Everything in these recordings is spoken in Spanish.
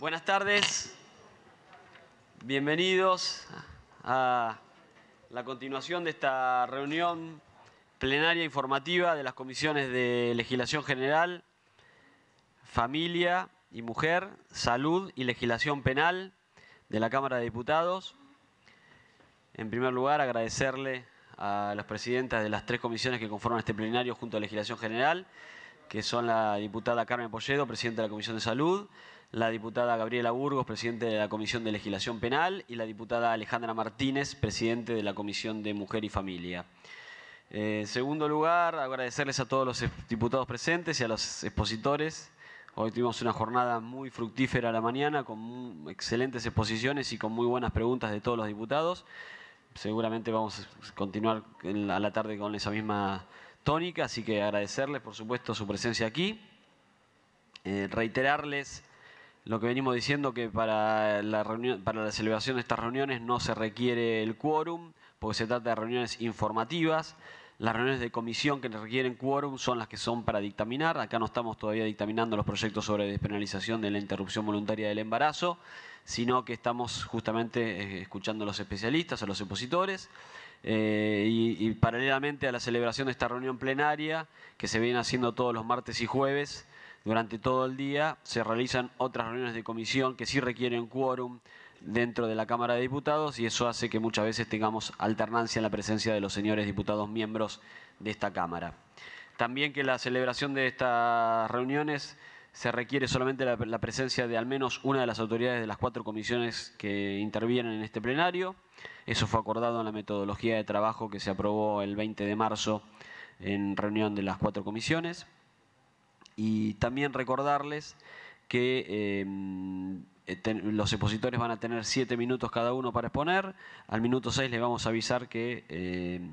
Buenas tardes, bienvenidos a la continuación de esta reunión plenaria informativa de las comisiones de legislación general, familia y mujer, salud y legislación penal de la Cámara de Diputados. En primer lugar, agradecerle a las presidentas de las tres comisiones que conforman este plenario junto a legislación general, que son la diputada Carmen Polledo, presidenta de la Comisión de Salud, la diputada Gabriela Burgos, presidente de la Comisión de Legislación Penal, y la diputada Alejandra Martínez, presidente de la Comisión de Mujer y Familia. En eh, segundo lugar, agradecerles a todos los diputados presentes y a los expositores. Hoy tuvimos una jornada muy fructífera la mañana, con excelentes exposiciones y con muy buenas preguntas de todos los diputados. Seguramente vamos a continuar a la tarde con esa misma tónica, así que agradecerles, por supuesto, su presencia aquí. Eh, reiterarles lo que venimos diciendo que para la, para la celebración de estas reuniones no se requiere el quórum, porque se trata de reuniones informativas. Las reuniones de comisión que requieren quórum son las que son para dictaminar. Acá no estamos todavía dictaminando los proyectos sobre despenalización de la interrupción voluntaria del embarazo, sino que estamos justamente eh, escuchando a los especialistas, a los opositores. Eh, y paralelamente a la celebración de esta reunión plenaria, que se viene haciendo todos los martes y jueves, durante todo el día se realizan otras reuniones de comisión que sí requieren quórum dentro de la Cámara de Diputados y eso hace que muchas veces tengamos alternancia en la presencia de los señores diputados miembros de esta Cámara. También que la celebración de estas reuniones se requiere solamente la, presencia de al menos una de las autoridades de las cuatro comisiones que intervienen en este plenario. Eso fue acordado en la metodología de trabajo que se aprobó el 20 de marzo en reunión de las cuatro comisiones y también recordarles que em, eh, los expositores van a tener siete minutos cada uno para exponer. Al minuto seis les vamos a avisar que, em,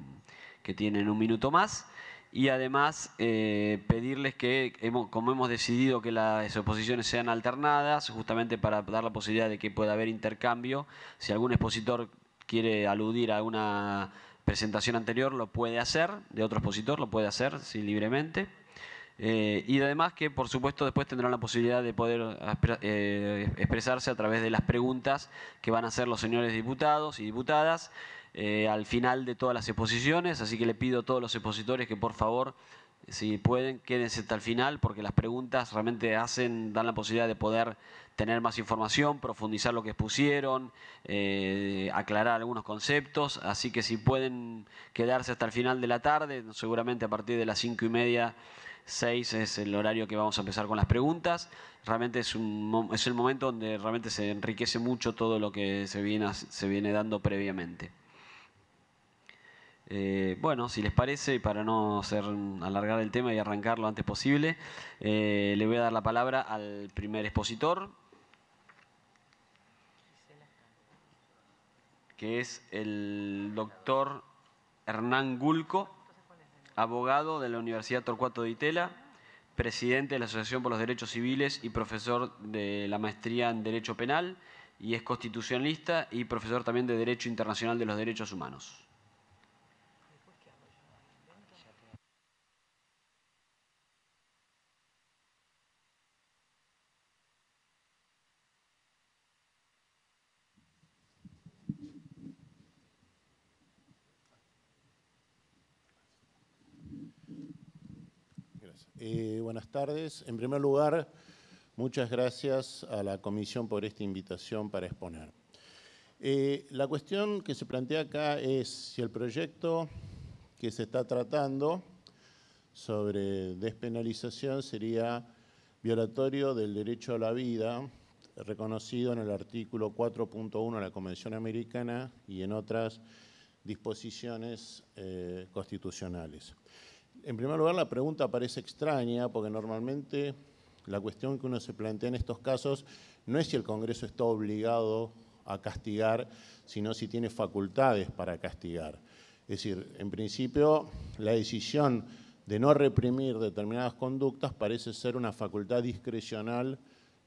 tienen un minuto más. Y además eh, pedirles que, como hemos decidido que las exposiciones sean alternadas, justamente para dar la posibilidad de que pueda haber intercambio, si algún expositor quiere aludir a una presentación anterior, lo puede hacer, de otro expositor lo puede hacer, libremente. Eh, y además que, por supuesto, después tendrán la posibilidad de poder eh, expresarse a través de las preguntas que van a hacer los señores diputados y diputadas eh, al final de todas las exposiciones. Así que le pido a todos los expositores que, por favor, si pueden, quédense hasta el final porque las preguntas realmente hacen, dan la posibilidad de poder tener más información, profundizar lo que expusieron, aclarar algunos conceptos. Así que si pueden quedarse hasta el final de la tarde, seguramente a partir de las cinco y media 6 es el horario que vamos a empezar con las preguntas. Realmente es, el momento donde realmente se enriquece mucho todo lo que se viene, se viene dando previamente. Eh, bueno, si les parece, para no ser, alargar el tema y arrancar lo antes posible, eh, le voy a dar la palabra al primer expositor, que es el doctor Hernán Gulco, abogado de la Universidad Torcuato de Itela, presidente de la Asociación por los Derechos Civiles y profesor de la maestría en Derecho Penal, y es constitucionalista y profesor también de Derecho Internacional de los Derechos Humanos. Eh, buenas tardes. En primer lugar, muchas gracias a la Comisión por esta invitación para exponer. Eh, la cuestión que se plantea acá es si el proyecto que se está tratando sobre despenalización sería violatorio del derecho a la vida reconocido en el artículo 4.1 de la Convención Americana y en otras disposiciones eh, constitucionales en primer lugar, la pregunta parece extraña porque normalmente la cuestión que uno se plantea en estos casos no es si el Congreso está obligado a castigar, sino si tiene facultades para castigar. Es decir, en principio, la decisión de no reprimir determinadas conductas parece ser una facultad discrecional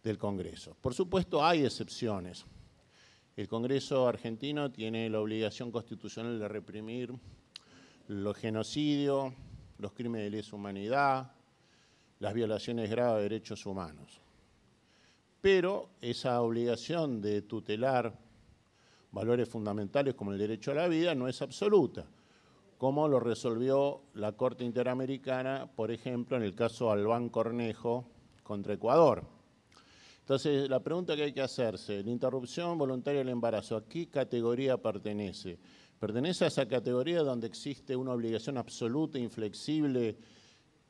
del Congreso. Por supuesto, hay excepciones. El Congreso argentino tiene la obligación constitucional de reprimir los genocidios, los crímenes de lesa humanidad, las violaciones graves de derechos humanos. Pero esa obligación de tutelar valores fundamentales como el derecho a la vida no es absoluta, como lo resolvió la Corte Interamericana, por ejemplo, en el caso Albán Cornejo contra Ecuador. Entonces, la pregunta que hay que hacerse, la interrupción voluntaria del embarazo, ¿a qué categoría pertenece? Pertenece a esa categoría donde existe una obligación absoluta, e inflexible,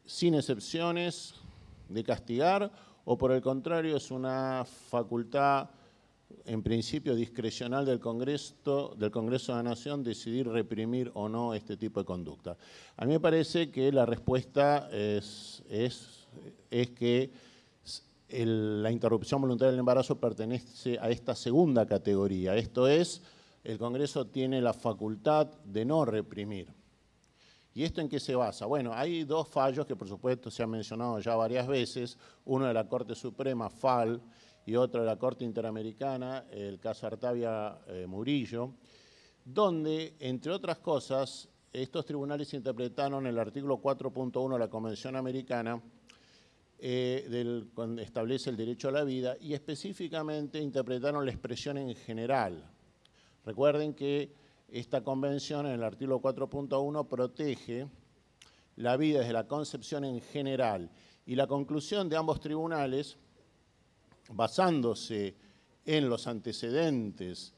sin excepciones, de castigar, o por el contrario es una facultad en principio discrecional del Congreso, del Congreso de la Nación decidir reprimir o no este tipo de conducta. A mí me parece que la respuesta es, que la interrupción voluntaria del embarazo pertenece a esta segunda categoría. Esto es el Congreso tiene la facultad de no reprimir. ¿Y esto en qué se basa? Bueno, hay dos fallos que por supuesto se han mencionado ya varias veces, uno de la Corte Suprema, FAL, y otro de la Corte Interamericana, el caso Artavia eh, Murillo, donde, entre otras cosas, estos tribunales interpretaron el artículo 4.1 de la Convención Americana, eh, del, establece el derecho a la vida, y específicamente interpretaron la expresión en general, Recuerden que esta convención en el artículo 4.1 protege la vida desde la concepción en general y la conclusión de ambos tribunales, basándose en los antecedentes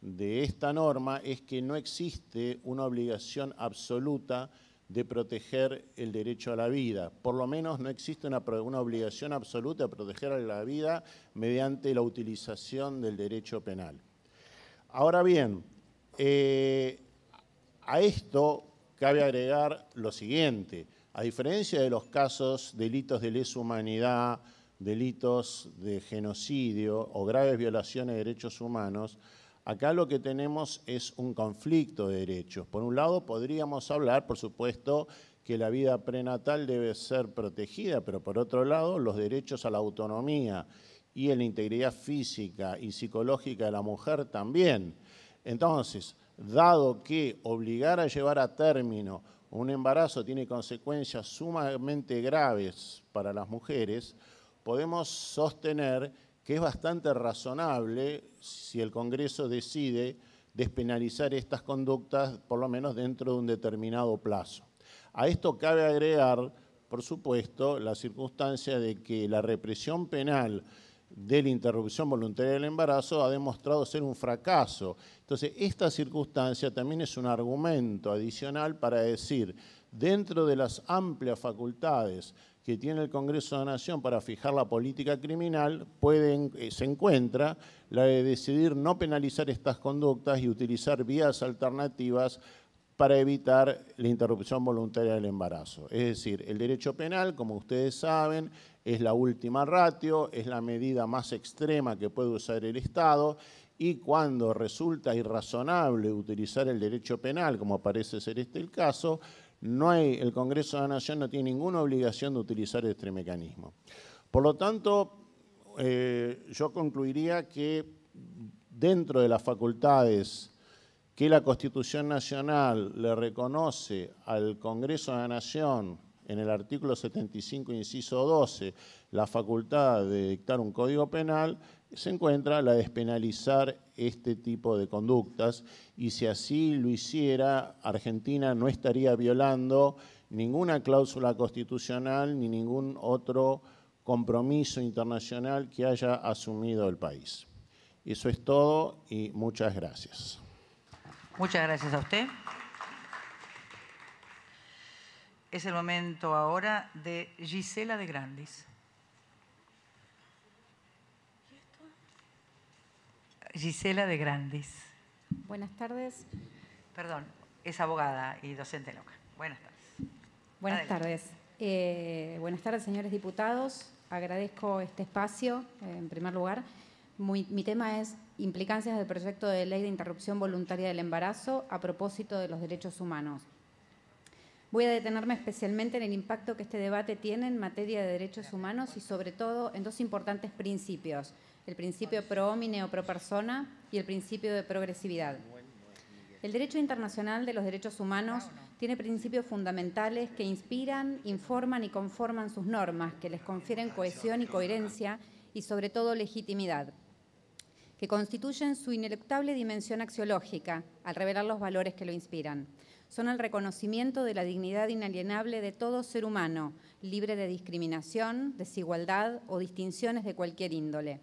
de esta norma, es que no existe una obligación absoluta de proteger el derecho a la vida. Por lo menos no existe una, obligación absoluta de proteger a la vida mediante la utilización del derecho penal. Ahora bien, eh, a esto cabe agregar lo siguiente. A diferencia de los casos delitos de lesa humanidad, delitos de genocidio o graves violaciones de derechos humanos, acá lo que tenemos es un conflicto de derechos. Por un lado, podríamos hablar, por supuesto, que la vida prenatal debe ser protegida, pero por otro lado, los derechos a la autonomía y en la integridad física y psicológica de la mujer también. Entonces, dado que obligar a llevar a término un embarazo tiene consecuencias sumamente graves para las mujeres, podemos sostener que es bastante razonable si el Congreso decide despenalizar estas conductas, por lo menos dentro de un determinado plazo. A esto cabe agregar, por supuesto, la circunstancia de que la represión penal de la interrupción voluntaria del embarazo ha demostrado ser un fracaso. Entonces, esta circunstancia también es un argumento adicional para decir, dentro de las amplias facultades que tiene el Congreso de la Nación para fijar la política criminal, eh, se encuentra la de decidir no penalizar estas conductas y utilizar vías alternativas para evitar la interrupción voluntaria del embarazo. Es decir, el derecho penal, como ustedes saben, es la última ratio, es la medida más extrema que puede usar el Estado y cuando resulta irrazonable utilizar el derecho penal, como parece ser este el caso, no hay, el Congreso de la Nación no tiene ninguna obligación de utilizar este mecanismo. Por lo tanto, eh, yo concluiría que dentro de las facultades que la Constitución Nacional le reconoce al Congreso de la Nación en el artículo 75, inciso 12, la facultad de dictar un código penal, se encuentra la de despenalizar este tipo de conductas y si así lo hiciera, Argentina no estaría violando ninguna cláusula constitucional ni ningún otro compromiso internacional que haya asumido el país. Eso es todo y muchas gracias. Muchas gracias a usted. Es el momento ahora de Gisela de Grandis. Gisela de Grandis. Buenas tardes. Perdón, es abogada y docente loca. Buenas tardes. Buenas tardes. Eh, buenas tardes, señores diputados. Agradezco este espacio, eh, en primer lugar. mi tema es implicancias del proyecto de ley de interrupción voluntaria del embarazo a propósito de los derechos humanos. Voy a detenerme especialmente en el impacto que este debate tiene en materia de derechos humanos y sobre todo en dos importantes principios, el principio pro homine o pro persona y el principio de progresividad. El derecho internacional de los derechos humanos tiene principios fundamentales que inspiran, informan y conforman sus normas, que les confieren cohesión y coherencia y sobre todo legitimidad, que constituyen su ineluctable dimensión axiológica al revelar los valores que lo inspiran son el reconocimiento de la dignidad inalienable de todo ser humano, libre de discriminación, desigualdad o distinciones de cualquier índole.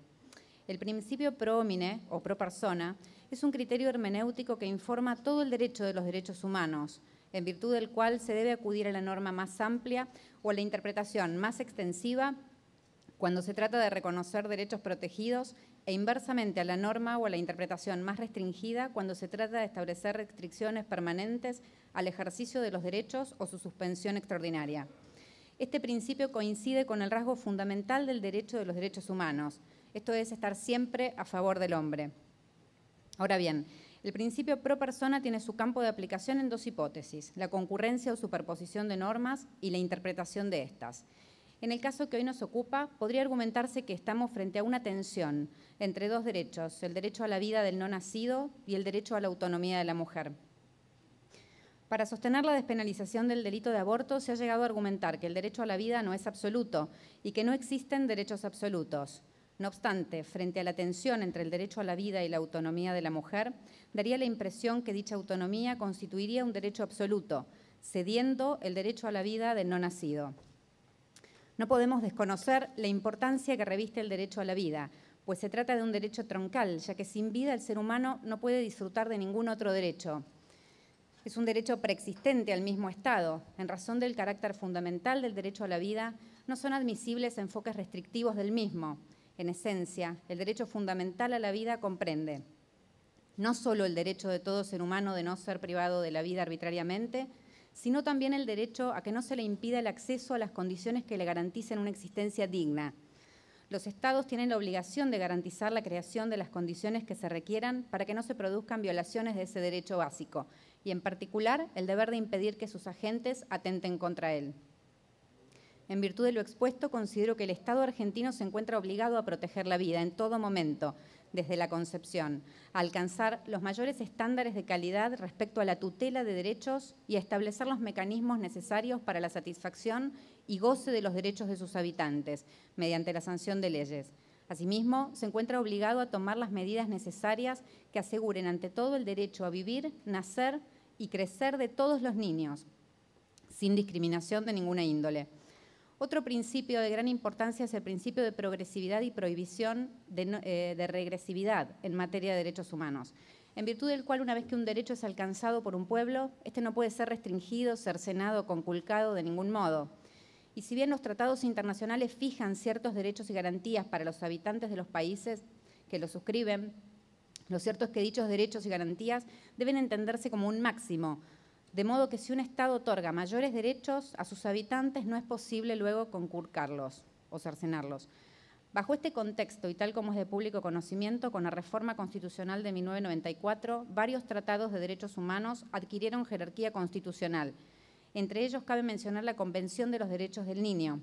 El principio pro homine o pro persona es un criterio hermenéutico que informa todo el derecho de los derechos humanos, en virtud del cual se debe acudir a la norma más amplia o a la interpretación más extensiva cuando se trata de reconocer derechos protegidos e inversamente a la norma o a la interpretación más restringida cuando se trata de establecer restricciones permanentes al ejercicio de los derechos o su suspensión extraordinaria. Este principio coincide con el rasgo fundamental del derecho de los derechos humanos, esto es estar siempre a favor del hombre. Ahora bien, el principio pro persona tiene su campo de aplicación en dos hipótesis, la concurrencia o superposición de normas y la interpretación de estas. En el caso que hoy nos ocupa, podría argumentarse que estamos frente a una tensión entre dos derechos, el derecho a la vida del no nacido y el derecho a la autonomía de la mujer. Para sostener la despenalización del delito de aborto se ha llegado a argumentar que el derecho a la vida no es absoluto y que no existen derechos absolutos. No obstante, frente a la tensión entre el derecho a la vida y la autonomía de la mujer, daría la impresión que dicha autonomía constituiría un derecho absoluto, cediendo el derecho a la vida del no nacido. No podemos desconocer la importancia que reviste el derecho a la vida, pues se trata de un derecho troncal, ya que sin vida el ser humano no puede disfrutar de ningún otro derecho. Es un derecho preexistente al mismo Estado. En razón del carácter fundamental del derecho a la vida, no son admisibles enfoques restrictivos del mismo. En esencia, el derecho fundamental a la vida comprende no solo el derecho de todo ser humano de no ser privado de la vida arbitrariamente, sino también el derecho a que no se le impida el acceso a las condiciones que le garanticen una existencia digna. Los Estados tienen la obligación de garantizar la creación de las condiciones que se requieran para que no se produzcan violaciones de ese derecho básico, y en particular el deber de impedir que sus agentes atenten contra él. En virtud de lo expuesto, considero que el Estado argentino se encuentra obligado a proteger la vida en todo momento, desde la concepción, alcanzar los mayores estándares de calidad respecto a la tutela de derechos y a establecer los mecanismos necesarios para la satisfacción y goce de los derechos de sus habitantes, mediante la sanción de leyes. Asimismo, se encuentra obligado a tomar las medidas necesarias que aseguren ante todo el derecho a vivir, nacer y crecer de todos los niños, sin discriminación de ninguna índole otro principio de gran importancia es el principio de progresividad y prohibición eh, de, regresividad en materia de derechos humanos, en virtud del cual una vez que un derecho es alcanzado por un pueblo, este no puede ser restringido, cercenado, conculcado de ningún modo. Y si bien los tratados internacionales fijan ciertos derechos y garantías para los habitantes de los países que los suscriben, lo cierto es que dichos derechos y garantías deben entenderse como un máximo, de modo que si un Estado otorga mayores derechos a sus habitantes, no es posible luego concurcarlos o cercenarlos. Bajo este contexto, y tal como es de público conocimiento, con la reforma constitucional de 1994, varios tratados de derechos humanos adquirieron jerarquía constitucional. Entre ellos cabe mencionar la Convención de los Derechos del Niño,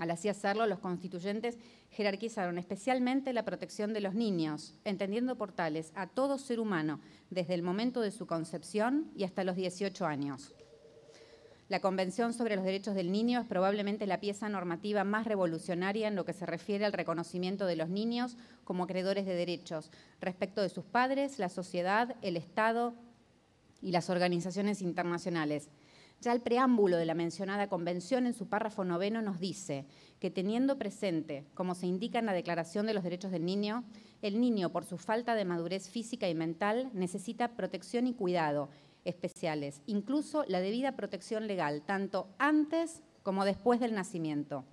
al así hacerlo, los constituyentes jerarquizaron especialmente la protección de los niños, entendiendo por tales a todo ser humano desde el momento de su concepción y hasta los 18 años. La Convención sobre los Derechos del Niño es probablemente la pieza normativa más revolucionaria en lo que se refiere al reconocimiento de los niños como acreedores de derechos respecto de sus padres, la sociedad, el Estado y las organizaciones internacionales. Ya el preámbulo de la mencionada convención en su párrafo noveno nos dice que teniendo presente, como se indica en la Declaración de los Derechos del Niño, el niño por su falta de madurez física y mental necesita protección y cuidado especiales, incluso la debida protección legal, tanto antes como después del nacimiento.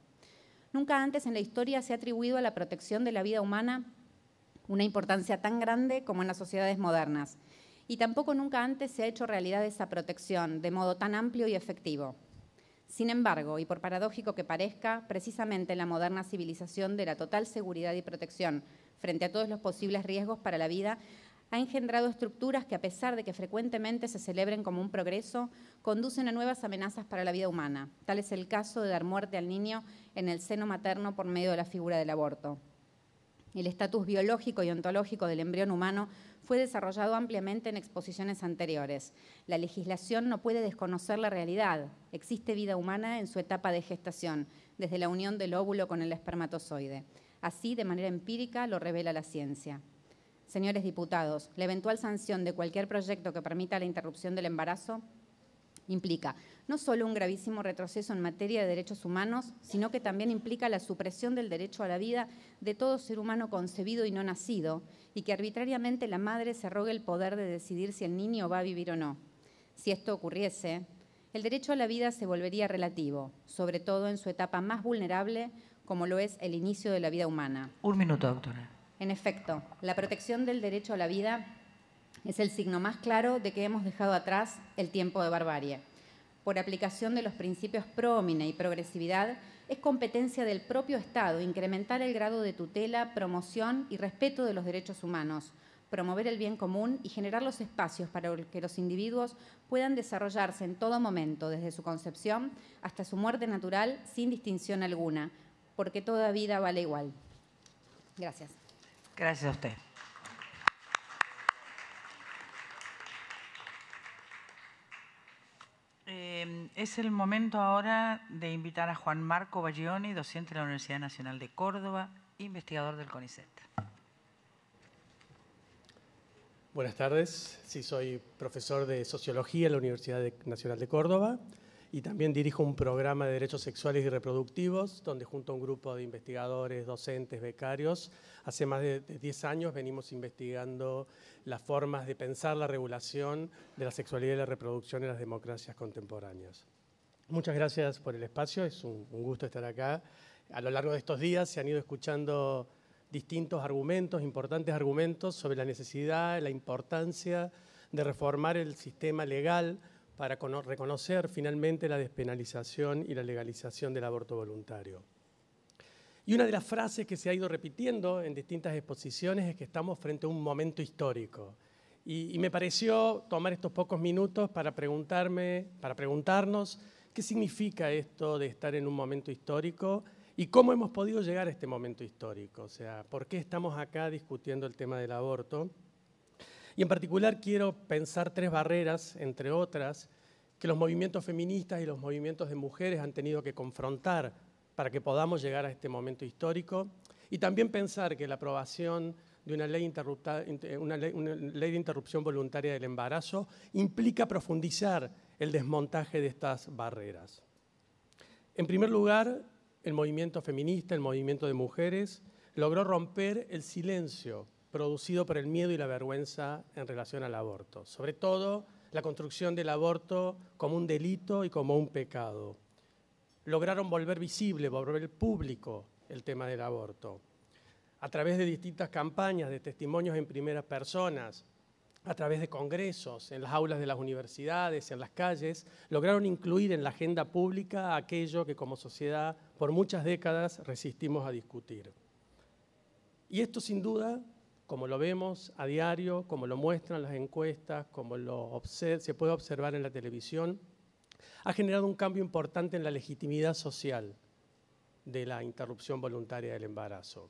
Nunca antes en la historia se ha atribuido a la protección de la vida humana una importancia tan grande como en las sociedades modernas y tampoco nunca antes se ha hecho realidad esa protección de modo tan amplio y efectivo. Sin embargo, y por paradójico que parezca, precisamente la moderna civilización de la total seguridad y protección frente a todos los posibles riesgos para la vida ha engendrado estructuras que, a pesar de que frecuentemente se celebren como un progreso, conducen a nuevas amenazas para la vida humana. Tal es el caso de dar muerte al niño en el seno materno por medio de la figura del aborto. El estatus biológico y ontológico del embrión humano fue desarrollado ampliamente en exposiciones anteriores. La legislación no puede desconocer la realidad. Existe vida humana en su etapa de gestación, desde la unión del óvulo con el espermatozoide. Así, de manera empírica, lo revela la ciencia. Señores diputados, la eventual sanción de cualquier proyecto que permita la interrupción del embarazo implica no solo un gravísimo retroceso en materia de derechos humanos, sino que también implica la supresión del derecho a la vida de todo ser humano concebido y no nacido, y que arbitrariamente la madre se rogue el poder de decidir si el niño va a vivir o no. Si esto ocurriese, el derecho a la vida se volvería relativo, sobre todo en su etapa más vulnerable, como lo es el inicio de la vida humana. Un minuto, doctora. En efecto, la protección del derecho a la vida es el signo más claro de que hemos dejado atrás el tiempo de barbarie por aplicación de los principios prómina y progresividad, es competencia del propio Estado incrementar el grado de tutela, promoción y respeto de los derechos humanos, promover el bien común y generar los espacios para que los individuos puedan desarrollarse en todo momento, desde su concepción hasta su muerte natural, sin distinción alguna, porque toda vida vale igual. Gracias. Gracias a usted. es el momento ahora de invitar a Juan Marco Baglioni, docente de la Universidad Nacional de Córdoba, investigador del CONICET. Buenas tardes, sí soy profesor de Sociología en la Universidad Nacional de Córdoba y también dirijo un programa de derechos sexuales y reproductivos, donde junto a un grupo de investigadores, docentes, becarios, hace más de 10 años venimos investigando las formas de pensar la regulación de la sexualidad y la reproducción en las democracias contemporáneas. Muchas gracias por el espacio, es un, gusto estar acá. A lo largo de estos días se han ido escuchando distintos argumentos, importantes argumentos sobre la necesidad, la importancia de reformar el sistema legal para reconocer finalmente la despenalización y la legalización del aborto voluntario. Y una de las frases que se ha ido repitiendo en distintas exposiciones es que estamos frente a un momento histórico. Y, me pareció tomar estos pocos minutos para para preguntarnos qué significa esto de estar en un momento histórico y cómo hemos podido llegar a este momento histórico. O sea, ¿por qué estamos acá discutiendo el tema del aborto? Y en particular quiero pensar tres barreras, entre otras, que los movimientos feministas y los movimientos de mujeres han tenido que confrontar para que podamos llegar a este momento histórico. Y también pensar que la aprobación de una ley, de interrupción voluntaria del embarazo implica profundizar el desmontaje de estas barreras. En primer lugar, el movimiento feminista, el movimiento de mujeres, logró romper el silencio producido por el miedo y la vergüenza en relación al aborto. Sobre todo, la construcción del aborto como un delito y como un pecado. Lograron volver visible, volver público el tema del aborto. A través de distintas campañas, de testimonios en primeras personas, a través de congresos, en las aulas de las universidades, en las calles, lograron incluir en la agenda pública aquello que como sociedad por muchas décadas resistimos a discutir. Y esto sin duda como lo vemos a diario, como lo muestran las encuestas, como lo se puede observar en la televisión, ha generado un cambio importante en la legitimidad social de la interrupción voluntaria del embarazo.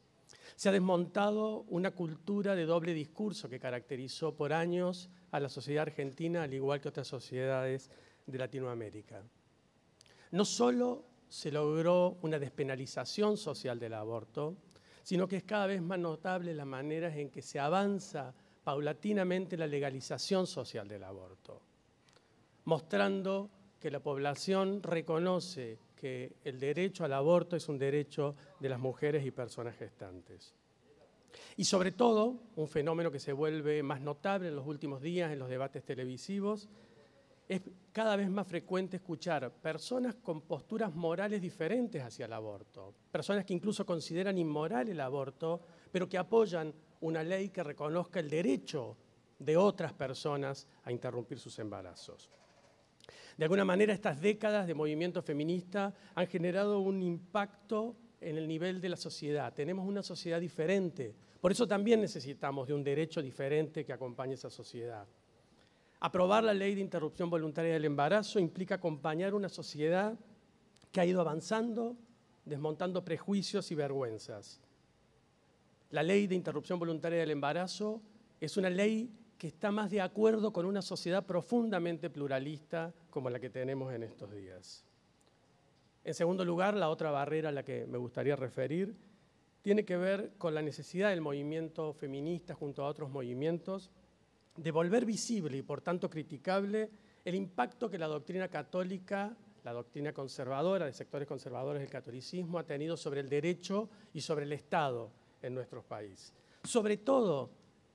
Se ha desmontado una cultura de doble discurso que caracterizó por años a la sociedad argentina, al igual que otras sociedades de Latinoamérica. No solo se logró una despenalización social del aborto, sino que es cada vez más notable la manera en que se avanza paulatinamente la legalización social del aborto, mostrando que la población reconoce que el derecho al aborto es un derecho de las mujeres y personas gestantes. Y sobre todo, un fenómeno que se vuelve más notable en los últimos días en los debates televisivos es cada vez más frecuente escuchar personas con posturas morales diferentes hacia el aborto, personas que incluso consideran inmoral el aborto, pero que apoyan una ley que reconozca el derecho de otras personas a interrumpir sus embarazos. De alguna manera, estas décadas de movimiento feminista han generado un impacto en el nivel de la sociedad. Tenemos una sociedad diferente. Por eso también necesitamos de un derecho diferente que acompañe esa sociedad. Aprobar la ley de interrupción voluntaria del embarazo implica acompañar una sociedad que ha ido avanzando, desmontando prejuicios y vergüenzas. La ley de interrupción voluntaria del embarazo es una ley que está más de acuerdo con una sociedad profundamente pluralista como la que tenemos en estos días. En segundo lugar, la otra barrera a la que me gustaría referir tiene que ver con la necesidad del movimiento feminista junto a otros movimientos de volver visible y por tanto criticable el impacto que la doctrina católica, la doctrina conservadora, de sectores conservadores del catolicismo, ha tenido sobre el derecho y sobre el Estado en nuestro país. Sobre todo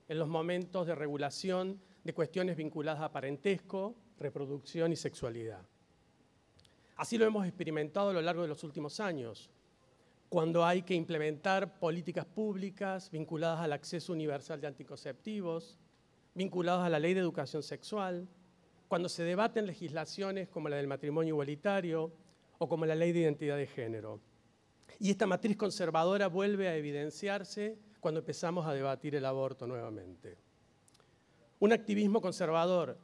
en los momentos de regulación de cuestiones vinculadas a parentesco, reproducción y sexualidad. Así lo hemos experimentado a lo largo de los últimos años, cuando hay que implementar políticas públicas vinculadas al acceso universal de anticonceptivos, vinculados a la ley de educación sexual, cuando se debaten legislaciones como la del matrimonio igualitario o como la ley de identidad de género. Y esta matriz conservadora vuelve a evidenciarse cuando empezamos a debatir el aborto nuevamente. Un activismo conservador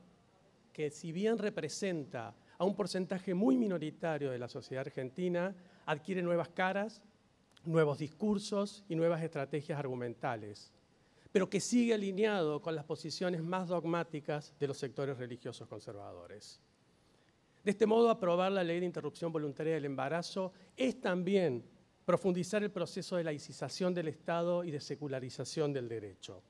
que si bien representa a un porcentaje muy minoritario de la sociedad argentina, adquiere nuevas caras, nuevos discursos y nuevas estrategias argumentales pero que sigue alineado con las posiciones más dogmáticas de los sectores religiosos conservadores. De este modo, aprobar la ley de interrupción voluntaria del embarazo es también profundizar el proceso de laicización del Estado y de secularización del derecho,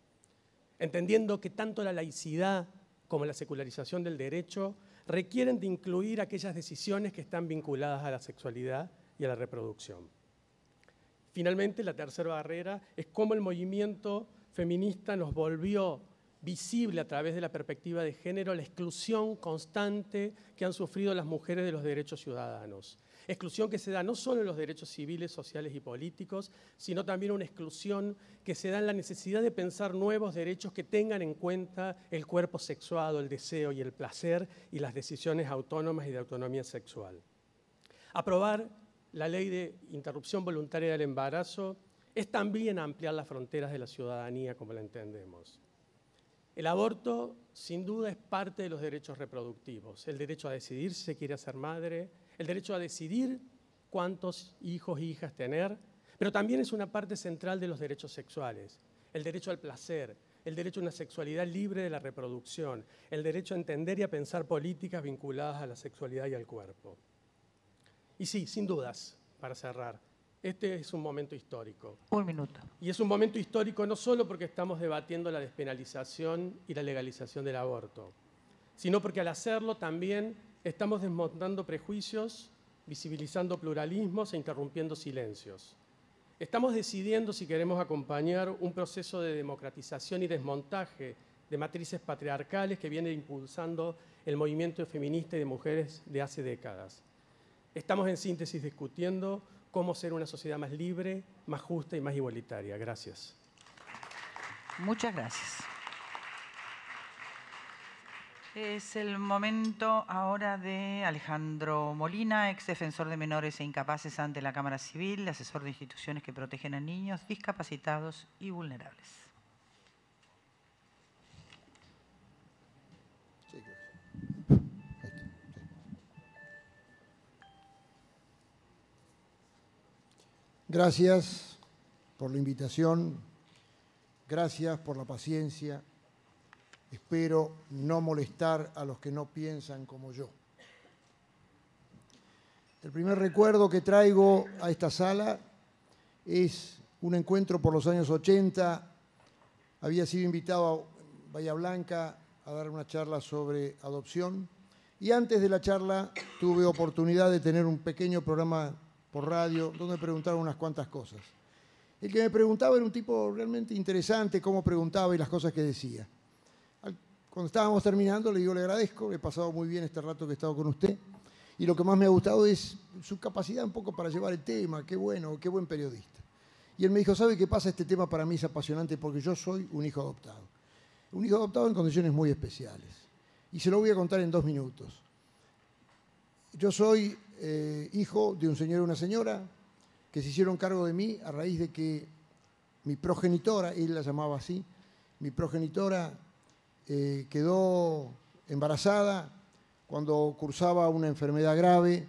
entendiendo que tanto la laicidad como la secularización del derecho requieren de incluir aquellas decisiones que están vinculadas a la sexualidad y a la reproducción. Finalmente, la tercera barrera es cómo el movimiento feminista nos volvió visible a través de la perspectiva de género la exclusión constante que han sufrido las mujeres de los derechos ciudadanos. Exclusión que se da no solo en los derechos civiles, sociales y políticos, sino también una exclusión que se da en la necesidad de pensar nuevos derechos que tengan en cuenta el cuerpo sexuado, el deseo y el placer y las decisiones autónomas y de autonomía sexual. Aprobar la ley de interrupción voluntaria del embarazo es también ampliar las fronteras de la ciudadanía como la entendemos. El aborto sin duda es parte de los derechos reproductivos, el derecho a decidir si se quiere ser madre, el derecho a decidir cuántos hijos e hijas tener, pero también es una parte central de los derechos sexuales, el derecho al placer, el derecho a una sexualidad libre de la reproducción, el derecho a entender y a pensar políticas vinculadas a la sexualidad y al cuerpo. Y sí, sin dudas, para cerrar, este es un momento histórico. Un minuto. Y es un momento histórico no solo porque estamos debatiendo la despenalización y la legalización del aborto, sino porque al hacerlo también estamos desmontando prejuicios, visibilizando pluralismos e interrumpiendo silencios. Estamos decidiendo si queremos acompañar un proceso de democratización y desmontaje de matrices patriarcales que viene impulsando el movimiento feminista y de mujeres de hace décadas. Estamos en síntesis discutiendo cómo ser una sociedad más libre, más justa y más igualitaria. Gracias. Muchas gracias. Es el momento ahora de Alejandro Molina, ex defensor de menores e incapaces ante la Cámara Civil, asesor de instituciones que protegen a niños discapacitados y vulnerables. Gracias por la invitación, gracias por la paciencia. Espero no molestar a los que no piensan como yo. El primer recuerdo que traigo a esta sala es un encuentro por los años 80. Había sido invitado a Bahía Blanca a dar una charla sobre adopción y antes de la charla tuve oportunidad de tener un pequeño programa por radio, donde preguntaron unas cuantas cosas. El que me preguntaba era un tipo realmente interesante, cómo preguntaba y las cosas que decía. Cuando estábamos terminando, le digo, le agradezco, he pasado muy bien este rato que he estado con usted. Y lo que más me ha gustado es su capacidad un poco para llevar el tema, qué bueno, qué buen periodista. Y él me dijo, ¿sabe qué pasa? Este tema para mí es apasionante porque yo soy un hijo adoptado. Un hijo adoptado en condiciones muy especiales. Y se lo voy a contar en dos minutos. Yo soy eh, hijo de un señor y una señora que se hicieron cargo de mí a raíz de que mi progenitora, él la llamaba así, mi progenitora eh, quedó embarazada cuando cursaba una enfermedad grave,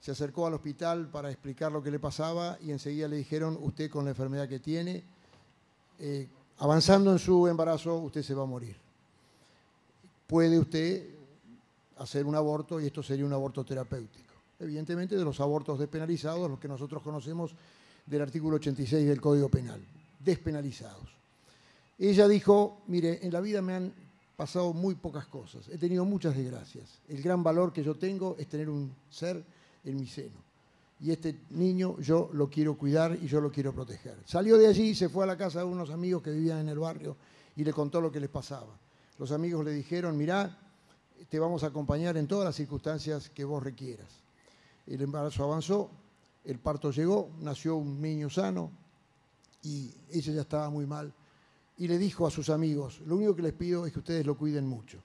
se acercó al hospital para explicar lo que le pasaba y enseguida le dijeron, usted con la enfermedad que tiene, eh, avanzando en su embarazo, usted se va a morir. Puede usted hacer un aborto y esto sería un aborto terapéutico evidentemente, de los abortos despenalizados, los que nosotros conocemos del artículo 86 del Código Penal, despenalizados. Ella dijo, mire, en la vida me han pasado muy pocas cosas, he tenido muchas desgracias. El gran valor que yo tengo es tener un ser en mi seno. Y este niño yo lo quiero cuidar y yo lo quiero proteger. Salió de allí y se fue a la casa de unos amigos que vivían en el barrio y le contó lo que les pasaba. Los amigos le dijeron, mirá, te vamos a acompañar en todas las circunstancias que vos requieras el embarazo avanzó, el parto llegó, nació un niño sano y ella ya estaba muy mal. Y le dijo a sus amigos, lo único que les pido es que ustedes lo cuiden mucho.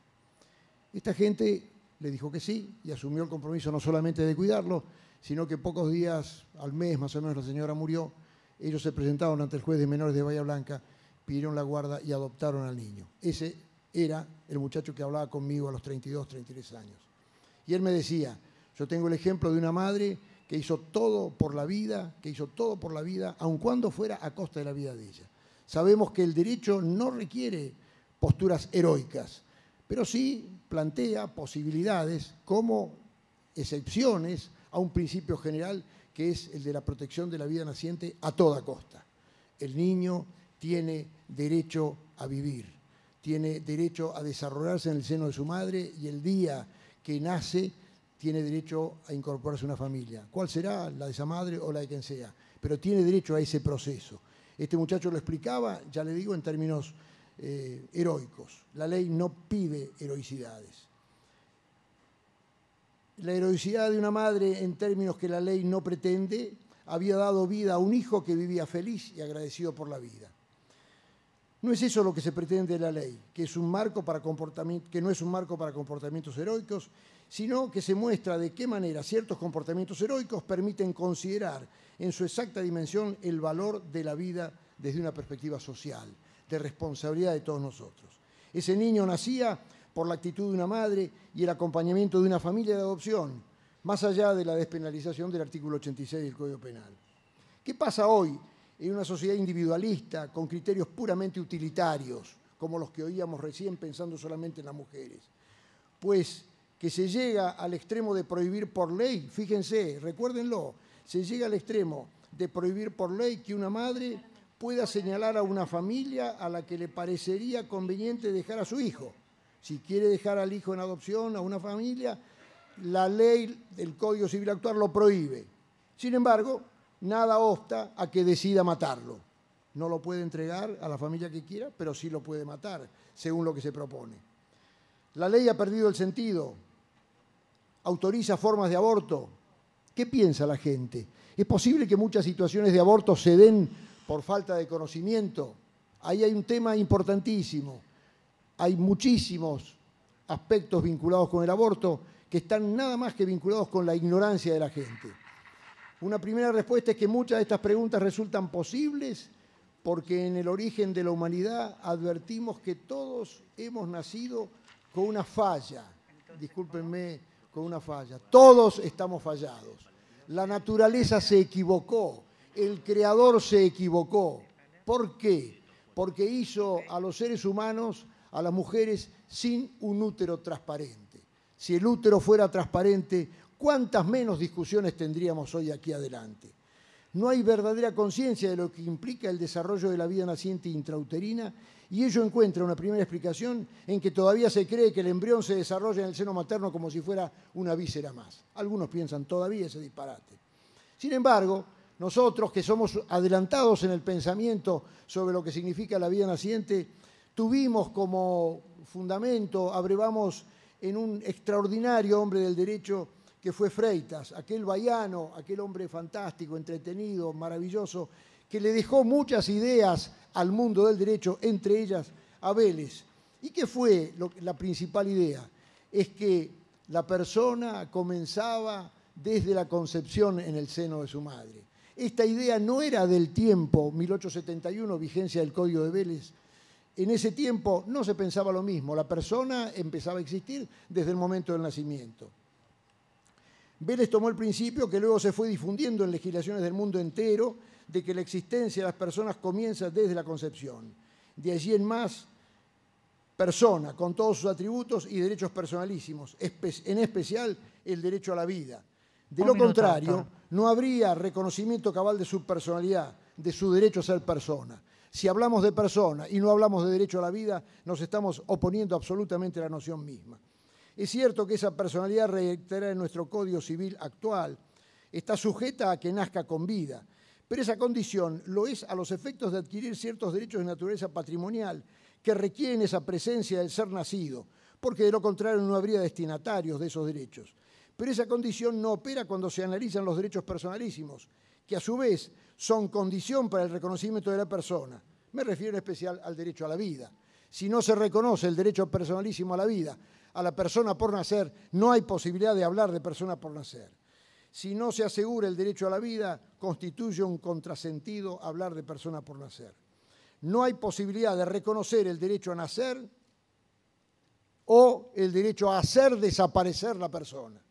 Esta gente le dijo que sí y asumió el compromiso no solamente de cuidarlo, sino que pocos días al mes más o menos la señora murió. Ellos se presentaron ante el juez de menores de Bahía Blanca, pidieron la guarda y adoptaron al niño. Ese era el muchacho que hablaba conmigo a los 32, 33 años. Y él me decía, yo tengo el ejemplo de una madre que hizo todo por la vida, que hizo todo por la vida, aun cuando fuera a costa de la vida de ella. Sabemos que el derecho no requiere posturas heroicas, pero sí plantea posibilidades como excepciones a un principio general que es el de la protección de la vida naciente a toda costa. El niño tiene derecho a vivir, tiene derecho a desarrollarse en el seno de su madre y el día que nace tiene derecho a incorporarse a una familia. ¿Cuál será? La de esa madre o la de quien sea. Pero tiene derecho a ese proceso. Este muchacho lo explicaba, ya le digo, en términos eh, heroicos. La ley no pide heroicidades. La heroicidad de una madre en términos que la ley no pretende había dado vida a un hijo que vivía feliz y agradecido por la vida. No es eso lo que se pretende de la ley, que, es un marco para que no es un marco para comportamientos heroicos, sino que se muestra de qué manera ciertos comportamientos heroicos permiten considerar en su exacta dimensión el valor de la vida desde una perspectiva social, de responsabilidad de todos nosotros. Ese niño nacía por la actitud de una madre y el acompañamiento de una familia de adopción, más allá de la despenalización del artículo 86 del Código Penal. ¿Qué pasa hoy en una sociedad individualista con criterios puramente utilitarios, como los que oíamos recién pensando solamente en las mujeres? Pues que se llega al extremo de prohibir por ley, fíjense, recuérdenlo, se llega al extremo de prohibir por ley que una madre pueda señalar a una familia a la que le parecería conveniente dejar a su hijo. Si quiere dejar al hijo en adopción a una familia, la ley del Código Civil actual lo prohíbe. Sin embargo, nada obsta a que decida matarlo. No lo puede entregar a la familia que quiera, pero sí lo puede matar, según lo que se propone. La ley ha perdido el sentido, autoriza formas de aborto. ¿Qué piensa la gente? Es posible que muchas situaciones de aborto se den por falta de conocimiento. Ahí hay un tema importantísimo. Hay muchísimos aspectos vinculados con el aborto que están nada más que vinculados con la ignorancia de la gente. Una primera respuesta es que muchas de estas preguntas resultan posibles porque en el origen de la humanidad advertimos que todos hemos nacido con una falla, discúlpenme con una falla. Todos estamos fallados. La naturaleza se equivocó. El creador se equivocó. ¿Por qué? Porque hizo a los seres humanos, a las mujeres, sin un útero transparente. Si el útero fuera transparente, ¿cuántas menos discusiones tendríamos hoy aquí adelante? No hay verdadera conciencia de lo que implica el desarrollo de la vida naciente intrauterina y ello encuentra una primera explicación en que todavía se cree que el embrión se desarrolla en el seno materno como si fuera una víscera más. Algunos piensan todavía ese disparate. Sin embargo, nosotros que somos adelantados en el pensamiento sobre lo que significa la vida naciente, tuvimos como fundamento, abrevamos en un extraordinario hombre del derecho que fue Freitas, aquel baiano, aquel hombre fantástico, entretenido, maravilloso, que le dejó muchas ideas al mundo del derecho, entre ellas a Vélez. ¿Y qué fue la principal idea? Es que la persona comenzaba desde la concepción en el seno de su madre. Esta idea no era del tiempo, 1871, vigencia del Código de Vélez. En ese tiempo no se pensaba lo mismo, la persona empezaba a existir desde el momento del nacimiento. Vélez tomó el principio que luego se fue difundiendo en legislaciones del mundo entero de que la existencia de las personas comienza desde la concepción. De allí en más, persona, con todos sus atributos y derechos personalísimos, en especial el derecho a la vida. De lo contrario, no habría reconocimiento cabal de su personalidad, de su derecho a ser persona. Si hablamos de persona y no hablamos de derecho a la vida, nos estamos oponiendo absolutamente a la noción misma. Es cierto que esa personalidad reiterada en nuestro Código Civil actual está sujeta a que nazca con vida, pero esa condición lo es a los efectos de adquirir ciertos derechos de naturaleza patrimonial que requieren esa presencia del ser nacido, porque de lo contrario no habría destinatarios de esos derechos. Pero esa condición no opera cuando se analizan los derechos personalísimos, que a su vez son condición para el reconocimiento de la persona. Me refiero en especial al derecho a la vida. Si no se reconoce el derecho personalísimo a la vida, a la persona por nacer, no hay posibilidad de hablar de persona por nacer. Si no se asegura el derecho a la vida, constituye un contrasentido hablar de persona por nacer. No hay posibilidad de reconocer el derecho a nacer o el derecho a hacer desaparecer la persona.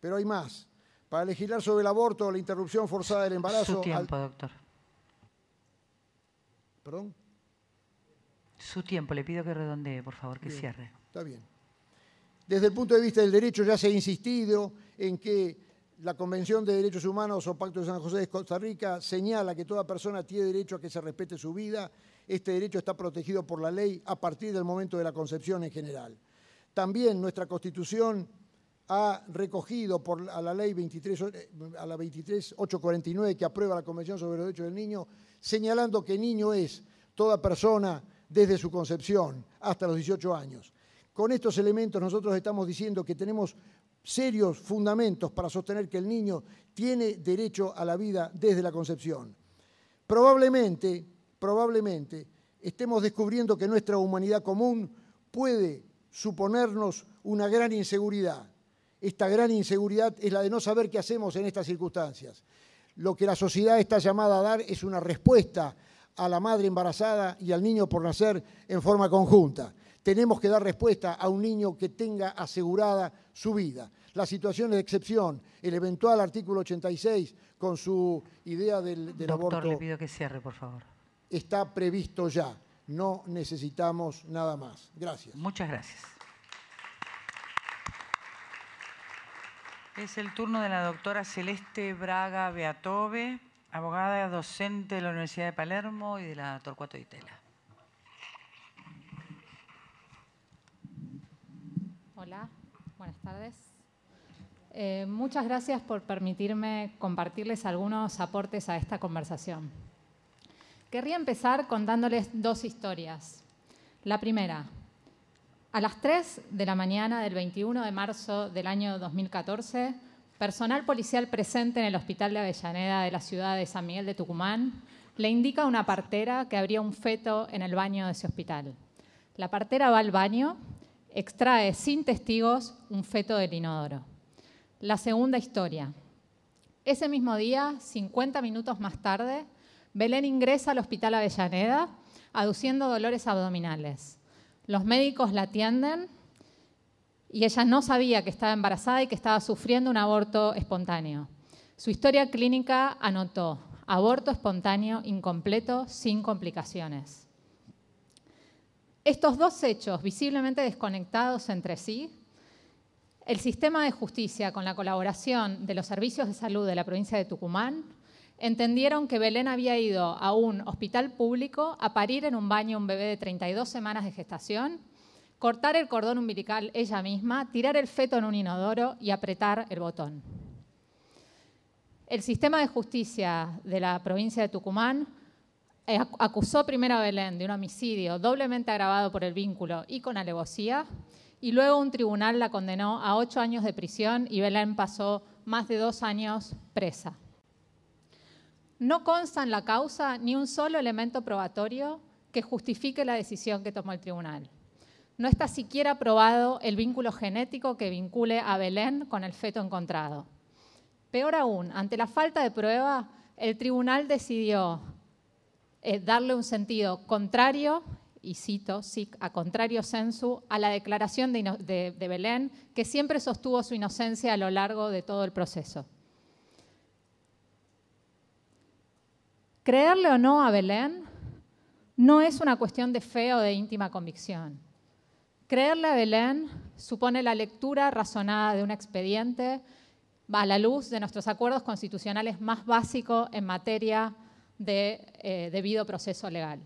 Pero hay más. Para legislar sobre el aborto o la interrupción forzada del embarazo... Su tiempo, doctor. ¿Perdón? Su tiempo, le pido que redondee, por favor, que cierre. Está bien. Desde el punto de vista del derecho ya se ha insistido en que la Convención de Derechos Humanos o Pacto de San José de Costa Rica señala que toda persona tiene derecho a que se respete su vida. Este derecho está protegido por la ley a partir del momento de la concepción en general. También nuestra Constitución ha recogido a la ley 23849 eh, que aprueba la Convención sobre los Derechos del Niño, señalando que niño es toda persona desde su concepción hasta los 18 años. Con estos elementos nosotros estamos diciendo que tenemos serios fundamentos para sostener que el niño tiene derecho a la vida desde la concepción. Probablemente, probablemente estemos descubriendo que nuestra humanidad común puede suponernos una gran inseguridad. Esta gran inseguridad es la de no saber qué hacemos en estas circunstancias. Lo que la sociedad está llamada a dar es una respuesta a la madre embarazada y al niño por nacer en forma conjunta. Tenemos que dar respuesta a un niño que tenga asegurada su vida las situaciones de excepción, el eventual artículo 86 con su idea del, aborto... Doctor, le pido que cierre, por favor. Está previsto ya. No necesitamos nada más. Gracias. Muchas gracias. Es el turno de la doctora Celeste Braga Beatove, abogada docente de la Universidad de Palermo y de la Torcuato de Itela. Hola, buenas tardes. Eh, muchas gracias por permitirme compartirles algunos aportes a esta conversación. Querría empezar contándoles dos historias. La primera, a las 3 de la mañana del 21 de marzo del año 2014, personal policial presente en el Hospital de Avellaneda de la ciudad de San Miguel de Tucumán le indica a una partera que habría un feto en el baño de ese hospital. La partera va al baño, extrae sin testigos un feto del inodoro. La segunda historia. Ese mismo día, 50 minutos más tarde, Belén ingresa al Hospital Avellaneda aduciendo dolores abdominales. Los médicos la atienden y ella no sabía que estaba embarazada y que estaba sufriendo un aborto espontáneo. Su historia clínica anotó aborto espontáneo incompleto sin complicaciones. Estos dos hechos visiblemente desconectados entre sí el sistema de justicia, con la colaboración de los servicios de salud de la provincia de Tucumán, entendieron que Belén había ido a un hospital público a parir en un baño un bebé de 32 semanas de gestación, cortar el cordón umbilical ella misma, tirar el feto en un inodoro y apretar el botón. El sistema de justicia de la provincia de Tucumán acusó primero a Belén de un homicidio doblemente agravado por el vínculo y con alevosía, y luego un tribunal la condenó a ocho años de prisión y Belén pasó más de dos años presa. No consta en la causa ni un solo elemento probatorio que justifique la decisión que tomó el tribunal. No está siquiera probado el vínculo genético que vincule a Belén con el feto encontrado. Peor aún, ante la falta de prueba, el tribunal decidió eh, darle un sentido contrario y cito, a contrario sensu, a la declaración de, Belén, que siempre sostuvo su inocencia a lo largo de todo el proceso. Creerle o no a Belén no es una cuestión de fe o de íntima convicción. Creerle a Belén supone la lectura razonada de un expediente a la luz de nuestros acuerdos constitucionales más básicos en materia de eh, debido proceso legal.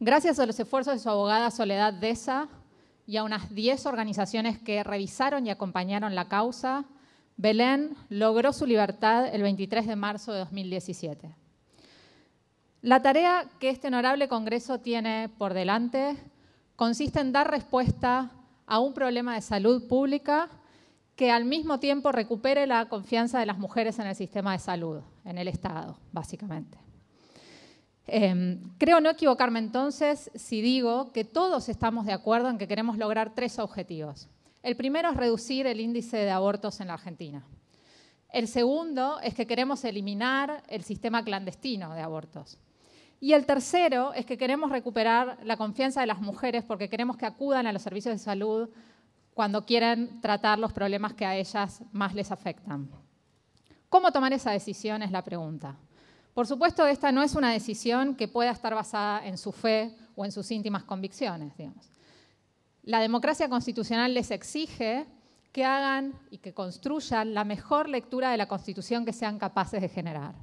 Gracias a los esfuerzos de su abogada Soledad Deza y a unas 10 organizaciones que revisaron y acompañaron la causa, Belén logró su libertad el 23 de marzo de 2017. La tarea que este honorable Congreso tiene por delante consiste en dar respuesta a un problema de salud pública que al mismo tiempo recupere la confianza de las mujeres en el sistema de salud, en el Estado, básicamente. Em, creo no equivocarme entonces si digo que todos estamos de acuerdo en que queremos lograr tres objetivos. El primero es reducir el índice de abortos en la Argentina. El segundo es que queremos eliminar el sistema clandestino de abortos. Y el tercero es que queremos recuperar la confianza de las mujeres porque queremos que acudan a los servicios de salud cuando quieren tratar los problemas que a ellas más les afectan. ¿Cómo tomar esa decisión? Es la pregunta. Por supuesto, esta no es una decisión que pueda estar basada en su fe o en sus íntimas convicciones. La democracia constitucional les exige que hagan y que construyan la mejor lectura de la Constitución que sean capaces de generar.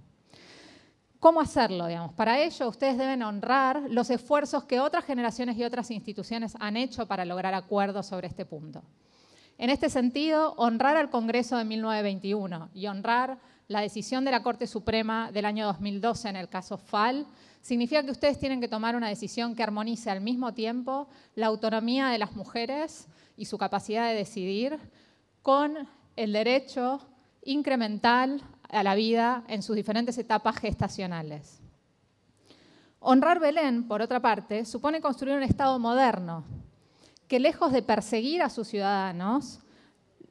¿Cómo hacerlo? Digamos? Para ello, ustedes deben honrar los esfuerzos que otras generaciones y otras instituciones han hecho para lograr acuerdos sobre este punto. En este sentido, honrar al Congreso de 1921 y honrar la decisión de la Corte Suprema del año 2012 en el caso FAL, significa que ustedes tienen que tomar una decisión que armonice al mismo tiempo la autonomía de las mujeres y su capacidad de decidir con el derecho incremental a la vida en sus diferentes etapas gestacionales. Honrar Belén, por otra parte, supone construir un Estado moderno que lejos de perseguir a sus ciudadanos,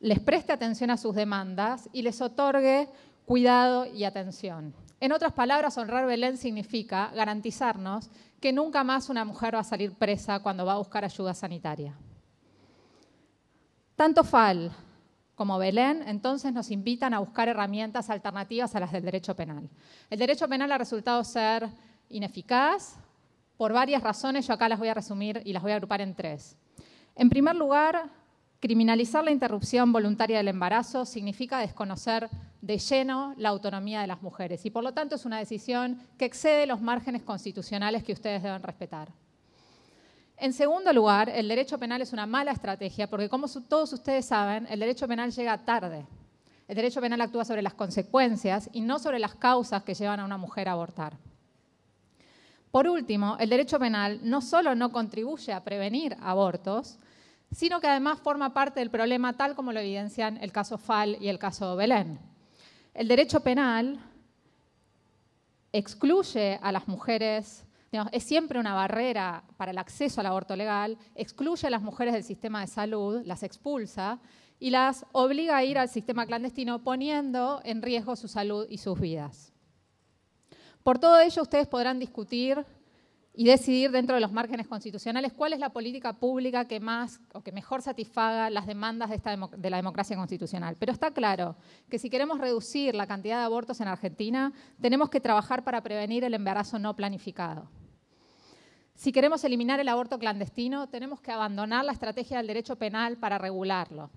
les preste atención a sus demandas y les otorgue cuidado y atención. En otras palabras, honrar Belén significa garantizarnos que nunca más una mujer va a salir presa cuando va a buscar ayuda sanitaria. Tanto FAL como Belén, entonces nos invitan a buscar herramientas alternativas a las del derecho penal. El derecho penal ha resultado ser ineficaz por varias razones, yo acá las voy a resumir y las voy a agrupar en tres. En primer lugar, criminalizar la interrupción voluntaria del embarazo significa desconocer de lleno la autonomía de las mujeres y por lo tanto es una decisión que excede los márgenes constitucionales que ustedes deben respetar. En segundo lugar, el derecho penal es una mala estrategia porque como todos ustedes saben, el derecho penal llega tarde. El derecho penal actúa sobre las consecuencias y no sobre las causas que llevan a una mujer a abortar. Por último, el derecho penal no solo no contribuye a prevenir abortos, sino que además forma parte del problema tal como lo evidencian el caso Fall y el caso Belén. El derecho penal excluye a las mujeres, es siempre una barrera para el acceso al aborto legal, excluye a las mujeres del sistema de salud, las expulsa y las obliga a ir al sistema clandestino poniendo en riesgo su salud y sus vidas. Por todo ello, ustedes podrán discutir y decidir dentro de los márgenes constitucionales cuál es la política pública que más o que mejor satisfaga las demandas de, esta de, la democracia constitucional. Pero está claro que si queremos reducir la cantidad de abortos en Argentina, tenemos que trabajar para prevenir el embarazo no planificado. Si queremos eliminar el aborto clandestino, tenemos que abandonar la estrategia del derecho penal para regularlo.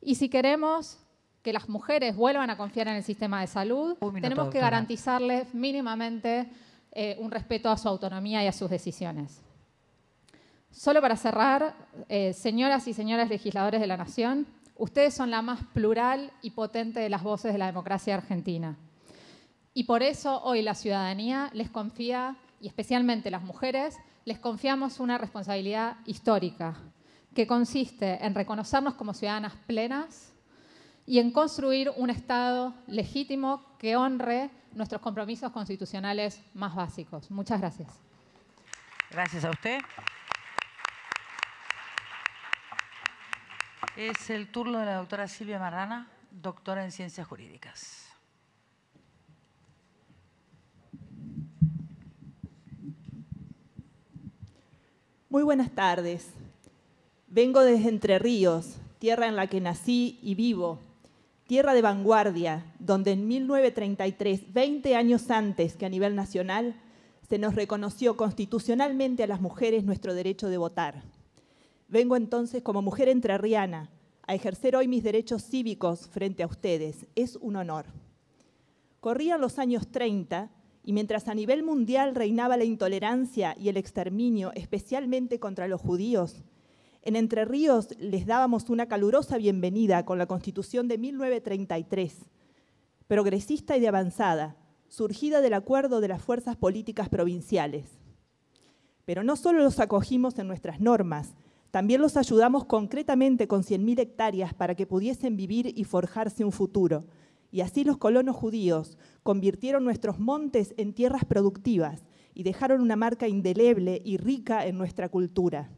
Y si queremos que las mujeres vuelvan a confiar en el sistema de salud, tenemos que garantizarles mínimamente eh, un respeto a su autonomía y a sus decisiones. Solo para cerrar, eh, señoras y señores legisladores de la Nación, ustedes son la más plural y potente de las voces de la democracia argentina. Y por eso hoy la ciudadanía les confía, y especialmente las mujeres, les confiamos una responsabilidad histórica, que consiste en reconocernos como ciudadanas plenas y en construir un Estado legítimo que honre nuestros compromisos constitucionales más básicos. Muchas gracias. Gracias a usted. Es el turno de la doctora Silvia Marrana, doctora en Ciencias Jurídicas. Muy buenas tardes. Vengo desde Entre Ríos, tierra en la que nací y vivo, tierra de vanguardia, donde en 1933, 20 años antes que a nivel nacional, se nos reconoció constitucionalmente a las mujeres nuestro derecho de votar. Vengo entonces como mujer entrerriana a ejercer hoy mis derechos cívicos frente a ustedes. Es un honor. Corrían los años 30 y mientras a nivel mundial reinaba la intolerancia y el exterminio, especialmente contra los judíos, en Entre Ríos les dábamos una calurosa bienvenida con la Constitución de 1933, progresista y de avanzada, surgida del acuerdo de las fuerzas políticas provinciales. Pero no solo los acogimos en nuestras normas, también los ayudamos concretamente con 100.000 hectáreas para que pudiesen vivir y forjarse un futuro. Y así los colonos judíos convirtieron nuestros montes en tierras productivas y dejaron una marca indeleble y rica en nuestra cultura.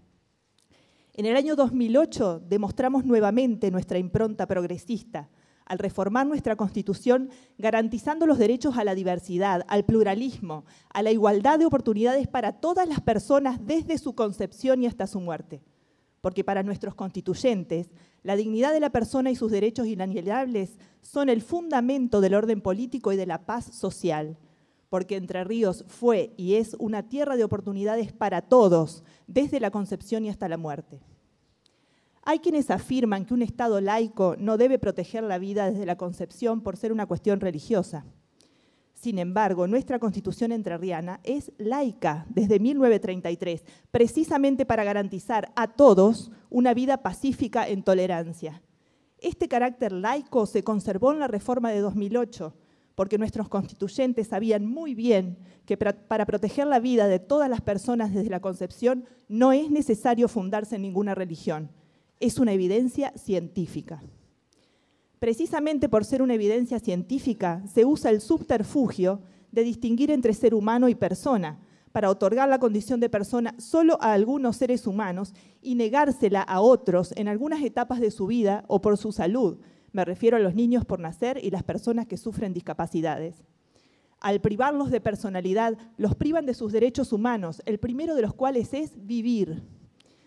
En el año 2008 demostramos nuevamente nuestra impronta progresista al reformar nuestra Constitución garantizando los derechos a la diversidad, al pluralismo, a la igualdad de oportunidades para todas las personas desde su concepción y hasta su muerte. Porque para nuestros constituyentes, la dignidad de la persona y sus derechos inalienables son el fundamento del orden político y de la paz social porque Entre Ríos fue y es una tierra de oportunidades para todos, desde la concepción y hasta la muerte. Hay quienes afirman que un Estado laico no debe proteger la vida desde la concepción por ser una cuestión religiosa. Sin embargo, nuestra constitución entrerriana es laica desde 1933, precisamente para garantizar a todos una vida pacífica en tolerancia. Este carácter laico se conservó en la reforma de 2008, porque nuestros constituyentes sabían muy bien que para proteger la vida de todas las personas desde la concepción no es necesario fundarse en ninguna religión. Es una evidencia científica. Precisamente por ser una evidencia científica, se usa el subterfugio de distinguir entre ser humano y persona, para otorgar la condición de persona solo a algunos seres humanos y negársela a otros en algunas etapas de su vida o por su salud, me refiero a los niños por nacer y las personas que sufren discapacidades. Al privarlos de personalidad, los privan de sus derechos humanos, el primero de los cuales es vivir.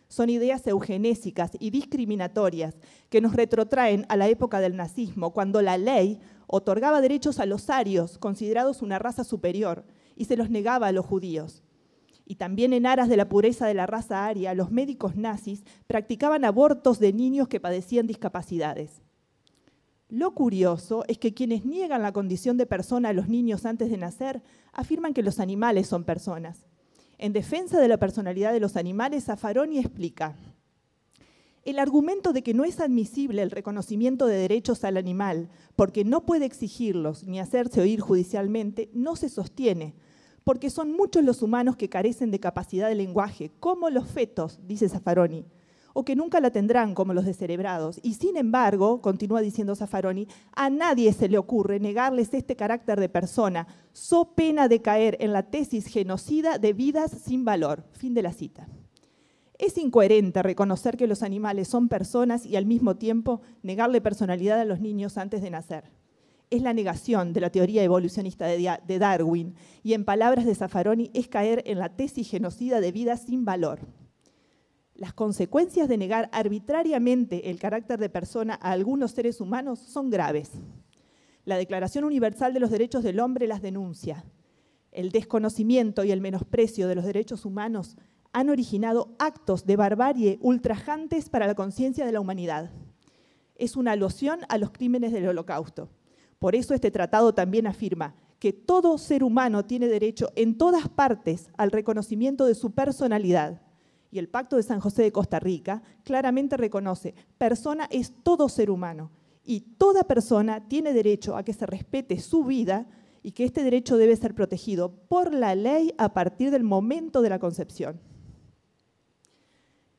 Son ideas eugenésicas y discriminatorias que nos retrotraen a la época del nazismo, cuando la ley otorgaba derechos a los arios, considerados una raza superior, y se los negaba a los judíos. Y también en aras de la pureza de la raza aria, los médicos nazis practicaban abortos de niños que padecían discapacidades. Lo curioso es que quienes niegan la condición de persona a los niños antes de nacer afirman que los animales son personas. En defensa de la personalidad de los animales, Zafaroni explica, el argumento de que no es admisible el reconocimiento de derechos al animal porque no puede exigirlos ni hacerse oír judicialmente no se sostiene, porque son muchos los humanos que carecen de capacidad de lenguaje, como los fetos, dice Zafaroni o que nunca la tendrán como los descerebrados. Y sin embargo, continúa diciendo Zaffaroni, a nadie se le ocurre negarles este carácter de persona, so pena de caer en la tesis genocida de vidas sin valor. Fin de la cita. Es incoherente reconocer que los animales son personas y al mismo tiempo negarle personalidad a los niños antes de nacer. Es la negación de la teoría evolucionista de Darwin y en palabras de Zaffaroni es caer en la tesis genocida de vidas sin valor. Las consecuencias de negar arbitrariamente el carácter de persona a algunos seres humanos son graves. La Declaración Universal de los Derechos del Hombre las denuncia. El desconocimiento y el menosprecio de los derechos humanos han originado actos de barbarie ultrajantes para la conciencia de la humanidad. Es una alusión a los crímenes del holocausto. Por eso este tratado también afirma que todo ser humano tiene derecho en todas partes al reconocimiento de su personalidad, y el Pacto de San José de Costa Rica claramente reconoce, persona es todo ser humano y toda persona tiene derecho a que se respete su vida y que este derecho debe ser protegido por la ley a partir del momento de la concepción.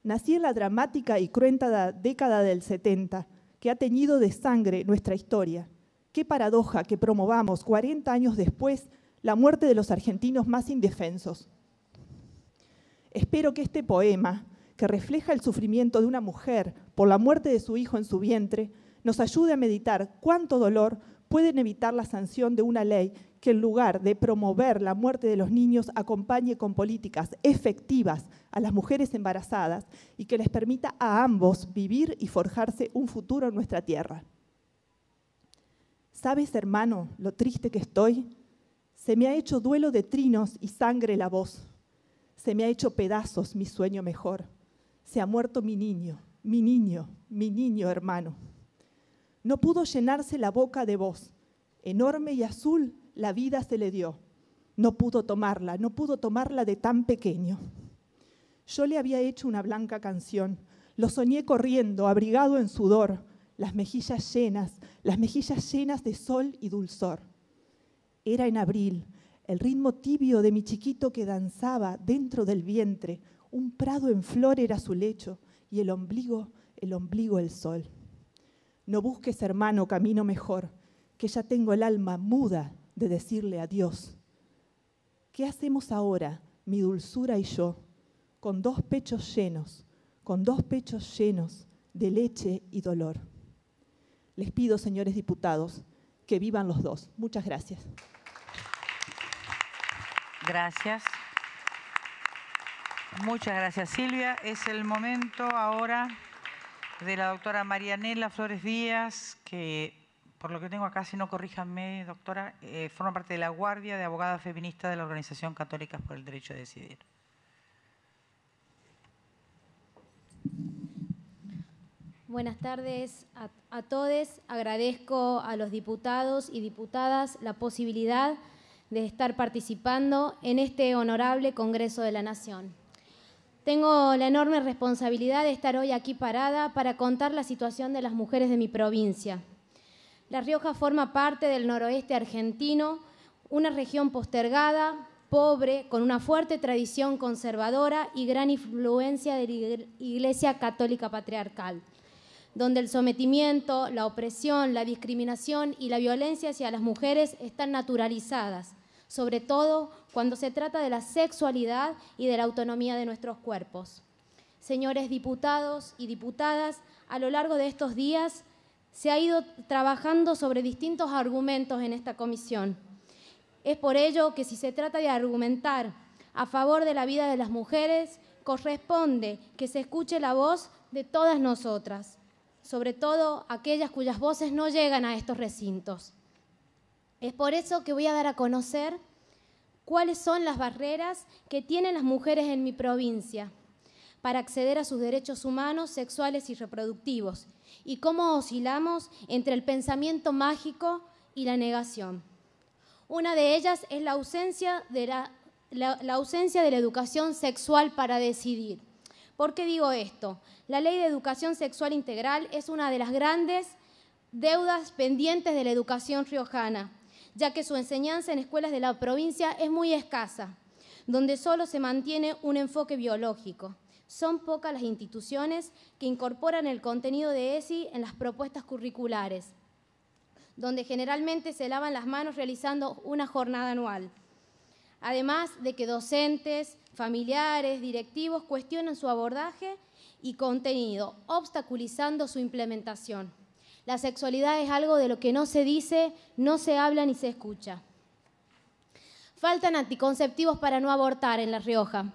Nací en la dramática y cruenta década del 70, que ha teñido de sangre nuestra historia. Qué paradoja que promovamos 40 años después la muerte de los argentinos más indefensos, Espero que este poema, que refleja el sufrimiento de una mujer por la muerte de su hijo en su vientre, nos ayude a meditar cuánto dolor pueden evitar la sanción de una ley que en lugar de promover la muerte de los niños acompañe con políticas efectivas a las mujeres embarazadas y que les permita a ambos vivir y forjarse un futuro en nuestra tierra. ¿Sabes, hermano, lo triste que estoy? Se me ha hecho duelo de trinos y sangre la voz. Se me ha hecho pedazos mi sueño mejor. Se ha muerto mi niño, mi niño, mi niño hermano. No pudo llenarse la boca de voz. Enorme y azul la vida se le dio. No pudo tomarla, no pudo tomarla de tan pequeño. Yo le había hecho una blanca canción. Lo soñé corriendo, abrigado en sudor, las mejillas llenas, las mejillas llenas de sol y dulzor. Era en abril, el ritmo tibio de mi chiquito que danzaba dentro del vientre, un prado en flor era su lecho y el ombligo, el ombligo el sol. No busques, hermano, camino mejor, que ya tengo el alma muda de decirle adiós. ¿Qué hacemos ahora, mi dulzura y yo, con dos pechos llenos, con dos pechos llenos de leche y dolor? Les pido, señores diputados, que vivan los dos. Muchas gracias. Gracias. Muchas gracias, Silvia. Es el momento ahora de la doctora Marianela Flores Díaz, que por lo que tengo acá, si no corríjanme, doctora, eh, forma parte de la Guardia de Abogadas Feministas de la Organización Católicas por el Derecho a Decidir. Buenas tardes a, a todos. Agradezco a los diputados y diputadas la posibilidad de de estar participando en este honorable Congreso de la Nación. Tengo la enorme responsabilidad de estar hoy aquí parada para contar la situación de las mujeres de mi provincia. La Rioja forma parte del noroeste argentino, una región postergada, pobre, con una fuerte tradición conservadora y gran influencia de la Iglesia Católica Patriarcal, donde el sometimiento, la opresión, la discriminación y la violencia hacia las mujeres están naturalizadas sobre todo cuando se trata de la sexualidad y de la autonomía de nuestros cuerpos. Señores diputados y diputadas, a lo largo de estos días se ha ido trabajando sobre distintos argumentos en esta comisión. Es por ello que si se trata de argumentar a favor de la vida de las mujeres, corresponde que se escuche la voz de todas nosotras, sobre todo aquellas cuyas voces no llegan a estos recintos. Es por eso que voy a dar a conocer cuáles son las barreras que tienen las mujeres en mi provincia para acceder a sus derechos humanos, sexuales y reproductivos, y cómo oscilamos entre el pensamiento mágico y la negación. Una de ellas es la ausencia de la, ausencia de la educación sexual para decidir. ¿Por qué digo esto? La ley de educación sexual integral es una de las grandes deudas pendientes de la educación riojana ya que su enseñanza en escuelas de la provincia es muy escasa, donde solo se mantiene un enfoque biológico. Son pocas las instituciones que incorporan el contenido de ESI en las propuestas curriculares, donde generalmente se lavan las manos realizando una jornada anual. Además de que docentes, familiares, directivos cuestionan su abordaje y contenido, obstaculizando su implementación. La sexualidad es algo de lo que no se dice, no se habla ni se escucha. Faltan anticonceptivos para no abortar en La Rioja.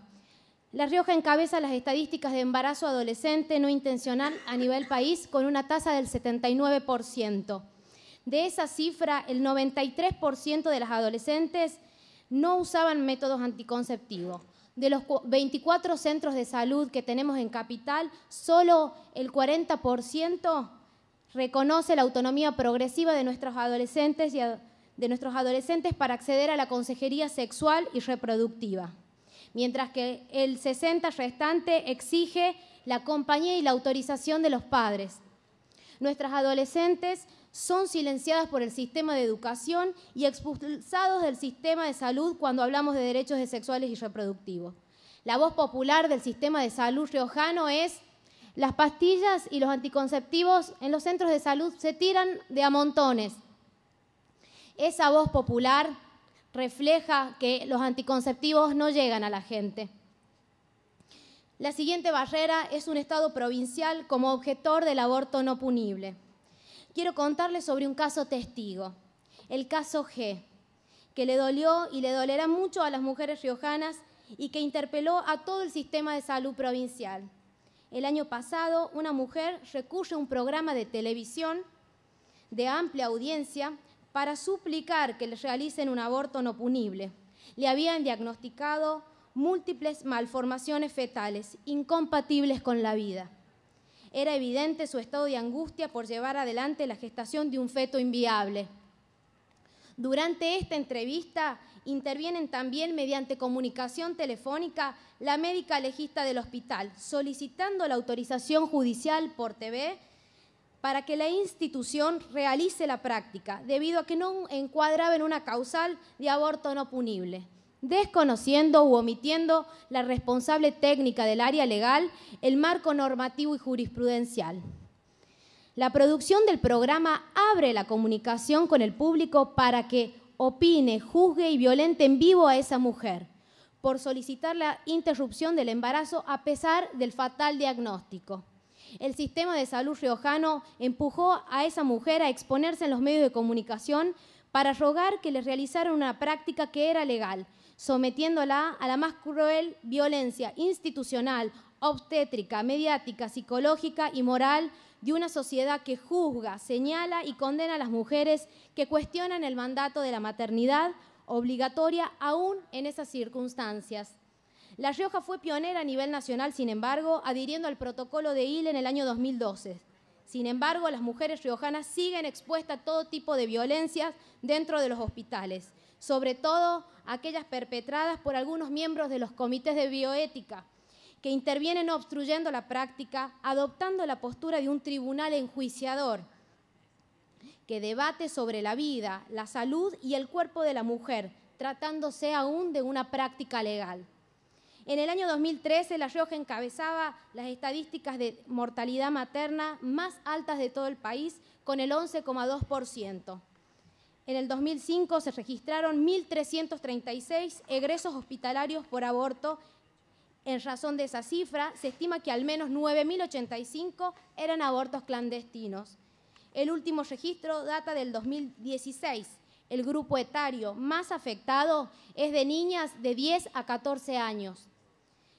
La Rioja encabeza las estadísticas de embarazo adolescente no intencional a nivel país con una tasa del 79%. De esa cifra, el 93% de las adolescentes no usaban métodos anticonceptivos. De los 24 centros de salud que tenemos en Capital, solo el 40% reconoce la autonomía progresiva de nuestros adolescentes y de nuestros adolescentes para acceder a la consejería sexual y reproductiva, mientras que el 60 restante exige la compañía y la autorización de los padres. Nuestras adolescentes son silenciadas por el sistema de educación y expulsados del sistema de salud cuando hablamos de derechos sexuales y reproductivos. La voz popular del sistema de salud riojano es las pastillas y los anticonceptivos en los centros de salud se tiran de a montones. Esa voz popular refleja que los anticonceptivos no llegan a la gente. La siguiente barrera es un Estado provincial como objetor del aborto no punible. Quiero contarles sobre un caso testigo, el caso G, que le dolió y le dolerá mucho a las mujeres riojanas y que interpeló a todo el sistema de salud provincial el año pasado una mujer recurre a un programa de televisión de amplia audiencia para suplicar que le realicen un aborto no punible. Le habían diagnosticado múltiples malformaciones fetales incompatibles con la vida. Era evidente su estado de angustia por llevar adelante la gestación de un feto inviable. Durante esta entrevista intervienen también mediante comunicación telefónica la médica legista del hospital, solicitando la autorización judicial por TV para que la institución realice la práctica, debido a que no encuadraba en una causal de aborto no punible. Desconociendo u omitiendo la responsable técnica del área legal, el marco normativo y jurisprudencial. La producción del programa abre la comunicación con el público para que opine, juzgue y violente en vivo a esa mujer por solicitar la interrupción del embarazo a pesar del fatal diagnóstico. El sistema de salud riojano empujó a esa mujer a exponerse en los medios de comunicación para rogar que le realizaran una práctica que era legal, sometiéndola a la más cruel violencia institucional, obstétrica, mediática, psicológica y moral de una sociedad que juzga, señala y condena a las mujeres que cuestionan el mandato de la maternidad obligatoria aún en esas circunstancias. La Rioja fue pionera a nivel nacional, sin embargo, adhiriendo al protocolo de ILE en el año 2012. Sin embargo, las mujeres riojanas siguen expuestas a todo tipo de violencias dentro de los hospitales, sobre todo aquellas perpetradas por algunos miembros de los comités de bioética, que intervienen obstruyendo la práctica, adoptando la postura de un tribunal enjuiciador que debate sobre la vida, la salud y el cuerpo de la mujer, tratándose aún de una práctica legal. En el año 2013, La Rioja encabezaba las estadísticas de mortalidad materna más altas de todo el país, con el 11,2%. En el 2005 se registraron 1.336 egresos hospitalarios por aborto en razón de esa cifra, se estima que al menos 9.085 eran abortos clandestinos. El último registro data del 2016. El grupo etario más afectado es de niñas de 10 a 14 años,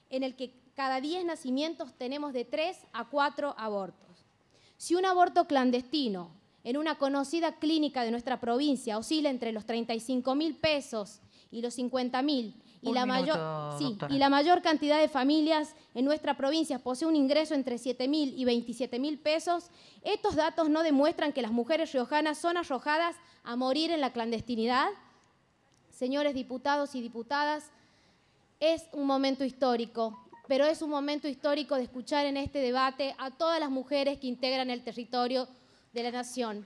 en el que cada 10 nacimientos tenemos de 3 a 4 abortos. Si un aborto clandestino en una conocida clínica de nuestra provincia oscila entre los 35 mil pesos y los 50.000, y, la, mayor, y la mayor cantidad de familias en nuestra provincia posee un ingreso entre 7 mil y 27 mil pesos, estos datos no demuestran que las mujeres riojanas son arrojadas a morir en la clandestinidad. Señores diputados y diputadas, es un momento histórico, pero es un momento histórico de escuchar en este debate a todas las mujeres que integran el territorio de la nación,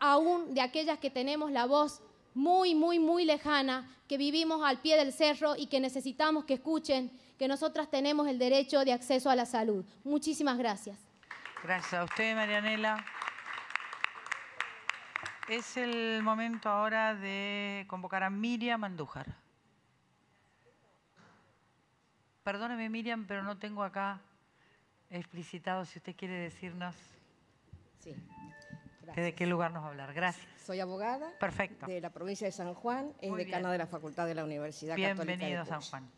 aún de aquellas que tenemos la voz muy, muy, muy lejana que vivimos al pie del cerro y que necesitamos que escuchen que nosotras tenemos el derecho de acceso a la salud. Muchísimas gracias. Gracias a usted, Marianela. Es el momento ahora de convocar a Miriam Andújar. Perdóneme, Miriam, pero no tengo acá explicitado si usted quiere decirnos sí. ¿De qué lugar nos va a hablar? Gracias. Soy abogada. De la provincia de San Juan, es decana de la Facultad de la Universidad Bienvenido Católica. Bienvenido San Juan.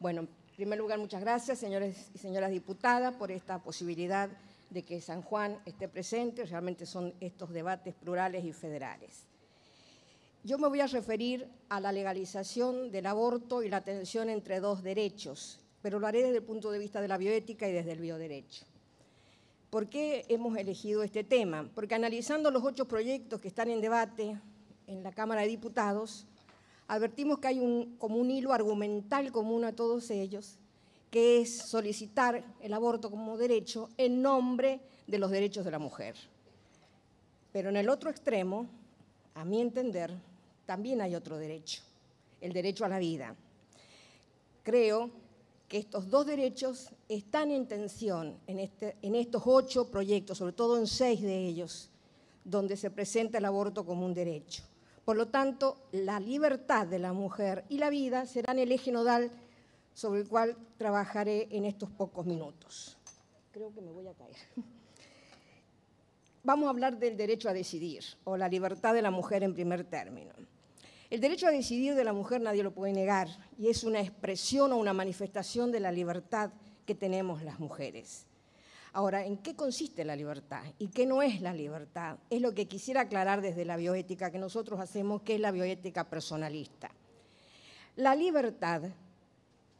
Bueno, en primer lugar, muchas gracias, señores y señoras diputadas, por esta posibilidad de que San Juan esté presente. Realmente son estos debates plurales y federales. Yo me voy a referir a la legalización del aborto y la tensión entre dos derechos, pero lo haré desde el punto de vista de la bioética y desde el bioderecho. ¿Por qué hemos elegido este tema? Porque analizando los ocho proyectos que están en debate en la Cámara de Diputados, advertimos que hay un, como hilo argumental común a todos ellos, que es solicitar el aborto como derecho en nombre de los derechos de la mujer. Pero en el otro extremo, a mi entender, también hay otro derecho, el derecho a la vida. Creo que estos dos derechos están en tensión este, en, estos ocho proyectos, sobre todo en seis de ellos, donde se presenta el aborto como un derecho. Por lo tanto, la libertad de la mujer y la vida serán el eje nodal sobre el cual trabajaré en estos pocos minutos. Creo que me voy a caer. Vamos a hablar del derecho a decidir o la libertad de la mujer en primer término. El derecho a decidir de la mujer nadie lo puede negar y es una expresión o una manifestación de la libertad que tenemos las mujeres. Ahora, ¿en qué consiste la libertad y qué no es la libertad? Es lo que quisiera aclarar desde la bioética que nosotros hacemos, que es la bioética personalista. La libertad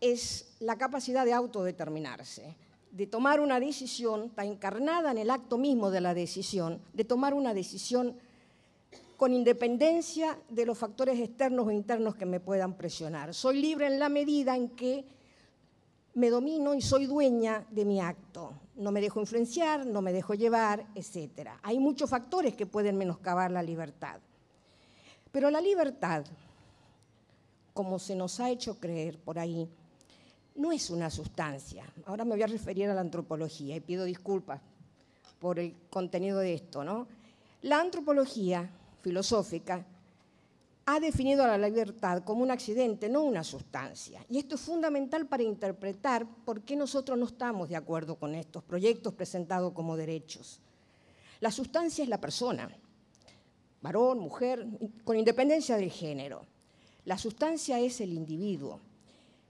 es la capacidad de autodeterminarse, de tomar una decisión, está encarnada en el acto mismo de la decisión, de tomar una decisión con independencia de los factores externos o internos que me puedan presionar. Soy libre en la medida en que me domino y soy dueña de mi acto. No me dejo influenciar, no me dejo llevar, etc. Hay muchos factores que pueden menoscabar la libertad. Pero la libertad, como se nos ha hecho creer por ahí, no es una sustancia. Ahora me voy a referir a la antropología y pido disculpas por el contenido de esto, ¿no? La antropología filosófica, ha definido a la libertad como un accidente, no una sustancia. Y esto es fundamental para interpretar por qué nosotros no estamos de acuerdo con estos proyectos presentados como derechos. La sustancia es la persona, varón, mujer, con independencia del género. La sustancia es el individuo.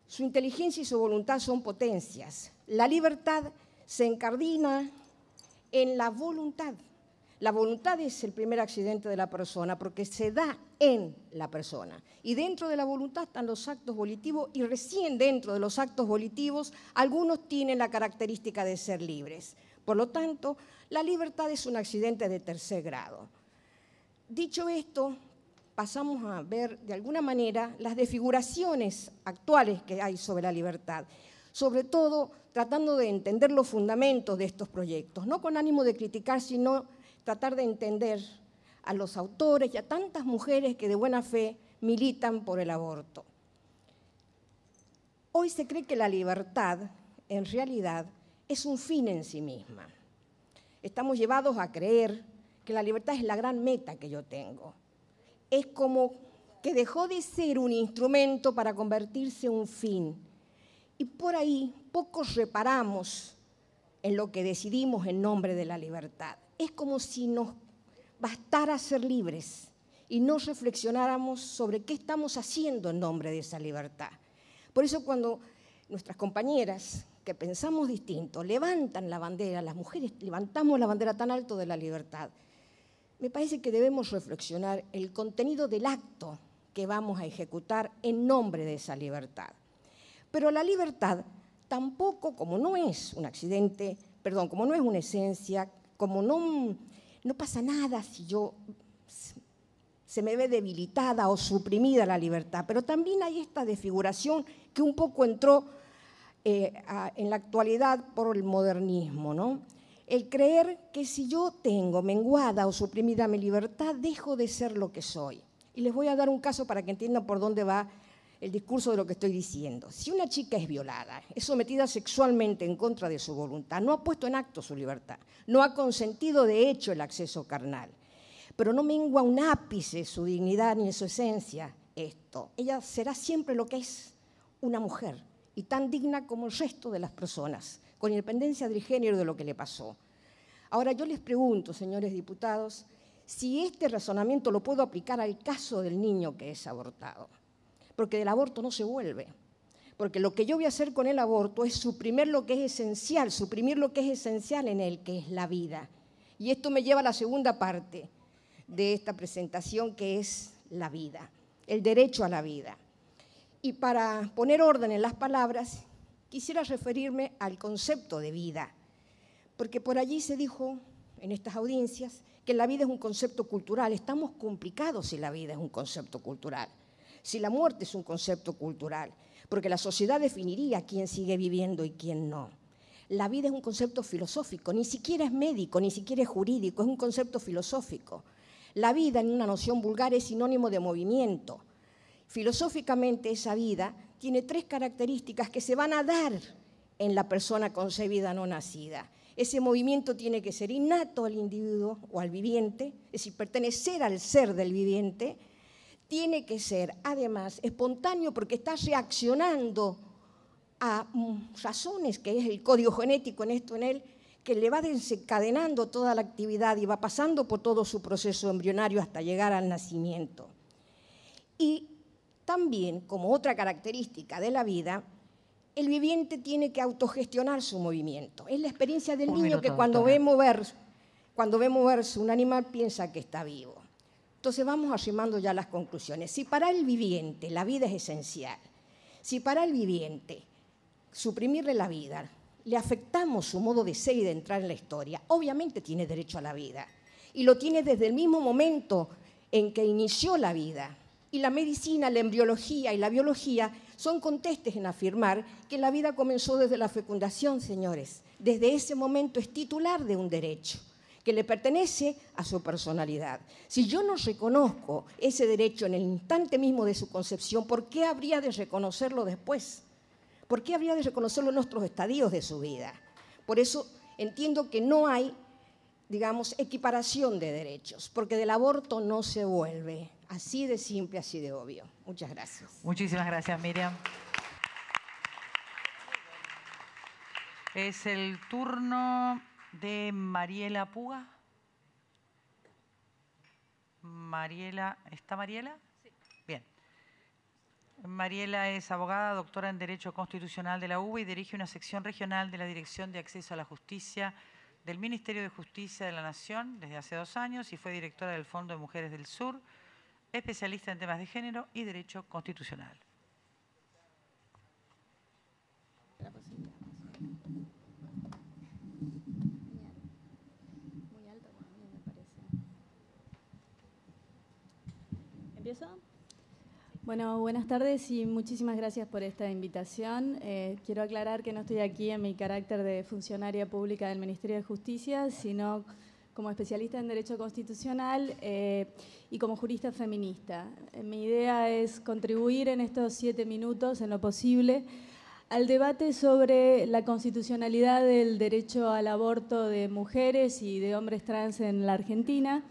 Su inteligencia y su voluntad son potencias. La libertad se encardina en la voluntad la voluntad es el primer accidente de la persona porque se da en la persona. Y dentro de la voluntad están los actos volitivos y recién dentro de los actos volitivos algunos tienen la característica de ser libres. Por lo tanto, la libertad es un accidente de tercer grado. Dicho esto, pasamos a ver de alguna manera las desfiguraciones actuales que hay sobre la libertad, sobre todo tratando de entender los fundamentos de estos proyectos, no con ánimo de criticar, sino tratar de entender a los autores y a tantas mujeres que de buena fe militan por el aborto. Hoy se cree que la libertad, en realidad, es un fin en sí misma. Estamos llevados a creer que la libertad es la gran meta que yo tengo. Es como que dejó de ser un instrumento para convertirse en un fin. Y por ahí pocos reparamos en lo que decidimos en nombre de la libertad es como si nos bastara ser libres y no reflexionáramos sobre qué estamos haciendo en nombre de esa libertad. Por eso cuando nuestras compañeras que pensamos distinto levantan la bandera, las mujeres levantamos la bandera tan alto de la libertad, me parece que debemos reflexionar el contenido del acto que vamos a ejecutar en nombre de esa libertad. Pero la libertad tampoco, como no es un accidente, perdón, como no es una esencia como no, no pasa nada si yo se me ve debilitada o suprimida la libertad, pero también hay esta desfiguración que un poco entró eh, en la actualidad por el modernismo, ¿no? El creer que si yo tengo menguada o suprimida mi libertad, dejo de ser lo que soy. Y les voy a dar un caso para que entiendan por dónde va el discurso de lo que estoy diciendo. Si una chica es violada, es sometida sexualmente en contra de su voluntad, no ha puesto en acto su libertad, no ha consentido de hecho el acceso carnal, pero no mengua un ápice su dignidad ni su esencia, esto, ella será siempre lo que es, una mujer, y tan digna como el resto de las personas, con independencia del género de lo que le pasó. Ahora yo les pregunto, señores diputados, si este razonamiento lo puedo aplicar al caso del niño que es abortado porque del aborto no se vuelve. Porque lo que yo voy a hacer con el aborto es suprimir lo que es esencial, suprimir lo que es esencial en el que es la vida. Y esto me lleva a la segunda parte de esta presentación, que es la vida, el derecho a la vida. Y para poner orden en las palabras, quisiera referirme al concepto de vida, porque por allí se dijo en estas audiencias que la vida es un concepto cultural. Estamos complicados si la vida es un concepto cultural si la muerte es un concepto cultural, porque la sociedad definiría quién sigue viviendo y quién no. La vida es un concepto filosófico, ni siquiera es médico, ni siquiera es jurídico, es un concepto filosófico. La vida, en una noción vulgar, es sinónimo de movimiento. Filosóficamente esa vida tiene tres características que se van a dar en la persona concebida no nacida. Ese movimiento tiene que ser innato al individuo o al viviente, es decir, pertenecer al ser del viviente, tiene que ser, además, espontáneo porque está reaccionando a razones, que es el código genético en esto, en él, que le va desencadenando toda la actividad y va pasando por todo su proceso embrionario hasta llegar al nacimiento. Y también, como otra característica de la vida, el viviente tiene que autogestionar su movimiento. Es la experiencia del niño que cuando ve, moverse, cuando ve moverse un animal piensa que está vivo. Entonces vamos arrimando ya las conclusiones. Si para el viviente la vida es esencial, si para el viviente suprimirle la vida le afectamos su modo de ser y de entrar en la historia, obviamente tiene derecho a la vida. Y lo tiene desde el mismo momento en que inició la vida. Y la medicina, la embriología y la biología son contestes en afirmar que la vida comenzó desde la fecundación, señores. Desde ese momento es titular de un derecho que le pertenece a su personalidad. Si yo no reconozco ese derecho en el instante mismo de su concepción, ¿por qué habría de reconocerlo después? ¿Por qué habría de reconocerlo en otros estadios de su vida? Por eso entiendo que no hay, digamos, equiparación de derechos, porque del aborto no se vuelve. Así de simple, así de obvio. Muchas gracias. Muchísimas gracias, Miriam. Es el turno de Mariela Puga. Mariela, ¿está Mariela? Sí. Bien. Mariela es abogada, doctora en Derecho Constitucional de la UBA y dirige una sección regional de la Dirección de Acceso a la Justicia del Ministerio de Justicia de la Nación desde hace dos años y fue directora del Fondo de Mujeres del Sur, especialista en temas de género y derecho constitucional. Bueno, buenas tardes y muchísimas gracias por esta invitación. Eh, quiero aclarar que no estoy aquí en mi carácter de funcionaria pública del Ministerio de Justicia, sino como especialista en Derecho Constitucional eh, y como jurista feminista. Eh, mi idea es contribuir en estos siete minutos, en lo posible, al debate sobre la constitucionalidad del derecho al aborto de mujeres y de hombres trans en la Argentina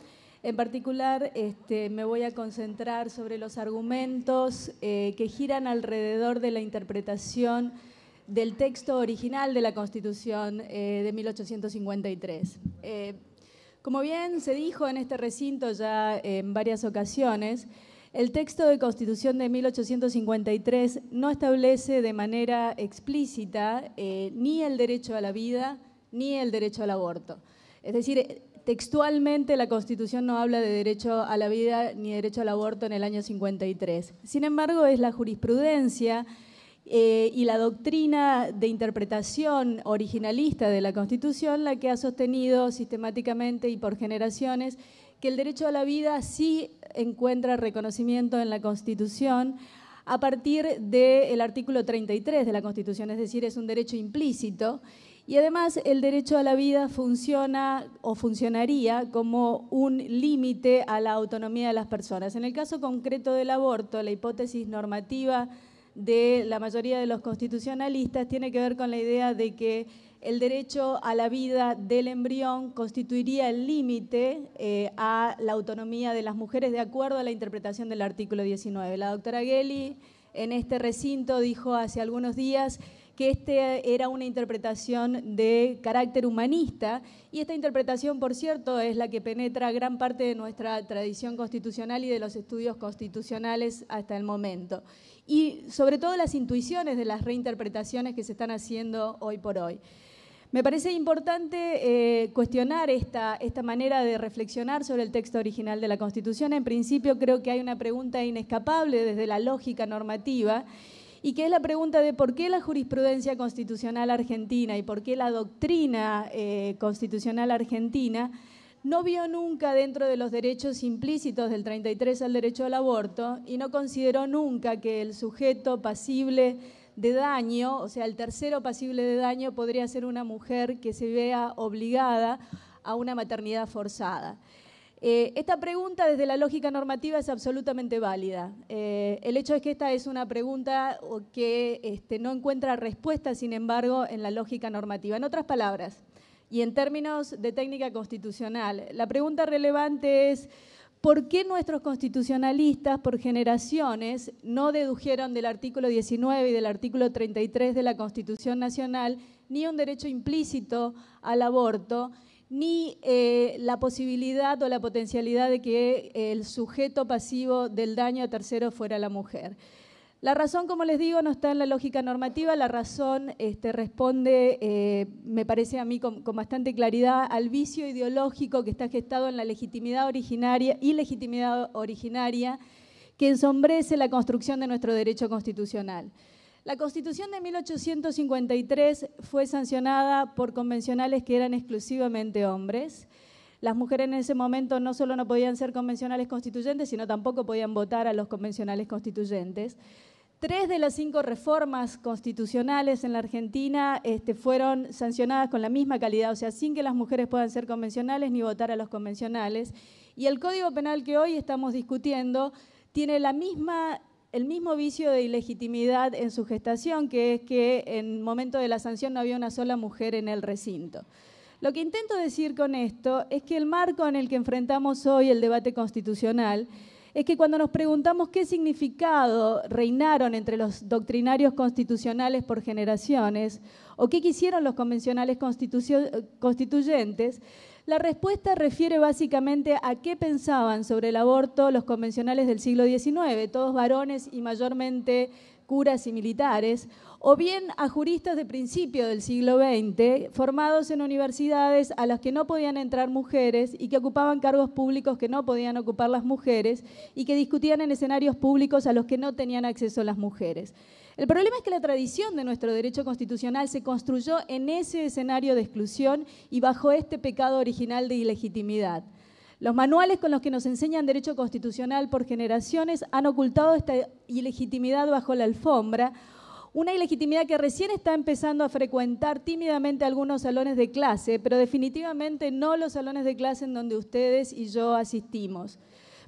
en particular, este, me voy a concentrar sobre los argumentos eh, que giran alrededor de la interpretación del texto original de la Constitución eh, de 1853. Eh, como bien se dijo en este recinto ya en varias ocasiones, el texto de Constitución de 1853 no establece de manera explícita ni el derecho a la vida ni el derecho al aborto. Es decir, Textualmente la Constitución no habla de derecho a la vida ni derecho al aborto en el año 53. Sin embargo, es la jurisprudencia eh, y la doctrina de interpretación originalista de la Constitución la que ha sostenido sistemáticamente y por generaciones que el derecho a la vida sí encuentra reconocimiento en la Constitución a partir del artículo 33 de la Constitución, es decir, es un derecho implícito y además el derecho a la vida funciona o funcionaría como un límite a la autonomía de las personas. En el caso concreto del aborto, la hipótesis normativa de la mayoría de los constitucionalistas tiene que ver con la idea de que el derecho a la vida del embrión constituiría el límite eh, a la autonomía de las mujeres de acuerdo a la interpretación del artículo 19. La doctora Gelli en este recinto dijo hace algunos días que esta era una interpretación de carácter humanista y esta interpretación, por cierto, es la que penetra gran parte de nuestra tradición constitucional y de los estudios constitucionales hasta el momento. Y sobre todo las intuiciones de las reinterpretaciones que se están haciendo hoy por hoy. Me parece importante eh, cuestionar esta, esta manera de reflexionar sobre el texto original de la Constitución. En principio creo que hay una pregunta inescapable desde la lógica normativa y que es la pregunta de por qué la jurisprudencia constitucional argentina y por qué la doctrina eh, constitucional argentina no vio nunca dentro de los derechos implícitos del 33 al derecho al aborto y no consideró nunca que el sujeto pasible de daño, o sea, el tercero pasible de daño podría ser una mujer que se vea obligada a una maternidad forzada. Eh, esta pregunta desde la lógica normativa es absolutamente válida. Eh, el hecho es que esta es una pregunta que este, no encuentra respuesta, sin embargo, en la lógica normativa. En otras palabras, y en términos de técnica constitucional, la pregunta relevante es, ¿por qué nuestros constitucionalistas por generaciones no dedujeron del artículo 19 y del artículo 33 de la Constitución Nacional ni un derecho implícito al aborto? ni eh, la posibilidad o la potencialidad de que el sujeto pasivo del daño a tercero fuera la mujer. La razón, como les digo, no está en la lógica normativa, la razón este, responde, eh, me parece a mí con, con, bastante claridad, al vicio ideológico que está gestado en la legitimidad originaria y legitimidad originaria que ensombrece la construcción de nuestro derecho constitucional. La Constitución de 1853 fue sancionada por convencionales que eran exclusivamente hombres. Las mujeres en ese momento no solo no podían ser convencionales constituyentes, sino tampoco podían votar a los convencionales constituyentes. Tres de las cinco reformas constitucionales en la Argentina este, fueron sancionadas con la misma calidad, o sea, sin que las mujeres puedan ser convencionales ni votar a los convencionales. Y el Código Penal que hoy estamos discutiendo tiene la misma el mismo vicio de ilegitimidad en su gestación, que es que en el momento de la sanción no había una sola mujer en el recinto. Lo que intento decir con esto es que el marco en el que enfrentamos hoy el debate constitucional es que cuando nos preguntamos qué significado reinaron entre los doctrinarios constitucionales por generaciones o qué quisieron los convencionales constituyentes, la respuesta refiere básicamente a qué pensaban sobre el aborto los convencionales del siglo XIX, todos varones y mayormente curas y militares, o bien a juristas de principio del siglo XX, formados en universidades a las que no podían entrar mujeres y que ocupaban cargos públicos que no podían ocupar las mujeres y que discutían en escenarios públicos a los que no tenían acceso las mujeres. El problema es que la tradición de nuestro derecho constitucional se construyó en ese escenario de exclusión y bajo este pecado original de ilegitimidad. Los manuales con los que nos enseñan derecho constitucional por generaciones han ocultado esta ilegitimidad bajo la alfombra, una ilegitimidad que recién está empezando a frecuentar tímidamente algunos salones de clase, pero definitivamente no los salones de clase en donde ustedes y yo asistimos.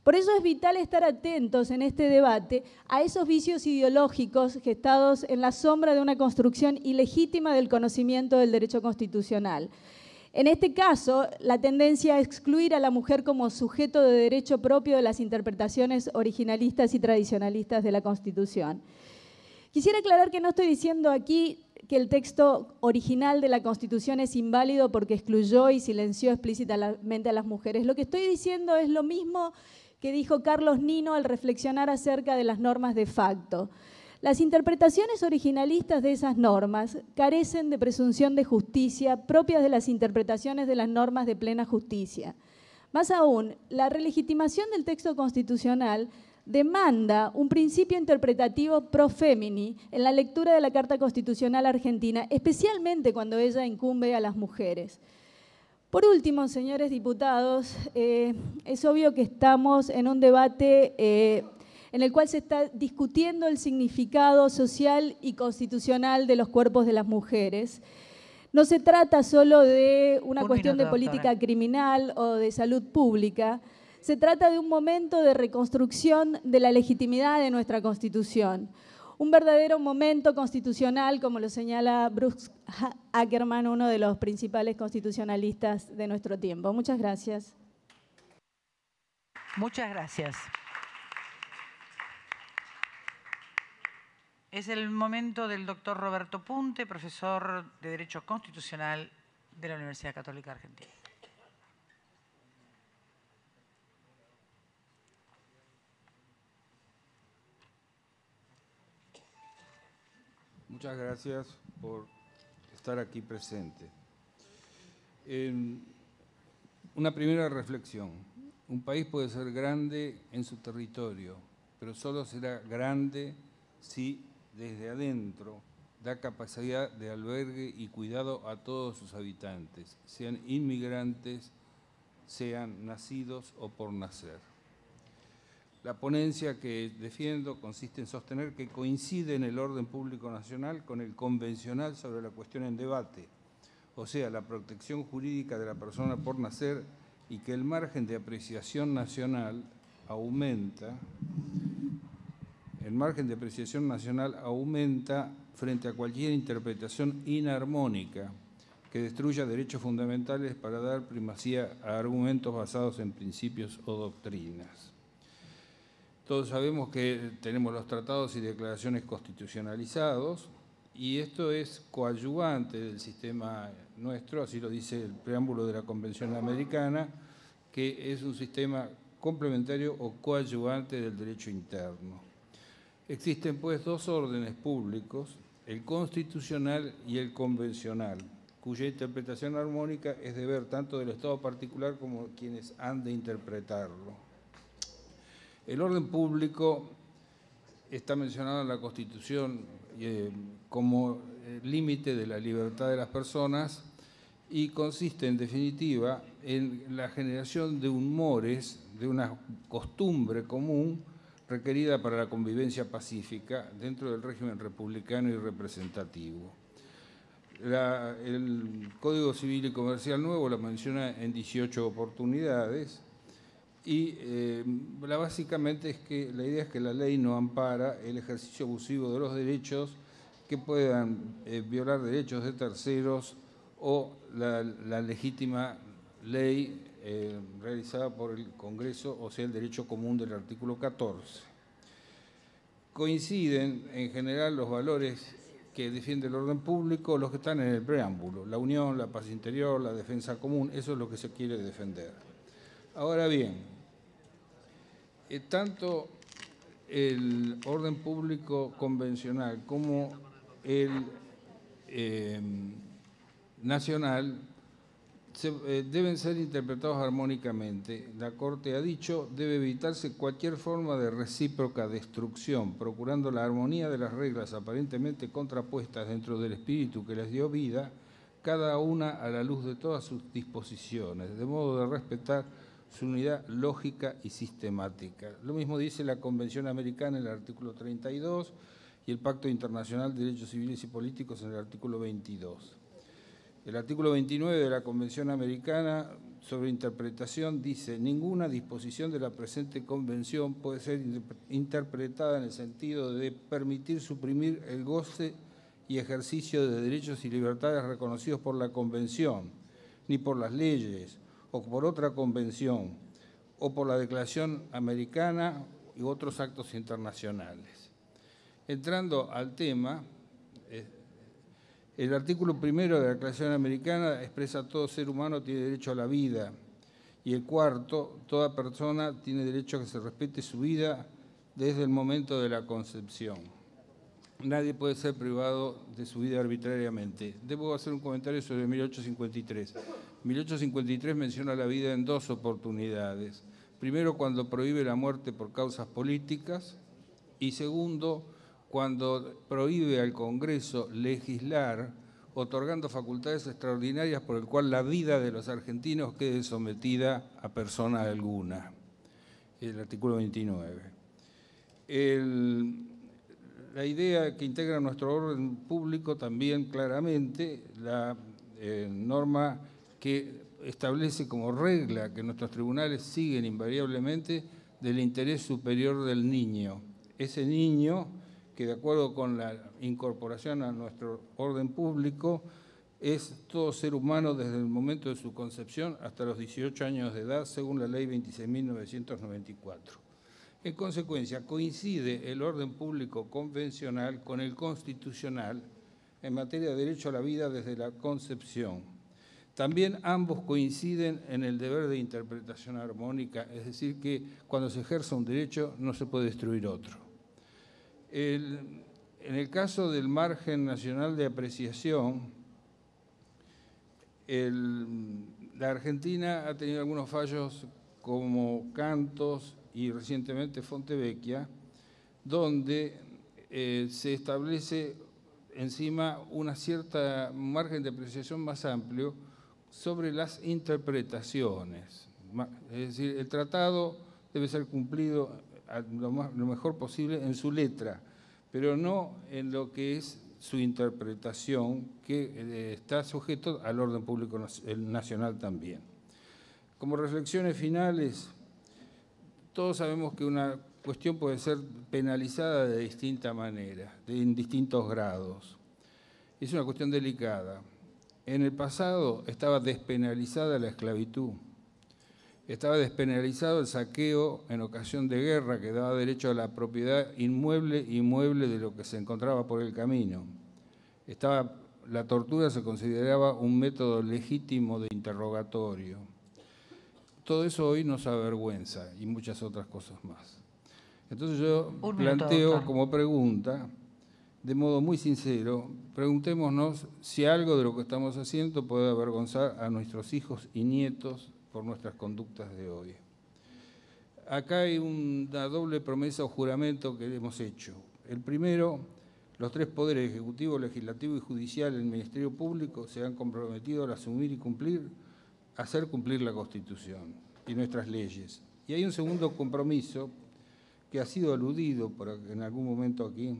Por eso es vital estar atentos en este debate a esos vicios ideológicos gestados en la sombra de una construcción ilegítima del conocimiento del derecho constitucional. En este caso, la tendencia a excluir a la mujer como sujeto de derecho propio de las interpretaciones originalistas y tradicionalistas de la Constitución. Quisiera aclarar que no estoy diciendo aquí que el texto original de la Constitución es inválido porque excluyó y silenció explícitamente a las mujeres. Lo que estoy diciendo es lo mismo que dijo Carlos Nino al reflexionar acerca de las normas de facto. Las interpretaciones originalistas de esas normas carecen de presunción de justicia propias de las interpretaciones de las normas de plena justicia. Más aún, la relegitimación del texto constitucional demanda un principio interpretativo pro femini en la lectura de la Carta Constitucional Argentina, especialmente cuando ella incumbe a las mujeres. Por último, señores diputados, eh, es obvio que estamos en un debate eh, en el cual se está discutiendo el significado social y constitucional de los cuerpos de las mujeres. No se trata solo de una cuestión de política criminal o de salud pública, se trata de un momento de reconstrucción de la legitimidad de nuestra Constitución un verdadero momento constitucional, como lo señala Bruce Ackerman, uno de los principales constitucionalistas de nuestro tiempo. Muchas gracias. Muchas gracias. Es el momento del doctor Roberto Punte, profesor de Derecho Constitucional de la Universidad Católica Argentina. Muchas gracias por estar aquí presente. una primera reflexión. Un país puede ser grande en su territorio, pero solo será grande si desde adentro da capacidad de albergue y cuidado a todos sus habitantes, sean inmigrantes, sean nacidos o por nacer. La ponencia que defiendo consiste en sostener que coincide en el orden público nacional con el convencional sobre la cuestión en debate, o sea, la protección jurídica de la persona por nacer y que el margen de apreciación nacional aumenta, el margen de apreciación nacional aumenta frente a cualquier interpretación inarmónica que destruya derechos fundamentales para dar primacía a argumentos basados en principios o doctrinas. Todos sabemos que tenemos los tratados y declaraciones constitucionalizados y esto es coadyuvante del sistema nuestro, así lo dice el preámbulo de la Convención Americana, que es un sistema complementario o coadyuvante del derecho interno. Existen pues dos órdenes públicos, el constitucional y el convencional, cuya interpretación armónica es deber tanto del Estado particular como quienes han de interpretarlo. El orden público está mencionado en la Constitución eh, como eh, límite de la libertad de las personas y consiste en definitiva en la generación de humores, de una costumbre común requerida para la convivencia pacífica dentro del régimen republicano y representativo. el Código Civil y Comercial Nuevo la menciona en 18 oportunidades y eh, la, básicamente es que la idea es que la ley no ampara el ejercicio abusivo de los derechos que puedan eh, violar derechos de terceros o la, legítima ley eh, realizada por el Congreso, o sea, el derecho común del artículo 14. Coinciden en general los valores que defiende el orden público, los que están en el preámbulo, la unión, la paz interior, la defensa común, eso es lo que se quiere defender. Ahora bien, eh, tanto el orden público convencional como el eh, nacional eh, deben ser interpretados armónicamente. La Corte ha dicho debe evitarse cualquier forma de recíproca destrucción, procurando la armonía de las reglas aparentemente contrapuestas dentro del espíritu que les dio vida, cada una a la luz de todas sus disposiciones, de modo de respetar su unidad lógica y sistemática. Lo mismo dice la Convención Americana en el artículo 32 y el Pacto Internacional de Derechos Civiles y Políticos en el artículo 22. El artículo 29 de la Convención Americana sobre Interpretación dice, ninguna disposición de la presente convención puede ser interpretada en el sentido de permitir suprimir el goce y ejercicio de derechos y libertades reconocidos por la convención, ni por las leyes, o por otra convención o por la Declaración Americana y otros actos internacionales. Entrando al tema, eh, el artículo primero de la Declaración Americana expresa todo ser humano tiene derecho a la vida y el cuarto, toda persona tiene derecho a que se respete su vida desde el momento de la concepción. Nadie puede ser privado de su vida arbitrariamente. Debo hacer un comentario sobre 1853. 1853 menciona la vida en dos oportunidades. Primero, cuando prohíbe la muerte por causas políticas y segundo, cuando prohíbe al Congreso legislar otorgando facultades extraordinarias por el cual la vida de los argentinos quede sometida a persona alguna. El artículo 29. la idea que integra nuestro orden público también claramente, la eh, norma que establece como regla que nuestros tribunales siguen invariablemente del interés superior del niño. Ese niño que de acuerdo con la incorporación a nuestro orden público es todo ser humano desde el momento de su concepción hasta los 18 años de edad, según la ley 26.994. En consecuencia, coincide el orden público convencional con el constitucional en materia de derecho a la vida desde la concepción también ambos coinciden en el deber de interpretación armónica, es decir, que cuando se ejerce un derecho no se puede destruir otro. en el caso del margen nacional de apreciación, la Argentina ha tenido algunos fallos como Cantos y recientemente Fontevecchia, donde eh, se establece encima una cierta margen de apreciación más amplio sobre las interpretaciones. Es decir, el tratado debe ser cumplido eh, lo, mejor posible en su letra, pero no en lo que es su interpretación, que eh, está sujeto al orden público nacional también. Como reflexiones finales, todos sabemos que una cuestión puede ser penalizada de distinta manera, en distintos grados. Es una cuestión delicada. En el pasado estaba despenalizada la esclavitud, estaba despenalizado el saqueo en ocasión de guerra que daba derecho a la propiedad inmueble y de lo que se encontraba por el camino. Estaba, la tortura se consideraba un método legítimo de interrogatorio. Todo eso hoy nos avergüenza y muchas otras cosas más. Entonces yo planteo como pregunta, de modo muy sincero, preguntémonos si algo de lo que estamos haciendo puede avergonzar a nuestros hijos y nietos por nuestras conductas de hoy. Acá hay una doble promesa o juramento que hemos hecho. El primero, los tres poderes, ejecutivo, legislativo y judicial, el Ministerio Público, se han comprometido a asumir y cumplir, hacer cumplir la Constitución y nuestras leyes. Y hay un segundo compromiso que ha sido aludido en algún momento aquí,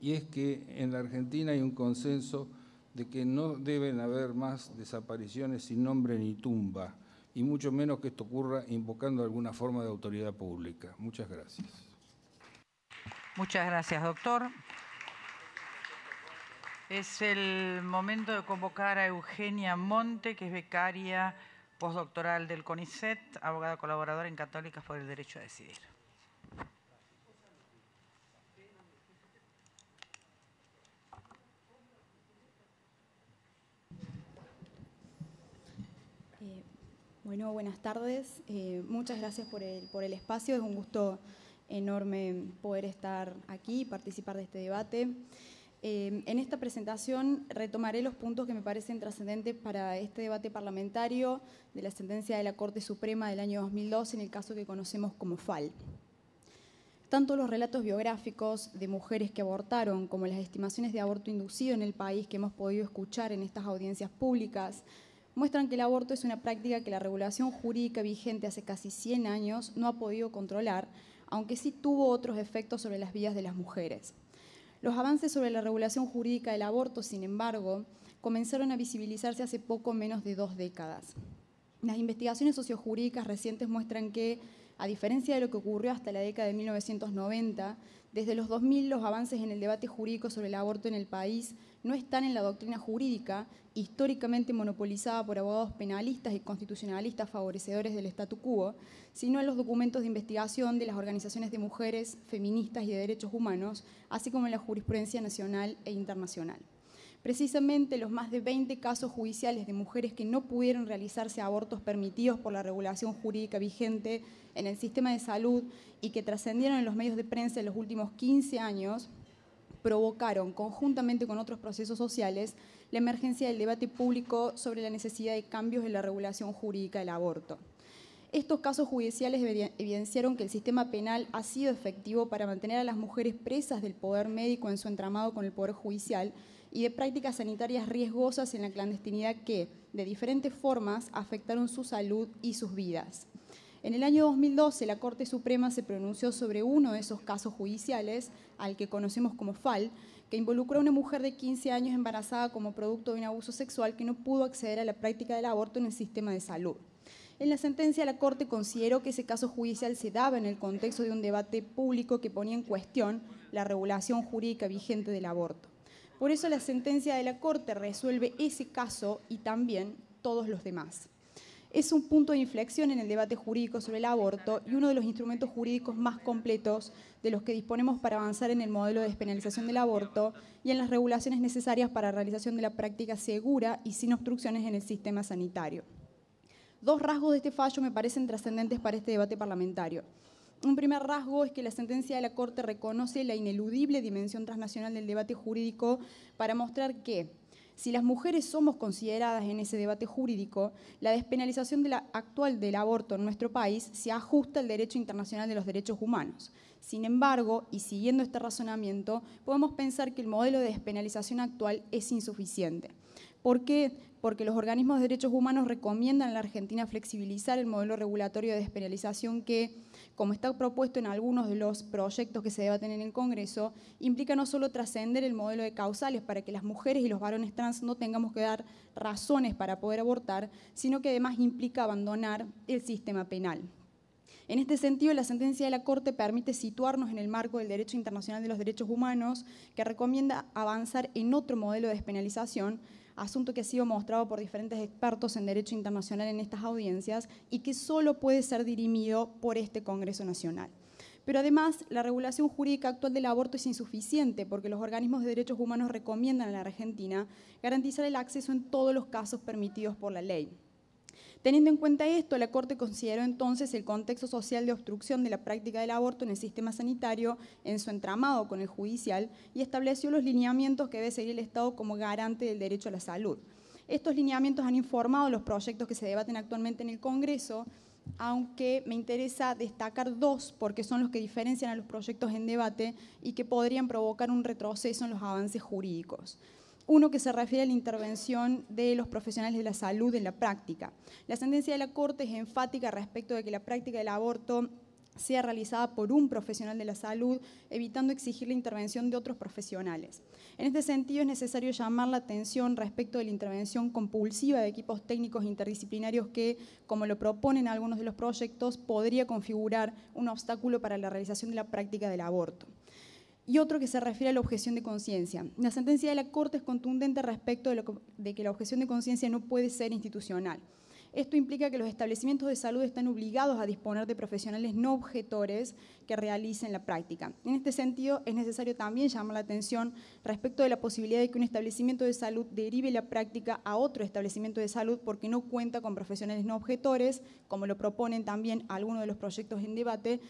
y es que en la Argentina hay un consenso de que no deben haber más desapariciones sin nombre ni tumba, y mucho menos que esto ocurra invocando alguna forma de autoridad pública. Muchas gracias. Muchas gracias, doctor. Es el momento de convocar a Eugenia Monte, que es becaria postdoctoral del CONICET, abogada colaboradora en Católicas por el Derecho a Decidir. Bueno, buenas tardes. Eh, muchas gracias por el, espacio. Es un gusto enorme poder estar aquí y participar de este debate. Eh, en esta presentación retomaré los puntos que me parecen trascendentes para este debate parlamentario de la sentencia de la Corte Suprema del año 2002 en el caso que conocemos como FAL. Tanto los relatos biográficos de mujeres que abortaron como las estimaciones de aborto inducido en el país que hemos podido escuchar en estas audiencias públicas muestran que el aborto es una práctica que la regulación jurídica vigente hace casi 100 años no ha podido controlar, aunque sí tuvo otros efectos sobre las vidas de las mujeres. Los avances sobre la regulación jurídica del aborto, sin embargo, comenzaron a visibilizarse hace poco menos de dos décadas. Las investigaciones sociojurídicas recientes muestran que a diferencia de lo que ocurrió hasta la década de 1990, desde los 2000 los avances en el debate jurídico sobre el aborto en el país no están en la doctrina jurídica, históricamente monopolizada por abogados penalistas y constitucionalistas favorecedores del statu quo, sino en los documentos de investigación de las organizaciones de mujeres, feministas y de derechos humanos, así como en la jurisprudencia nacional e internacional. Precisamente los más de 20 casos judiciales de mujeres que no pudieron realizarse abortos permitidos por la regulación jurídica vigente en el sistema de salud y que trascendieron en los medios de prensa en los últimos 15 años, provocaron, conjuntamente con otros procesos sociales, la emergencia del debate público sobre la necesidad de cambios en la regulación jurídica del aborto. Estos casos judiciales evidenciaron que el sistema penal ha sido efectivo para mantener a las mujeres presas del poder médico en su entramado con el poder judicial y de prácticas sanitarias riesgosas en la clandestinidad que, de diferentes formas, afectaron su salud y sus vidas. En el año 2012, la Corte Suprema se pronunció sobre uno de esos casos judiciales, al que conocemos como FAL, que involucró a una mujer de 15 años embarazada como producto de un abuso sexual que no pudo acceder a la práctica del aborto en el sistema de salud. En la sentencia, la Corte consideró que ese caso judicial se daba en el contexto de un debate público que ponía en cuestión la regulación jurídica vigente del aborto. Por eso la sentencia de la Corte resuelve ese caso y también todos los demás. Es un punto de inflexión en el debate jurídico sobre el aborto y uno de los instrumentos jurídicos más completos de los que disponemos para avanzar en el modelo de despenalización del aborto y en las regulaciones necesarias para la realización de la práctica segura y sin obstrucciones en el sistema sanitario. Dos rasgos de este fallo me parecen trascendentes para este debate parlamentario. Un primer rasgo es que la sentencia de la Corte reconoce la ineludible dimensión transnacional del debate jurídico para mostrar que, si las mujeres somos consideradas en ese debate jurídico, la despenalización de la actual del aborto en nuestro país se ajusta al derecho internacional de los derechos humanos. Sin embargo, y siguiendo este razonamiento, podemos pensar que el modelo de despenalización actual es insuficiente. ¿Por qué? Porque los organismos de derechos humanos recomiendan a la Argentina flexibilizar el modelo regulatorio de despenalización que como está propuesto en algunos de los proyectos que se debaten en el Congreso, implica no solo trascender el modelo de causales para que las mujeres y los varones trans no tengamos que dar razones para poder abortar, sino que además implica abandonar el sistema penal. En este sentido, la sentencia de la Corte permite situarnos en el marco del derecho internacional de los derechos humanos, que recomienda avanzar en otro modelo de despenalización asunto que ha sido mostrado por diferentes expertos en derecho internacional en estas audiencias y que solo puede ser dirimido por este Congreso Nacional. Pero además, la regulación jurídica actual del aborto es insuficiente porque los organismos de derechos humanos recomiendan a la Argentina garantizar el acceso en todos los casos permitidos por la ley. Teniendo en cuenta esto, la Corte consideró entonces el contexto social de obstrucción de la práctica del aborto en el sistema sanitario en su entramado con el judicial y estableció los lineamientos que debe seguir el Estado como garante del derecho a la salud. Estos lineamientos han informado los proyectos que se debaten actualmente en el Congreso, aunque me interesa destacar dos porque son los que diferencian a los proyectos en debate y que podrían provocar un retroceso en los avances jurídicos. Uno que se refiere a la intervención de los profesionales de la salud en la práctica. La sentencia de la Corte es enfática respecto de que la práctica del aborto sea realizada por un profesional de la salud, evitando exigir la intervención de otros profesionales. En este sentido, es necesario llamar la atención respecto de la intervención compulsiva de equipos técnicos interdisciplinarios que, como lo proponen algunos de los proyectos, podría configurar un obstáculo para la realización de la práctica del aborto y otro que se refiere a la objeción de conciencia. La sentencia de la Corte es contundente respecto de, que la objeción de conciencia no puede ser institucional. Esto implica que los establecimientos de salud están obligados a disponer de profesionales no objetores que realicen la práctica. En este sentido, es necesario también llamar la atención respecto de la posibilidad de que un establecimiento de salud derive la práctica a otro establecimiento de salud porque no cuenta con profesionales no objetores, como lo proponen también algunos de los proyectos en debate,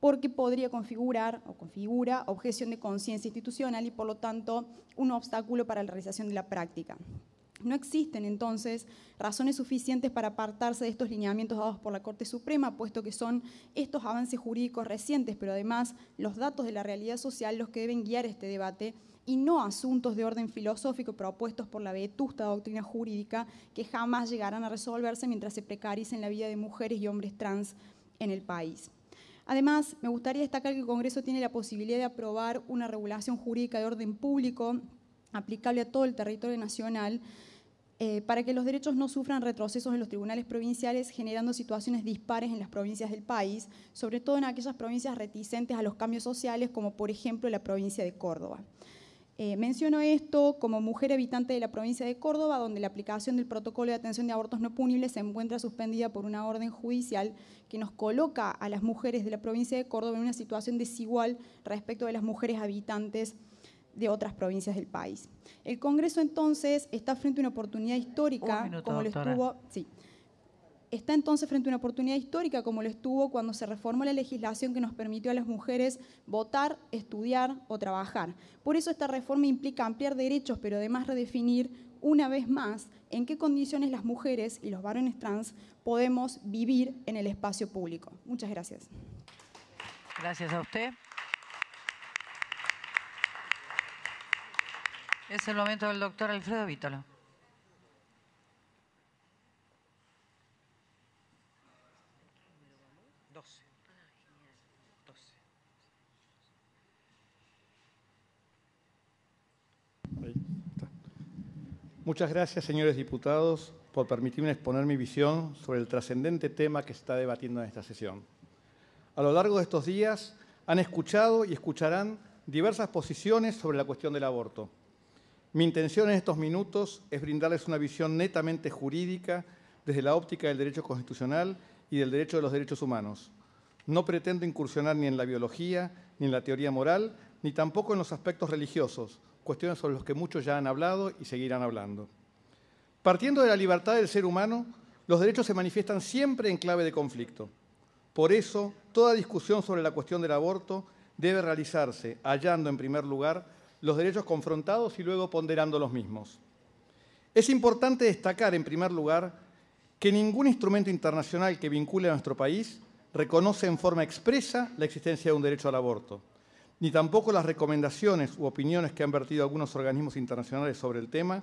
porque podría configurar o configura objeción de conciencia institucional y por lo tanto un obstáculo para la realización de la práctica. No existen entonces razones suficientes para apartarse de estos lineamientos dados por la Corte Suprema, puesto que son estos avances jurídicos recientes, pero además los datos de la realidad social los que deben guiar este debate y no asuntos de orden filosófico propuestos por la vetusta doctrina jurídica que jamás llegarán a resolverse mientras se precaricen la vida de mujeres y hombres trans en el país. Además, me gustaría destacar que el Congreso tiene la posibilidad de aprobar una regulación jurídica de orden público aplicable a todo el territorio nacional eh, para que los derechos no sufran retrocesos en los tribunales provinciales, generando situaciones dispares en las provincias del país, sobre todo en aquellas provincias reticentes a los cambios sociales, como por ejemplo la provincia de Córdoba. Eh, menciono esto como mujer habitante de la provincia de Córdoba, donde la aplicación del protocolo de atención de abortos no punibles se encuentra suspendida por una orden judicial que nos coloca a las mujeres de la provincia de Córdoba en una situación desigual respecto de las mujeres habitantes de otras provincias del país. El Congreso entonces está frente a una oportunidad histórica, como lo estuvo, sí, Está entonces frente a una oportunidad histórica como lo estuvo cuando se reformó la legislación que nos permitió a las mujeres votar, estudiar o trabajar. Por eso esta reforma implica ampliar derechos, pero además redefinir una vez más en qué condiciones las mujeres y los varones trans podemos vivir en el espacio público. Muchas gracias. Gracias a usted. Es el momento del doctor Alfredo Vítalo. Muchas gracias, señores diputados, por permitirme exponer mi visión sobre el trascendente tema que se está debatiendo en esta sesión. A lo largo de estos días han escuchado y escucharán diversas posiciones sobre la cuestión del aborto. Mi intención en estos minutos es brindarles una visión netamente jurídica desde la óptica del derecho constitucional y del derecho de los derechos humanos. No pretendo incursionar ni en la biología, ni en la teoría moral, ni tampoco en los aspectos religiosos, cuestiones sobre las que muchos ya han hablado y seguirán hablando. Partiendo de la libertad del ser humano, los derechos se manifiestan siempre en clave de conflicto. Por eso, toda discusión sobre la cuestión del aborto debe realizarse hallando en primer lugar los derechos confrontados y luego ponderando los mismos. Es importante destacar en primer lugar que ningún instrumento internacional que vincule a nuestro país reconoce en forma expresa la existencia de un derecho al aborto ni tampoco las recomendaciones u opiniones que han vertido algunos organismos internacionales sobre el tema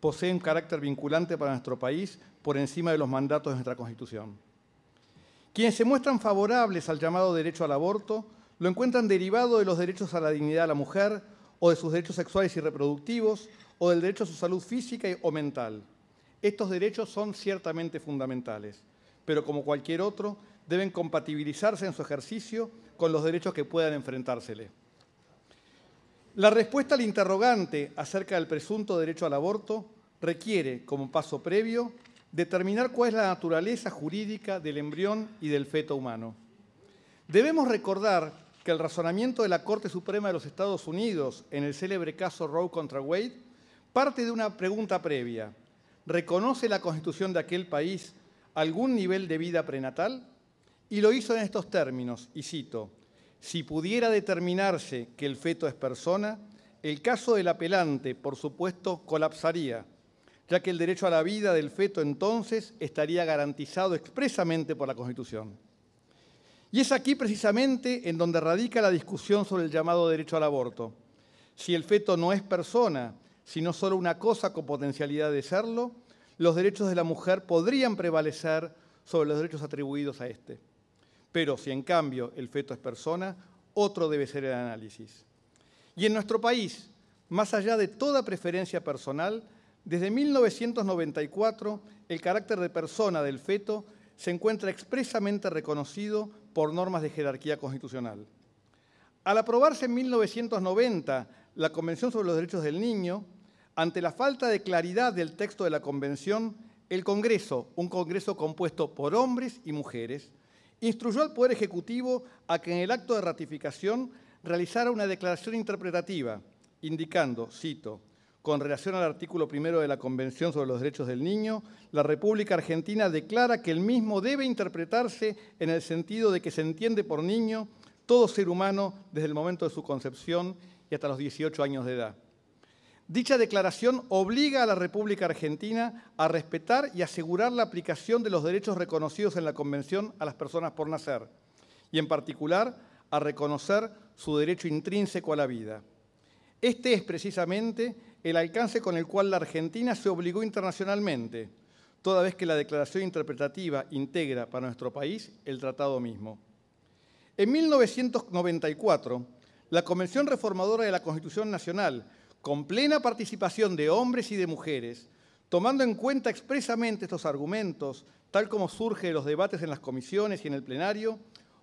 poseen carácter vinculante para nuestro país por encima de los mandatos de nuestra Constitución. Quienes se muestran favorables al llamado derecho al aborto lo encuentran derivado de los derechos a la dignidad de la mujer o de sus derechos sexuales y reproductivos o del derecho a su salud física o mental. Estos derechos son ciertamente fundamentales, pero como cualquier otro, deben compatibilizarse en su ejercicio con los derechos que puedan enfrentársele. La respuesta al interrogante acerca del presunto derecho al aborto requiere, como paso previo, determinar cuál es la naturaleza jurídica del embrión y del feto humano. Debemos recordar que el razonamiento de la Corte Suprema de los Estados Unidos en el célebre caso Roe contra Wade parte de una pregunta previa. ¿Reconoce la constitución de aquel país algún nivel de vida prenatal? Y lo hizo en estos términos, y cito, si pudiera determinarse que el feto es persona, el caso del apelante, por supuesto, colapsaría, ya que el derecho a la vida del feto entonces estaría garantizado expresamente por la Constitución. Y es aquí precisamente en donde radica la discusión sobre el llamado derecho al aborto. Si el feto no es persona, sino solo una cosa con potencialidad de serlo, los derechos de la mujer podrían prevalecer sobre los derechos atribuidos a éste. Pero si en cambio el feto es persona, otro debe ser el análisis. Y en nuestro país, más allá de toda preferencia personal, desde 1994 el carácter de persona del feto se encuentra expresamente reconocido por normas de jerarquía constitucional. Al aprobarse en 1990 la Convención sobre los Derechos del Niño, ante la falta de claridad del texto de la Convención, el Congreso, un Congreso compuesto por hombres y mujeres, instruyó al Poder Ejecutivo a que en el acto de ratificación realizara una declaración interpretativa, indicando, cito, con relación al artículo primero de la Convención sobre los Derechos del Niño, la República Argentina declara que el mismo debe interpretarse en el sentido de que se entiende por niño todo ser humano desde el momento de su concepción y hasta los 18 años de edad. Dicha declaración obliga a la República Argentina a respetar y asegurar la aplicación de los derechos reconocidos en la Convención a las personas por nacer, y en particular a reconocer su derecho intrínseco a la vida. Este es precisamente el alcance con el cual la Argentina se obligó internacionalmente, toda vez que la declaración interpretativa integra para nuestro país el tratado mismo. En 1994, la Convención Reformadora de la Constitución Nacional, con plena participación de hombres y de mujeres, tomando en cuenta expresamente estos argumentos, tal como surge de los debates en las comisiones y en el plenario,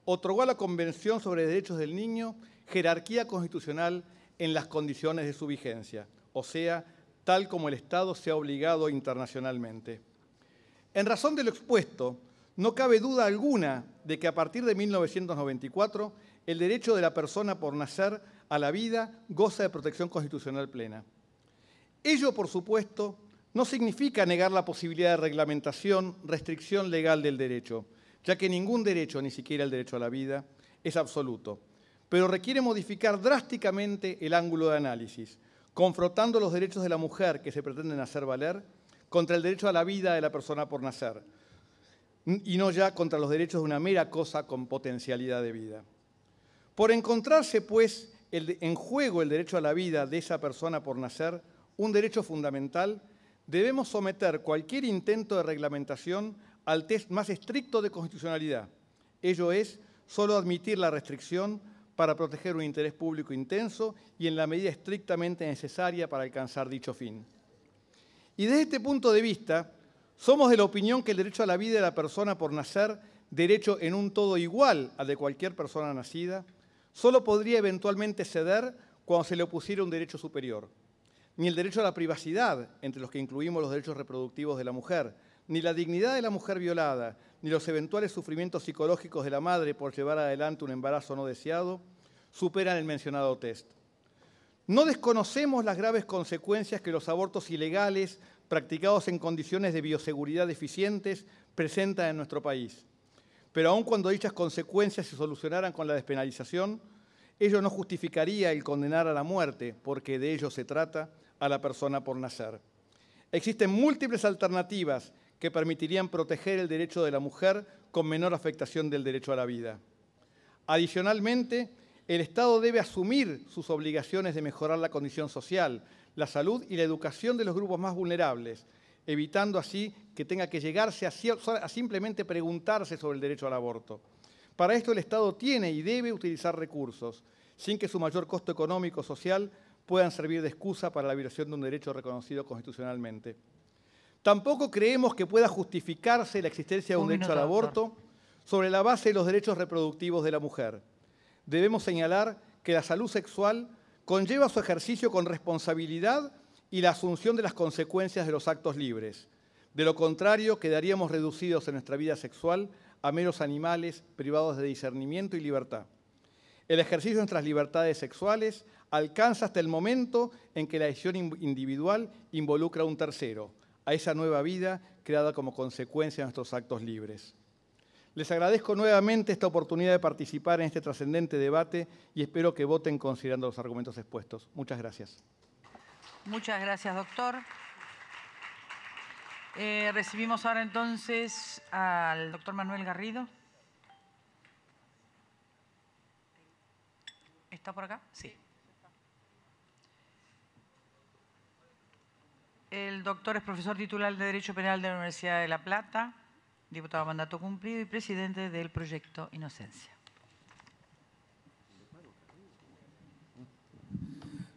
otorgó a la Convención sobre Derechos del Niño jerarquía constitucional en las condiciones de su vigencia, o sea, tal como el Estado se ha obligado internacionalmente. En razón de lo expuesto, no cabe duda alguna de que a partir de 1994 el derecho de la persona por nacer a la vida goza de protección constitucional plena. Ello, por supuesto, no significa negar la posibilidad de reglamentación, restricción legal del derecho, ya que ningún derecho, ni siquiera el derecho a la vida, es absoluto, pero requiere modificar drásticamente el ángulo de análisis, confrontando los derechos de la mujer que se pretenden hacer valer contra el derecho a la vida de la persona por nacer, y no ya contra los derechos de una mera cosa con potencialidad de vida. Por encontrarse, pues, en juego el derecho a la vida de esa persona por nacer, un derecho fundamental, debemos someter cualquier intento de reglamentación al test más estricto de constitucionalidad. Ello es solo admitir la restricción para proteger un interés público intenso y en la medida estrictamente necesaria para alcanzar dicho fin. Y desde este punto de vista, somos de la opinión que el derecho a la vida de la persona por nacer, derecho en un todo igual al de cualquier persona nacida, solo podría eventualmente ceder cuando se le opusiera un derecho superior. Ni el derecho a la privacidad, entre los que incluimos los derechos reproductivos de la mujer, ni la dignidad de la mujer violada, ni los eventuales sufrimientos psicológicos de la madre por llevar adelante un embarazo no deseado, superan el mencionado test. No desconocemos las graves consecuencias que los abortos ilegales, practicados en condiciones de bioseguridad deficientes, presentan en nuestro país. Pero aun cuando dichas consecuencias se solucionaran con la despenalización, ello no justificaría el condenar a la muerte, porque de ello se trata, a la persona por nacer. Existen múltiples alternativas que permitirían proteger el derecho de la mujer con menor afectación del derecho a la vida. Adicionalmente, el Estado debe asumir sus obligaciones de mejorar la condición social, la salud y la educación de los grupos más vulnerables, evitando así que tenga que llegarse a, simplemente preguntarse sobre el derecho al aborto. Para esto el Estado tiene y debe utilizar recursos, sin que su mayor costo económico o social puedan servir de excusa para la violación de un derecho reconocido constitucionalmente. Tampoco creemos que pueda justificarse la existencia de un, derecho al aborto sobre la base de los derechos reproductivos de la mujer. Debemos señalar que la salud sexual conlleva su ejercicio con responsabilidad y la asunción de las consecuencias de los actos libres. De lo contrario, quedaríamos reducidos en nuestra vida sexual a meros animales privados de discernimiento y libertad. El ejercicio de nuestras libertades sexuales alcanza hasta el momento en que la decisión individual involucra a un tercero, a esa nueva vida creada como consecuencia de nuestros actos libres. Les agradezco nuevamente esta oportunidad de participar en este trascendente debate y espero que voten considerando los argumentos expuestos. Muchas gracias. Muchas gracias, doctor. Eh, recibimos ahora entonces al doctor Manuel Garrido. ¿Está por acá? Sí. El doctor es profesor titular de Derecho Penal de la Universidad de La Plata, diputado a mandato cumplido y presidente del proyecto Inocencia.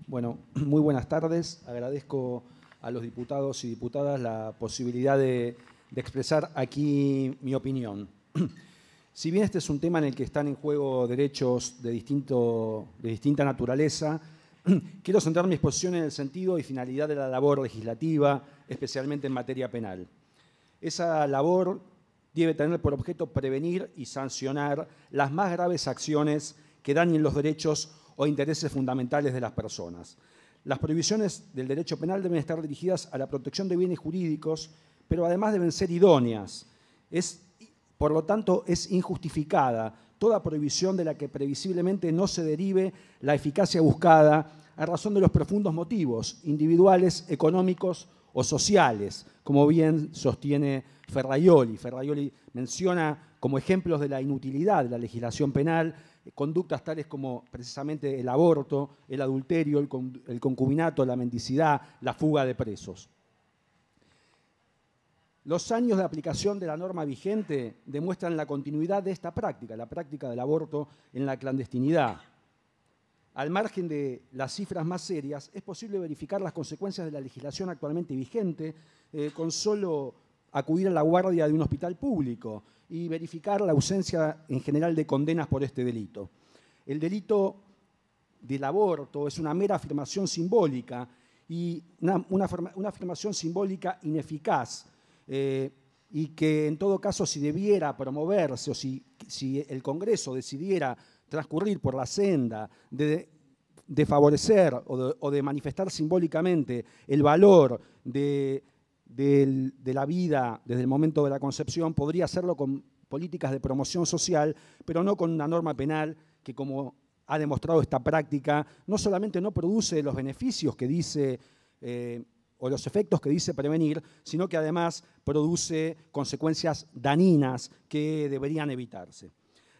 Bueno, muy buenas tardes. Agradezco a los diputados y diputadas la posibilidad de, expresar aquí mi opinión. Si bien este es un tema en el que están en juego derechos de, distinto, de distinta naturaleza, quiero centrar mi exposición en el sentido y finalidad de la labor legislativa, especialmente en materia penal. Esa labor debe tener por objeto prevenir y sancionar las más graves acciones que dañen los derechos o intereses fundamentales de las personas. Las prohibiciones del derecho penal deben estar dirigidas a la protección de bienes jurídicos, pero además deben ser idóneas. Es, por lo tanto, es injustificada toda prohibición de la que previsiblemente no se derive la eficacia buscada a razón de los profundos motivos individuales, económicos o sociales, como bien sostiene Ferraioli. Ferraioli menciona como ejemplos de la inutilidad de la legislación penal conductas tales como precisamente el aborto, el adulterio, el, concubinato, la mendicidad, la fuga de presos. Los años de aplicación de la norma vigente demuestran la continuidad de esta práctica, la práctica del aborto en la clandestinidad. Al margen de las cifras más serias, es posible verificar las consecuencias de la legislación actualmente vigente eh, con solo acudir a la guardia de un hospital público y verificar la ausencia en general de condenas por este delito. El delito del aborto es una mera afirmación simbólica y una, afirmación simbólica ineficaz eh, y que en todo caso si debiera promoverse o si, si el Congreso decidiera transcurrir por la senda de, favorecer o de manifestar simbólicamente el valor de de la vida desde el momento de la concepción, podría hacerlo con políticas de promoción social, pero no con una norma penal que, como ha demostrado esta práctica, no solamente no produce los beneficios que dice eh, o los efectos que dice prevenir, sino que además produce consecuencias daninas que deberían evitarse.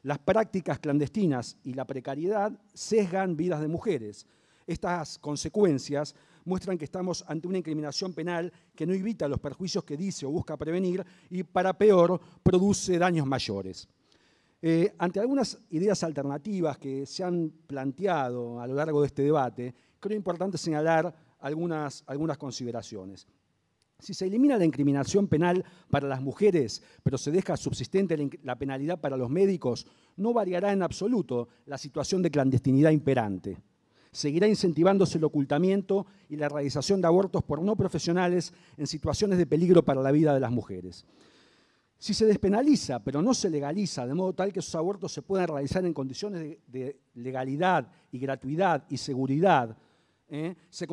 Las prácticas clandestinas y la precariedad sesgan vidas de mujeres. Estas consecuencias muestran que estamos ante una incriminación penal que no evita los perjuicios que dice o busca prevenir y, para peor, produce daños mayores. Eh, ante algunas ideas alternativas que se han planteado a lo largo de este debate, creo importante señalar algunas, algunas consideraciones. Si se elimina la incriminación penal para las mujeres, pero se deja subsistente la penalidad para los médicos, no variará en absoluto la situación de clandestinidad imperante seguirá incentivándose el ocultamiento y la realización de abortos por no profesionales en situaciones de peligro para la vida de las mujeres. Si se despenaliza, pero no se legaliza, de modo tal que esos abortos se puedan realizar en condiciones de, de legalidad y gratuidad y seguridad, ¿eh? se,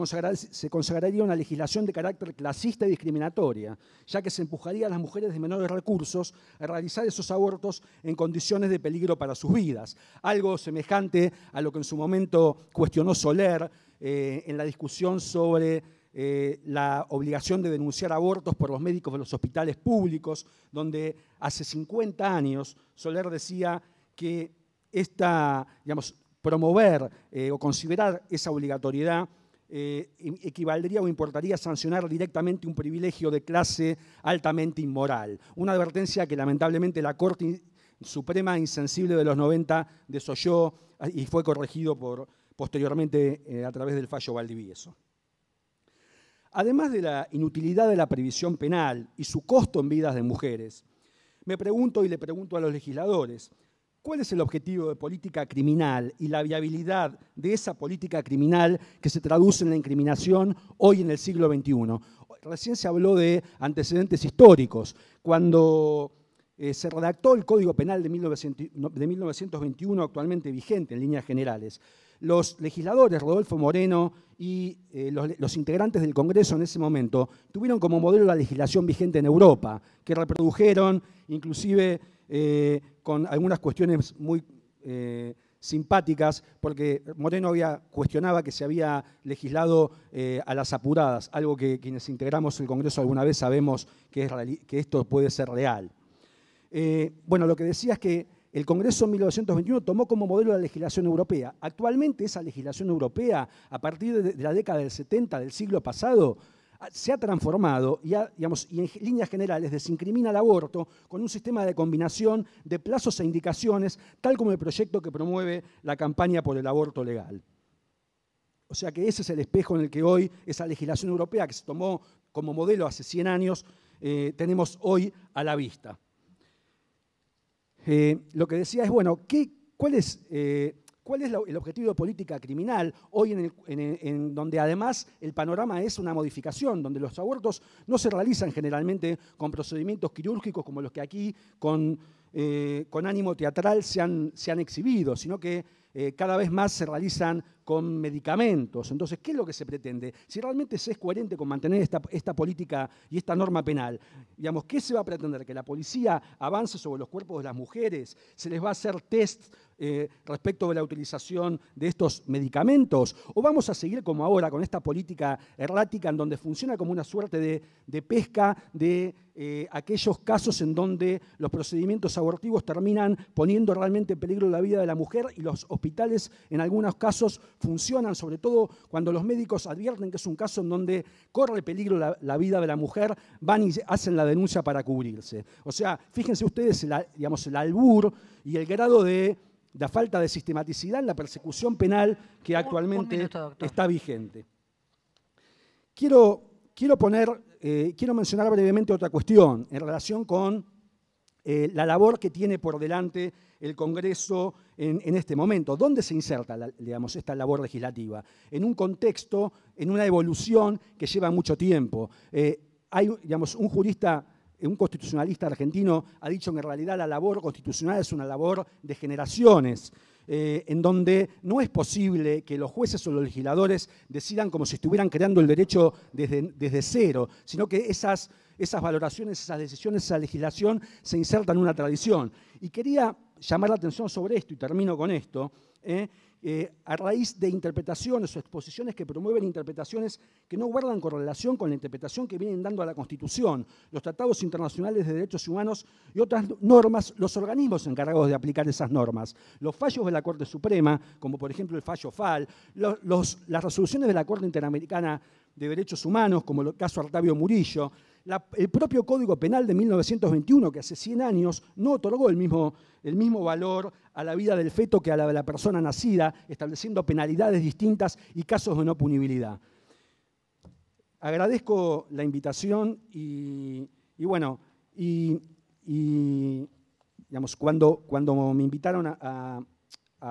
consagraría una legislación de carácter clasista y discriminatoria, ya que se empujaría a las mujeres de menores recursos a realizar esos abortos en condiciones de peligro para sus vidas. Algo semejante a lo que en su momento cuestionó Soler eh, en la discusión sobre eh, la obligación de denunciar abortos por los médicos de los hospitales públicos, donde hace 50 años Soler decía que esta, digamos, promover eh, o considerar esa obligatoriedad eh, equivaldría o importaría sancionar directamente un privilegio de clase altamente inmoral. Una advertencia que lamentablemente la Corte Suprema insensible de los 90 desoyó ah, y fue corregido posteriormente eh, a través del fallo Valdivieso. Además de la inutilidad de la previsión penal y su costo en vidas de mujeres, me pregunto y le pregunto a los legisladores, ¿Cuál es el objetivo de política criminal y la viabilidad de esa política criminal que se traduce en la incriminación hoy en el siglo XXI? Recién se habló de antecedentes históricos. Cuando eh, se redactó el Código Penal de, 1921, actualmente vigente en líneas generales, los legisladores Rodolfo Moreno y eh, los, los, integrantes del Congreso en ese momento tuvieron como modelo la legislación vigente en Europa, que reprodujeron inclusive eh, con algunas cuestiones muy eh, simpáticas, porque Moreno cuestionaba que se había legislado eh, a las apuradas, algo que quienes integramos el Congreso alguna vez sabemos que, esto puede ser real. bueno, lo que decía es que el Congreso en 1921 tomó como modelo la legislación europea. Actualmente esa legislación europea, a partir de la década del 70 del siglo pasado, Ah, se ha transformado y, digamos, y en líneas generales desincrimina el aborto con un sistema de combinación de plazos e indicaciones, tal como el proyecto que promueve la campaña por el aborto legal. O sea que ese es el espejo en el que hoy esa legislación europea que se tomó como modelo hace 100 años, eh, tenemos hoy a la vista. Eh, lo que decía es, bueno, ¿qué, ¿cuál es eh, cuál es el objetivo de política criminal hoy en, donde además el panorama es una modificación, donde los abortos no se realizan generalmente con procedimientos quirúrgicos como los que aquí con eh, con ánimo teatral se han, se han exhibido, sino que eh, cada vez más se realizan con medicamentos. Entonces, ¿qué es lo que se pretende? Si realmente se es coherente con mantener esta, política y esta norma penal, digamos, ¿qué se va a pretender? ¿Que la policía avance sobre los cuerpos de las mujeres? ¿Se les va a hacer test eh, respecto de la utilización de estos medicamentos? ¿O vamos a seguir como ahora con esta política errática en donde funciona como una suerte de, de pesca de eh, aquellos casos en donde los procedimientos abortivos terminan poniendo realmente en peligro la vida de la mujer y los hospitales en algunos casos funcionan, sobre todo cuando los médicos advierten que es un caso en donde corre peligro la, vida de la mujer, van y hacen la denuncia para cubrirse. O sea, fíjense ustedes el, digamos, el albur y el grado de la falta de sistematicidad en la persecución penal que actualmente está vigente. Quiero, quiero poner eh, quiero mencionar brevemente otra cuestión en relación con eh, la labor que tiene por delante el Congreso en, este momento. ¿Dónde se inserta esta labor legislativa? En un contexto, en una evolución que lleva mucho tiempo. Eh, hay un jurista un constitucionalista argentino ha dicho que en realidad la labor constitucional es una labor de generaciones. Eh, en donde no es posible que los jueces o los legisladores decidan como si estuvieran creando el derecho desde, desde cero, sino que esas, esas valoraciones, esas decisiones, esa legislación se insertan en una tradición. Y quería llamar la atención sobre esto, y termino con esto. Eh, eh, a raíz de interpretaciones o exposiciones que promueven interpretaciones que no guardan correlación con la interpretación que vienen dando a la Constitución, los tratados internacionales de derechos humanos y otras normas, los organismos encargados de aplicar esas normas, los fallos de la Corte Suprema, como por ejemplo el fallo FAL, las resoluciones de la Corte Interamericana de Derechos Humanos, como el caso Artavio Murillo, el propio Código Penal de 1921, que hace 100 años, no otorgó el mismo, el mismo valor a la vida del feto que a la de la persona nacida, estableciendo penalidades distintas y casos de no punibilidad. Agradezco la invitación y, bueno, y, digamos, cuando, cuando, me invitaron a,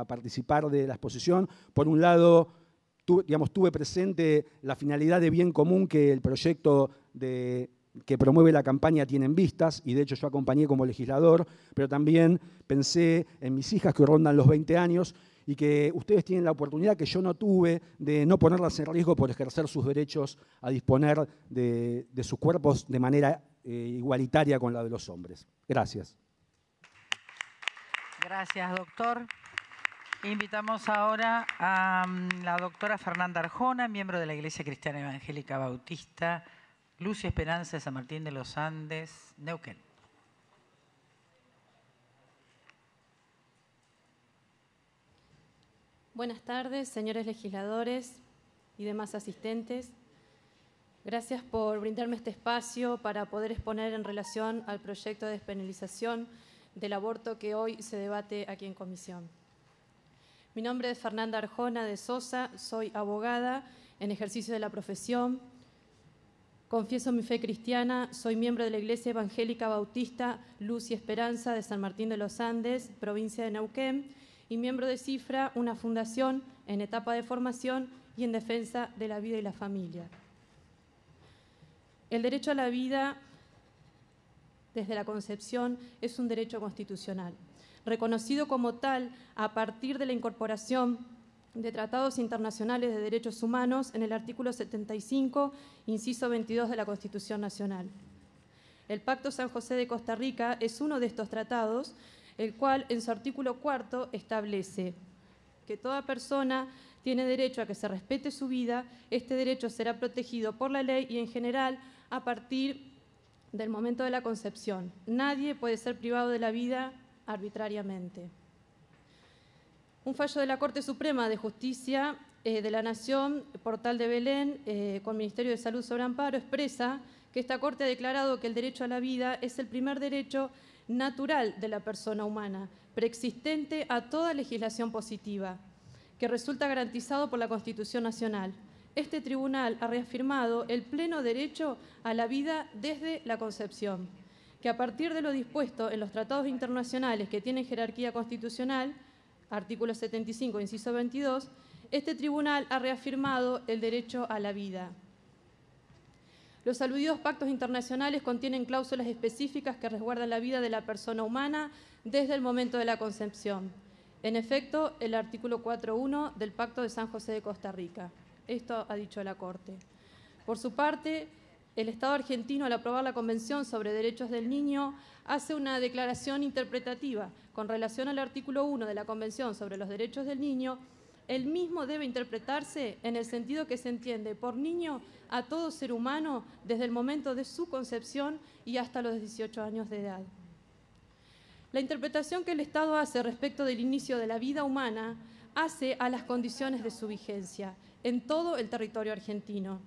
participar de la exposición, por un lado, Digamos, tuve presente la finalidad de bien común que el proyecto de, que promueve la campaña tienen vistas, y de hecho yo acompañé como legislador, pero también pensé en mis hijas que rondan los 20 años y que ustedes tienen la oportunidad que yo no tuve de no ponerlas en riesgo por ejercer sus derechos a disponer de, sus cuerpos de manera eh, igualitaria con la de los hombres. Gracias. Gracias, doctor. Invitamos ahora a mm, la doctora Fernanda Arjona, miembro de la Iglesia Cristiana Evangélica Bautista. Lucia Esperanza de San Martín de los Andes, Neuquén. Buenas tardes, señores legisladores y demás asistentes. Gracias por brindarme este espacio para poder exponer en relación al proyecto de despenalización del aborto que hoy se debate aquí en comisión. Mi nombre es Fernanda Arjona de Sosa, soy abogada en ejercicio de la profesión, Confieso mi fe cristiana, soy miembro de la Iglesia Evangélica Bautista Luz y Esperanza de San Martín de los Andes, provincia de Neuquén, y miembro de Cifra, una fundación en etapa de formación y en defensa de la vida y la familia. El derecho a la vida desde la concepción es un derecho constitucional, reconocido como tal a partir de la incorporación de tratados internacionales de derechos humanos en el artículo 75, inciso 22 de la Constitución Nacional. El Pacto San José de Costa Rica es uno de estos tratados, el cual en su artículo cuarto establece que toda persona tiene derecho a que se respete su vida, este derecho será protegido por la ley y en general a partir del momento de la concepción. Nadie puede ser privado de la vida arbitrariamente. Un fallo de la Corte Suprema de Justicia eh, de la Nación, Portal de Belén, eh, con Ministerio de Salud sobre Amparo, expresa que esta Corte ha declarado que el derecho a la vida es el primer derecho natural de la persona humana, preexistente a toda legislación positiva, que resulta garantizado por la Constitución Nacional. Este tribunal ha reafirmado el pleno derecho a la vida desde la concepción, que a partir de lo dispuesto en los tratados internacionales que tienen jerarquía constitucional, artículo 75, inciso 22, este tribunal ha reafirmado el derecho a la vida. Los aludidos pactos internacionales contienen cláusulas específicas que resguardan la vida de la persona humana desde el momento de la concepción. En efecto, el artículo 4.1 del Pacto de San José de Costa Rica. Esto ha dicho la Corte. Por su parte, el Estado argentino, al aprobar la Convención sobre Derechos del Niño, hace una declaración interpretativa con relación al artículo 1 de la Convención sobre los Derechos del Niño, el mismo debe interpretarse en el sentido que se entiende por niño a todo ser humano desde el momento de su concepción y hasta los 18 años de edad. La interpretación que el Estado hace respecto del inicio de la vida humana hace a las condiciones de su vigencia en todo el territorio argentino.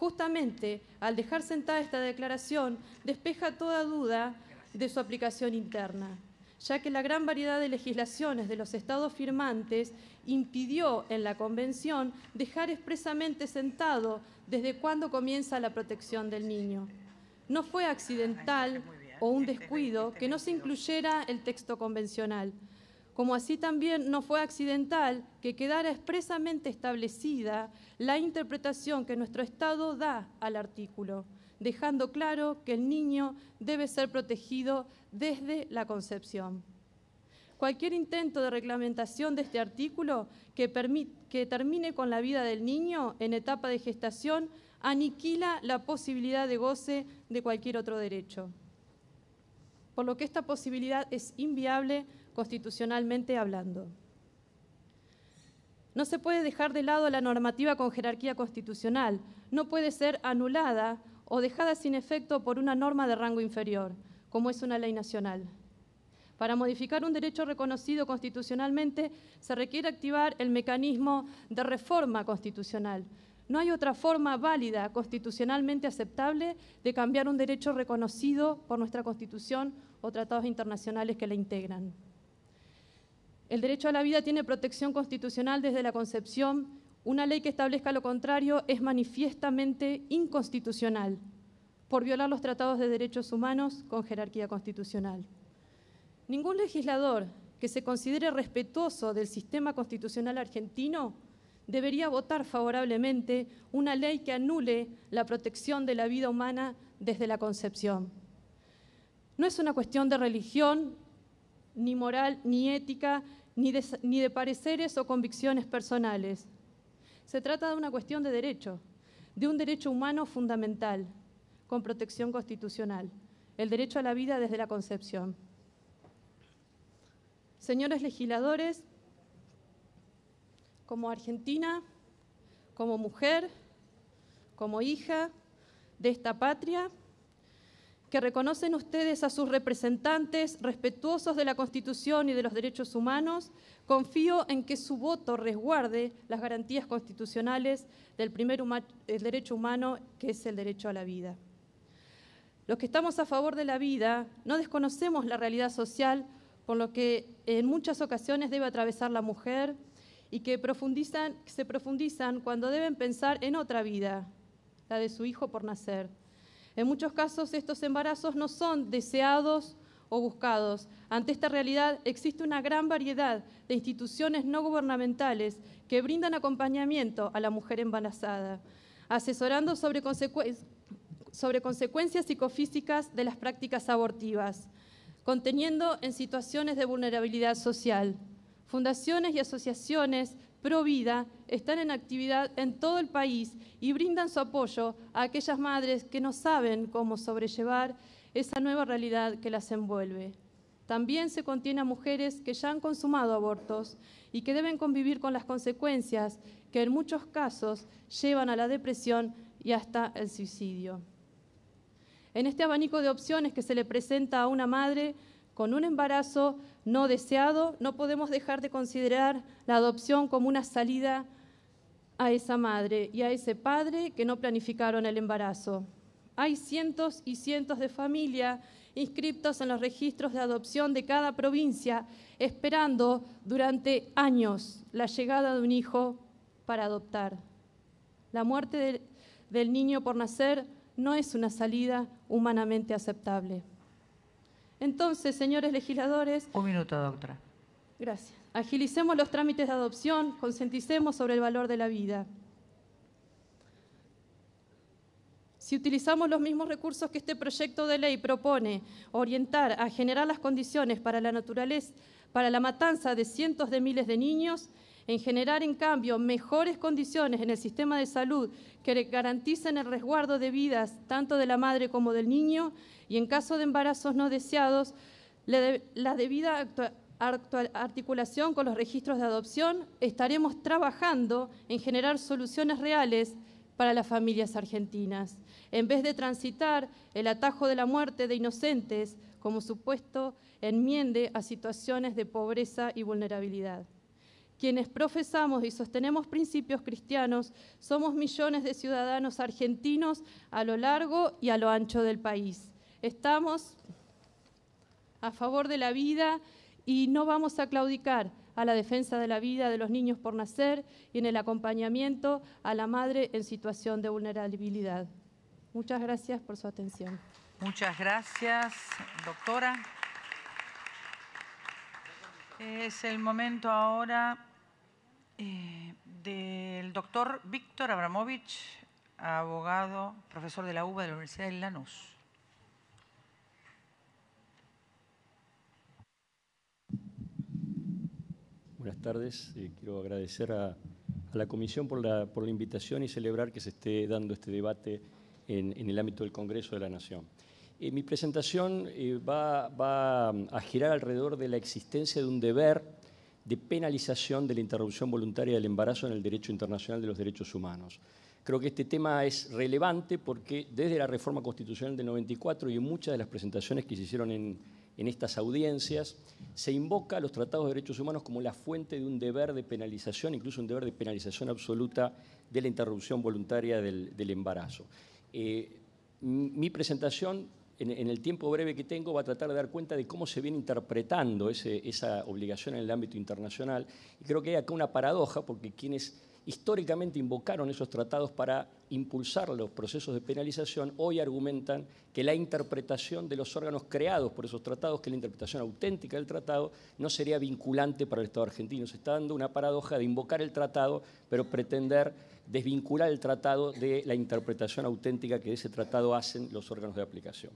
Justamente, al dejar sentada esta declaración, despeja toda duda de su aplicación interna, ya que la gran variedad de legislaciones de los estados firmantes impidió en la Convención dejar expresamente sentado desde cuándo comienza la protección del niño. No fue accidental o un este descuido este que no se este. incluyera el texto convencional, como así también no fue accidental que quedara expresamente establecida la interpretación que nuestro Estado da al artículo, dejando claro que el niño debe ser protegido desde la concepción. Cualquier intento de reglamentación de este artículo que, termine con la vida del niño en etapa de gestación aniquila la posibilidad de goce de cualquier otro derecho. Por lo que esta posibilidad es inviable constitucionalmente hablando. No se puede dejar de lado la normativa con jerarquía constitucional. No puede ser anulada o dejada sin efecto por una norma de rango inferior, como es una ley nacional. Para modificar un derecho reconocido constitucionalmente se requiere activar el mecanismo de reforma constitucional. No hay otra forma válida, constitucionalmente aceptable, de cambiar un derecho reconocido por nuestra Constitución o tratados internacionales que la integran. El derecho a la vida tiene protección constitucional desde la concepción. Una ley que establezca lo contrario es manifiestamente inconstitucional por violar los tratados de derechos humanos con jerarquía constitucional. Ningún legislador que se considere respetuoso del sistema constitucional argentino debería votar favorablemente una ley que anule la protección de la vida humana desde la concepción. No es una cuestión de religión, ni moral, ni ética, ni de, pareceres o convicciones personales. Se trata de una cuestión de derecho, de un derecho humano fundamental, con protección constitucional, el derecho a la vida desde la concepción. Señores legisladores, como argentina, como mujer, como hija de esta patria, que reconocen ustedes a sus representantes respetuosos de la Constitución y de los derechos humanos, confío en que su voto resguarde las garantías constitucionales del primer derecho humano, que es el derecho a la vida. Los que estamos a favor de la vida no desconocemos la realidad social por lo que en muchas ocasiones debe atravesar la mujer y que se profundizan cuando deben pensar en otra vida, la de su hijo por nacer en muchos casos estos embarazos no son deseados o buscados. Ante esta realidad existe una gran variedad de instituciones no gubernamentales que brindan acompañamiento a la mujer embarazada, asesorando sobre, consecuencias psicofísicas de las prácticas abortivas, conteniendo en situaciones de vulnerabilidad social. Fundaciones y asociaciones pro vida, están en actividad en todo el país y brindan su apoyo a aquellas madres que no saben cómo sobrellevar esa nueva realidad que las envuelve. También se contiene a mujeres que ya han consumado abortos y que deben convivir con las consecuencias que en muchos casos llevan a la depresión y hasta el suicidio. En este abanico de opciones que se le presenta a una madre, con un embarazo no deseado, no podemos dejar de considerar la adopción como una salida a esa madre y a ese padre que no planificaron el embarazo. Hay cientos y cientos de familias inscritas en los registros de adopción de cada provincia, esperando durante años la llegada de un hijo para adoptar. La muerte del niño por nacer no es una salida humanamente aceptable. Entonces, señores legisladores... Un minuto, doctora. Gracias. Agilicemos los trámites de adopción, concienticemos sobre el valor de la vida. Si utilizamos los mismos recursos que este proyecto de ley propone orientar a generar las condiciones para la naturaleza, para la matanza de cientos de miles de niños, en generar, en cambio, mejores condiciones en el sistema de salud que garanticen el resguardo de vidas tanto de la madre como del niño y en caso de embarazos no deseados, la debida articulación con los registros de adopción, estaremos trabajando en generar soluciones reales para las familias argentinas, en vez de transitar el atajo de la muerte de inocentes como supuesto enmiende a situaciones de pobreza y vulnerabilidad quienes profesamos y sostenemos principios cristianos, somos millones de ciudadanos argentinos a lo largo y a lo ancho del país. Estamos a favor de la vida y no vamos a claudicar a la defensa de la vida de los niños por nacer y en el acompañamiento a la madre en situación de vulnerabilidad. Muchas gracias por su atención. Muchas gracias, doctora. Es el momento ahora eh, del doctor Víctor Abramovich, abogado, profesor de la UBA de la Universidad de Lanús. Buenas tardes. Eh, quiero agradecer a, la Comisión por la, invitación y celebrar que se esté dando este debate en, el ámbito del Congreso de la Nación. Eh, mi presentación va, a girar alrededor de la existencia de un deber de penalización de la interrupción voluntaria del embarazo en el derecho internacional de los derechos humanos. Creo que este tema es relevante porque desde la reforma constitucional del 94 y en muchas de las presentaciones que se hicieron en, estas audiencias, se invoca a los tratados de derechos humanos como la fuente de un deber de penalización, incluso un deber de penalización absoluta de la interrupción voluntaria del, embarazo. Eh, mi presentación en, el tiempo breve que tengo, va a tratar de dar cuenta de cómo se viene interpretando esa obligación en el ámbito internacional. Y creo que hay acá una paradoja, porque quienes históricamente invocaron esos tratados para impulsar los procesos de penalización, hoy argumentan que la interpretación de los órganos creados por esos tratados, que la interpretación auténtica del tratado, no sería vinculante para el Estado argentino. Se está dando una paradoja de invocar el tratado, pero pretender desvincular el tratado de la interpretación auténtica que de ese tratado hacen los órganos de aplicación.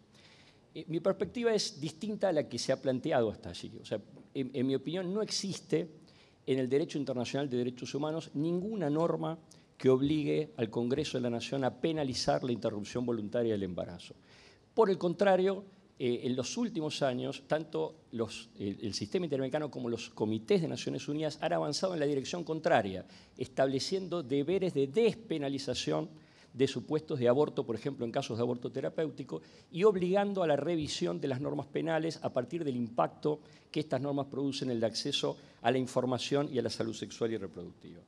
Eh, mi perspectiva es distinta a la que se ha planteado hasta allí. O sea, en mi opinión, no existe en el derecho internacional de derechos humanos ninguna norma que obligue al Congreso de la Nación a penalizar la interrupción voluntaria del embarazo. Por el contrario, eh, en los últimos años, tanto el, el, sistema interamericano como los comités de Naciones Unidas han avanzado en la dirección contraria, estableciendo deberes de despenalización de supuestos de aborto, por ejemplo, en casos de aborto terapéutico, y obligando a la revisión de las normas penales a partir del impacto que estas normas producen en el acceso a la información y a la salud sexual y reproductiva.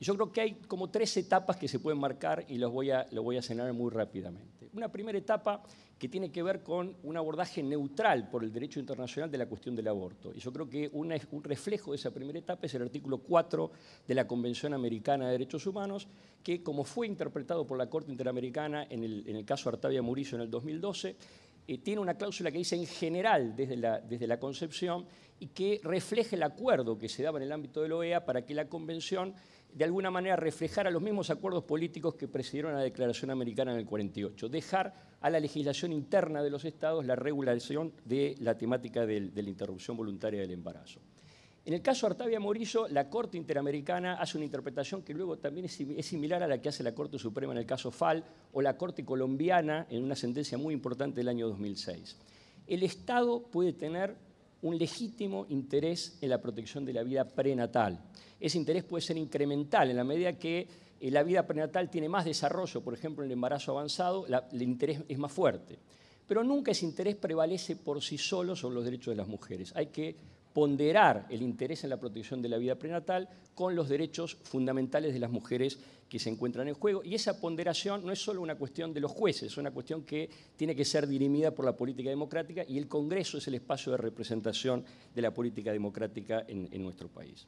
Yo creo que hay como tres etapas que se pueden marcar y los voy a, los voy a cenar muy rápidamente. Una primera etapa que tiene que ver con un abordaje neutral por el derecho internacional de la cuestión del aborto. Y yo creo que un reflejo de esa primera etapa es el artículo 4 de la Convención Americana de Derechos Humanos, que como fue interpretado por la Corte Interamericana en el, en el caso Artavia Murillo en el 2012, eh, tiene una cláusula que dice en general desde la, desde la concepción y que refleja el acuerdo que se daba en el ámbito de la OEA para que la Convención de alguna manera reflejar a los mismos acuerdos políticos que presidieron a la Declaración Americana en el 48, dejar a la legislación interna de los estados la regulación de la temática de la interrupción voluntaria del embarazo. En el caso Artavia Morillo, la Corte Interamericana hace una interpretación que luego también es, similar a la que hace la Corte Suprema en el caso FAL o la Corte Colombiana en una sentencia muy importante del año 2006. El Estado puede tener un legítimo interés en la protección de la vida prenatal. Ese interés puede ser incremental en la medida que eh, la vida prenatal tiene más desarrollo, por ejemplo, en el embarazo avanzado, el interés es más fuerte. Pero nunca ese interés prevalece por sí solo sobre los derechos de las mujeres. Hay que ponderar el interés en la protección de la vida prenatal con los derechos fundamentales de las mujeres que se encuentran en juego. Y esa ponderación no es solo una cuestión de los jueces, es una cuestión que tiene que ser dirimida por la política democrática y el Congreso es el espacio de representación de la política democrática en, en nuestro país.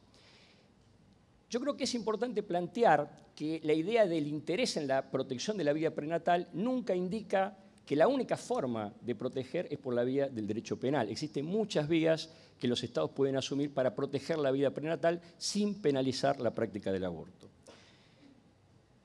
Yo creo que es importante plantear que la idea del interés en la protección de la vida prenatal nunca indica que la única forma de proteger es por la vía del derecho penal. Existen muchas vías que los estados pueden asumir para proteger la vida prenatal sin penalizar la práctica del aborto.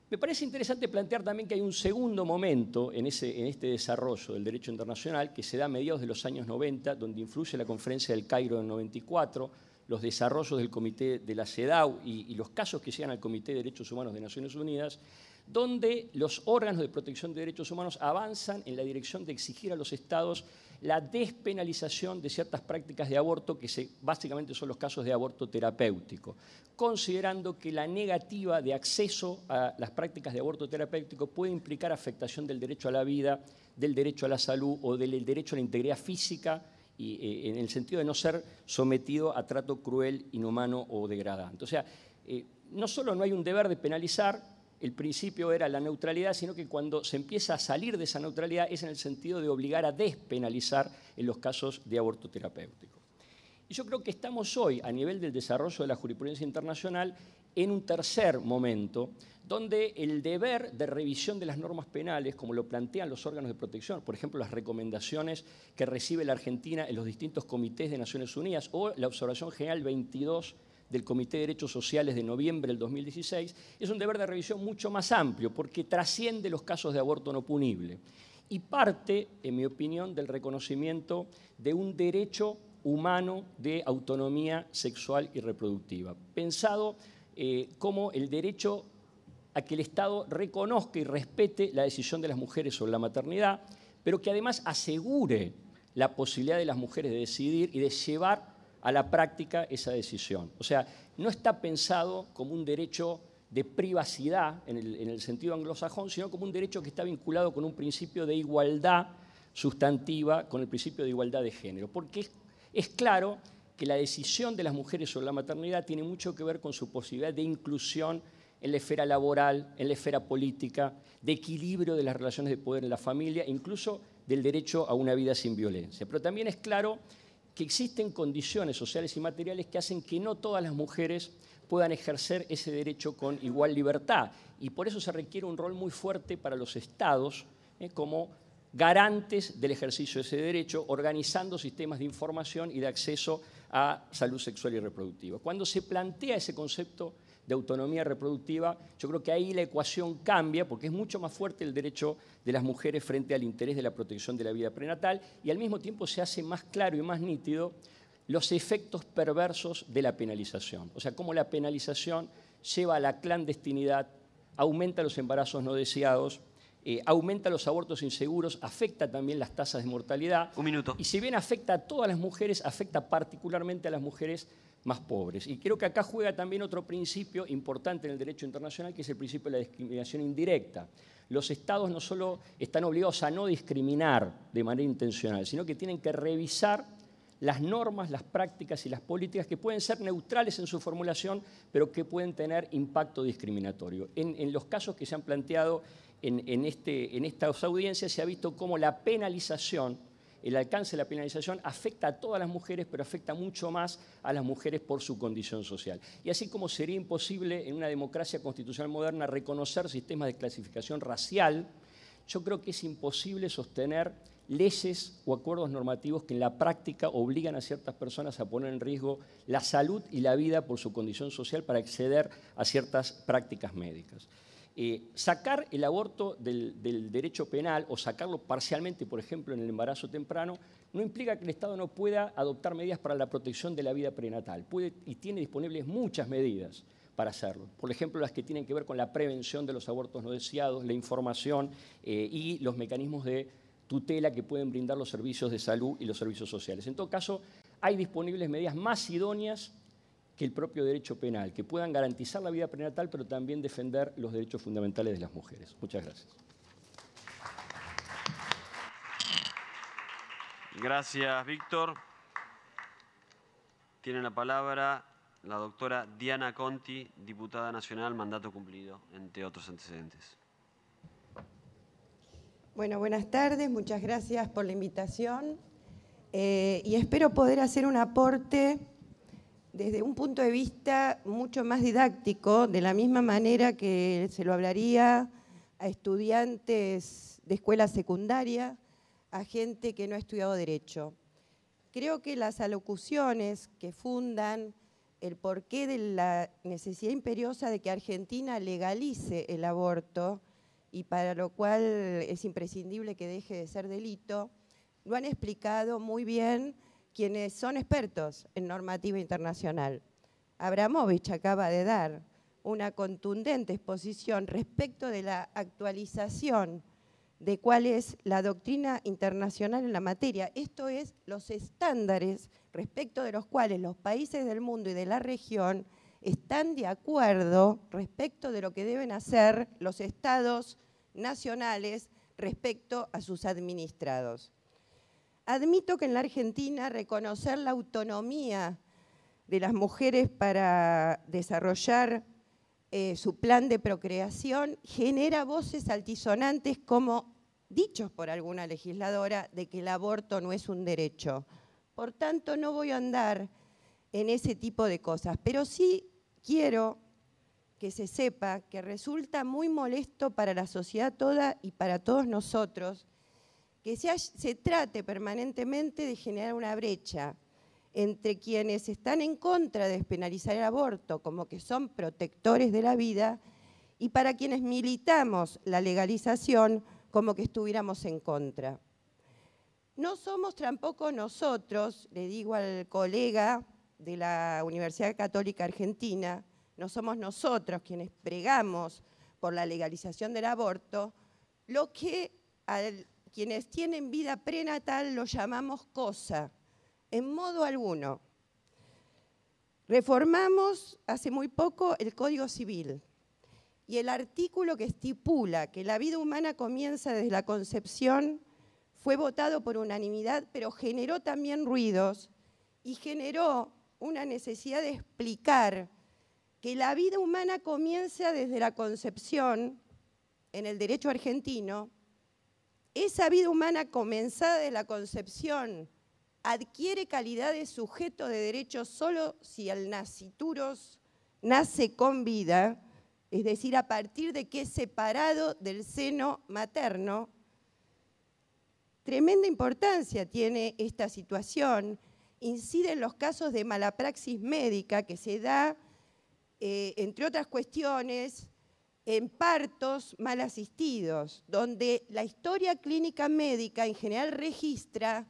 Me parece interesante plantear también que hay un segundo momento en, este desarrollo del derecho internacional que se da a mediados de los años 90, donde influye la conferencia del Cairo en 94, los desarrollos del comité de la CEDAW y los casos que llegan al Comité de Derechos Humanos de Naciones Unidas, donde los órganos de protección de derechos humanos avanzan en la dirección de exigir a los estados la despenalización de ciertas prácticas de aborto, que básicamente son los casos de aborto terapéutico, considerando que la negativa de acceso a las prácticas de aborto terapéutico puede implicar afectación del derecho a la vida, del derecho a la salud o del derecho a la integridad física, y, eh, en el sentido de no ser sometido a trato cruel, inhumano o degradante. O sea, eh, no solo no hay un deber de penalizar, el principio era la neutralidad, sino que cuando se empieza a salir de esa neutralidad es en el sentido de obligar a despenalizar en los casos de aborto terapéutico. Y yo creo que estamos hoy, a nivel del desarrollo de la jurisprudencia internacional, en un tercer momento, donde el deber de revisión de las normas penales, como lo plantean los órganos de protección, por ejemplo, las recomendaciones que recibe la Argentina en los distintos comités de Naciones Unidas o la Observación General 22 del Comité de Derechos Sociales de noviembre del 2016, es un deber de revisión mucho más amplio porque trasciende los casos de aborto no punible y parte, en mi opinión, del reconocimiento de un derecho humano de autonomía sexual y reproductiva, pensado eh, como el derecho a que el Estado reconozca y respete la decisión de las mujeres sobre la maternidad, pero que además asegure la posibilidad de las mujeres de decidir y de llevar a la práctica esa decisión. O sea, no está pensado como un derecho de privacidad en el, sentido anglosajón, sino como un derecho que está vinculado con un principio de igualdad sustantiva, con el principio de igualdad de género. Porque es, es claro que la decisión de las mujeres sobre la maternidad tiene mucho que ver con su posibilidad de inclusión en la esfera laboral, en la esfera política, de equilibrio de las relaciones de poder en la familia, incluso del derecho a una vida sin violencia. Pero también es claro que existen condiciones sociales y materiales que hacen que no todas las mujeres puedan ejercer ese derecho con igual libertad. Y por eso se requiere un rol muy fuerte para los estados eh, como garantes del ejercicio de ese derecho, organizando sistemas de información y de acceso a salud sexual y reproductiva. Cuando se plantea ese concepto de autonomía reproductiva, yo creo que ahí la ecuación cambia porque es mucho más fuerte el derecho de las mujeres frente al interés de la protección de la vida prenatal y al mismo tiempo se hace más claro y más nítido los efectos perversos de la penalización. O sea, cómo la penalización lleva a la clandestinidad, aumenta los embarazos no deseados eh, aumenta los abortos inseguros, afecta también las tasas de mortalidad. Un minuto. Y si bien afecta a todas las mujeres, afecta particularmente a las mujeres más pobres. Y creo que acá juega también otro principio importante en el derecho internacional, que es el principio de la discriminación indirecta. Los estados no solo están obligados a no discriminar de manera intencional, sino que tienen que revisar las normas, las prácticas y las políticas que pueden ser neutrales en su formulación, pero que pueden tener impacto discriminatorio. en los casos que se han planteado este, en, estas audiencias se ha visto cómo la penalización, el alcance de la penalización afecta a todas las mujeres, pero afecta mucho más a las mujeres por su condición social. Y así como sería imposible en una democracia constitucional moderna reconocer sistemas de clasificación racial, yo creo que es imposible sostener leyes o acuerdos normativos que en la práctica obligan a ciertas personas a poner en riesgo la salud y la vida por su condición social para acceder a ciertas prácticas médicas. Eh, sacar el aborto del, derecho penal o sacarlo parcialmente, por ejemplo, en el embarazo temprano, no implica que el Estado no pueda adoptar medidas para la protección de la vida prenatal. Puede y tiene disponibles muchas medidas para hacerlo. Por ejemplo, las que tienen que ver con la prevención de los abortos no deseados, la información eh, y los mecanismos de tutela que pueden brindar los servicios de salud y los servicios sociales. En todo caso, hay disponibles medidas más idóneas que el propio derecho penal, que puedan garantizar la vida prenatal, pero también defender los derechos fundamentales de las mujeres. Muchas gracias. Gracias, Víctor. Tiene la palabra la doctora Diana Conti, diputada nacional, mandato cumplido, entre otros antecedentes. Bueno, buenas tardes, muchas gracias por la invitación eh, y espero poder hacer un aporte desde un punto de vista mucho más didáctico, de la misma manera que se lo hablaría a estudiantes de escuela secundaria, a gente que no ha estudiado derecho. Creo que las alocuciones que fundan el porqué de la necesidad imperiosa de que Argentina legalice el aborto y para lo cual es imprescindible que deje de ser delito, lo han explicado muy bien quienes son expertos en normativa internacional. Abramovich acaba de dar una contundente exposición respecto de la actualización de cuál es la doctrina internacional en la materia. Esto es los estándares respecto de los cuales los países del mundo y de la región están de acuerdo respecto de lo que deben hacer los estados nacionales respecto a sus administrados. Admito que en la Argentina reconocer la autonomía de las mujeres para desarrollar eh, su plan de procreación genera voces altisonantes como dichos por alguna legisladora de que el aborto no es un derecho. Por tanto, no voy a andar en ese tipo de cosas, pero sí quiero que se sepa que resulta muy molesto para la sociedad toda y para todos nosotros que se, trate permanentemente de generar una brecha entre quienes están en contra de despenalizar el aborto, como que son protectores de la vida, y para quienes militamos la legalización, como que estuviéramos en contra. No somos tampoco nosotros, le digo al colega de la Universidad Católica Argentina, no somos nosotros quienes pregamos por la legalización del aborto, lo que al quienes tienen vida prenatal lo llamamos cosa, en modo alguno. Reformamos hace muy poco el Código Civil y el artículo que estipula que la vida humana comienza desde la concepción fue votado por unanimidad, pero generó también ruidos y generó una necesidad de explicar que la vida humana comienza desde la concepción en el derecho argentino esa vida humana comenzada de la concepción adquiere calidad de sujeto de derecho solo si el nacituros nace con vida, es decir, a partir de que es separado del seno materno. Tremenda importancia tiene esta situación, incide en los casos de praxis médica que se da, eh, entre otras cuestiones, en partos mal asistidos, donde la historia clínica médica en general registra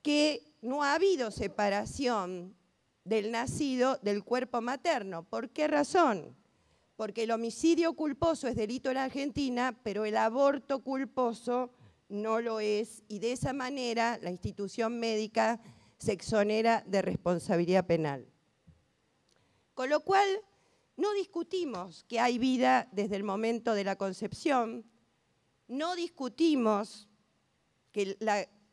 que no ha habido separación del nacido del cuerpo materno. ¿Por qué razón? Porque el homicidio culposo es delito en Argentina, pero el aborto culposo no lo es y de esa manera la institución médica se exonera de responsabilidad penal. Con lo cual, no discutimos que hay vida desde el momento de la concepción, no discutimos que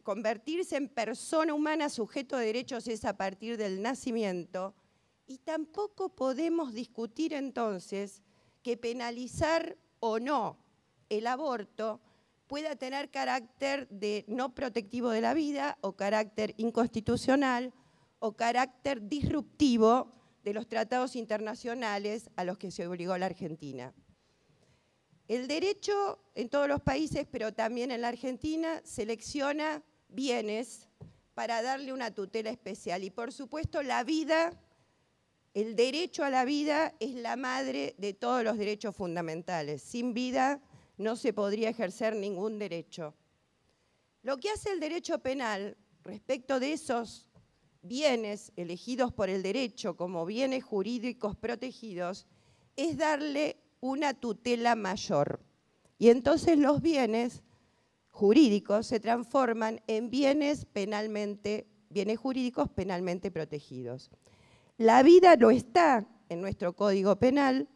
convertirse en persona humana sujeto de derechos es a partir del nacimiento, y tampoco podemos discutir entonces que penalizar o no el aborto pueda tener carácter de no protectivo de la vida o carácter inconstitucional o carácter disruptivo de los tratados internacionales a los que se obligó la Argentina. El derecho en todos los países, pero también en la Argentina, selecciona bienes para darle una tutela especial. Y por supuesto la vida, el derecho a la vida es la madre de todos los derechos fundamentales. Sin vida no se podría ejercer ningún derecho. Lo que hace el derecho penal respecto de esos bienes elegidos por el derecho como bienes jurídicos protegidos es darle una tutela mayor. Y entonces los bienes jurídicos se transforman en bienes penalmente bienes jurídicos penalmente protegidos. La vida no está en nuestro Código Penal,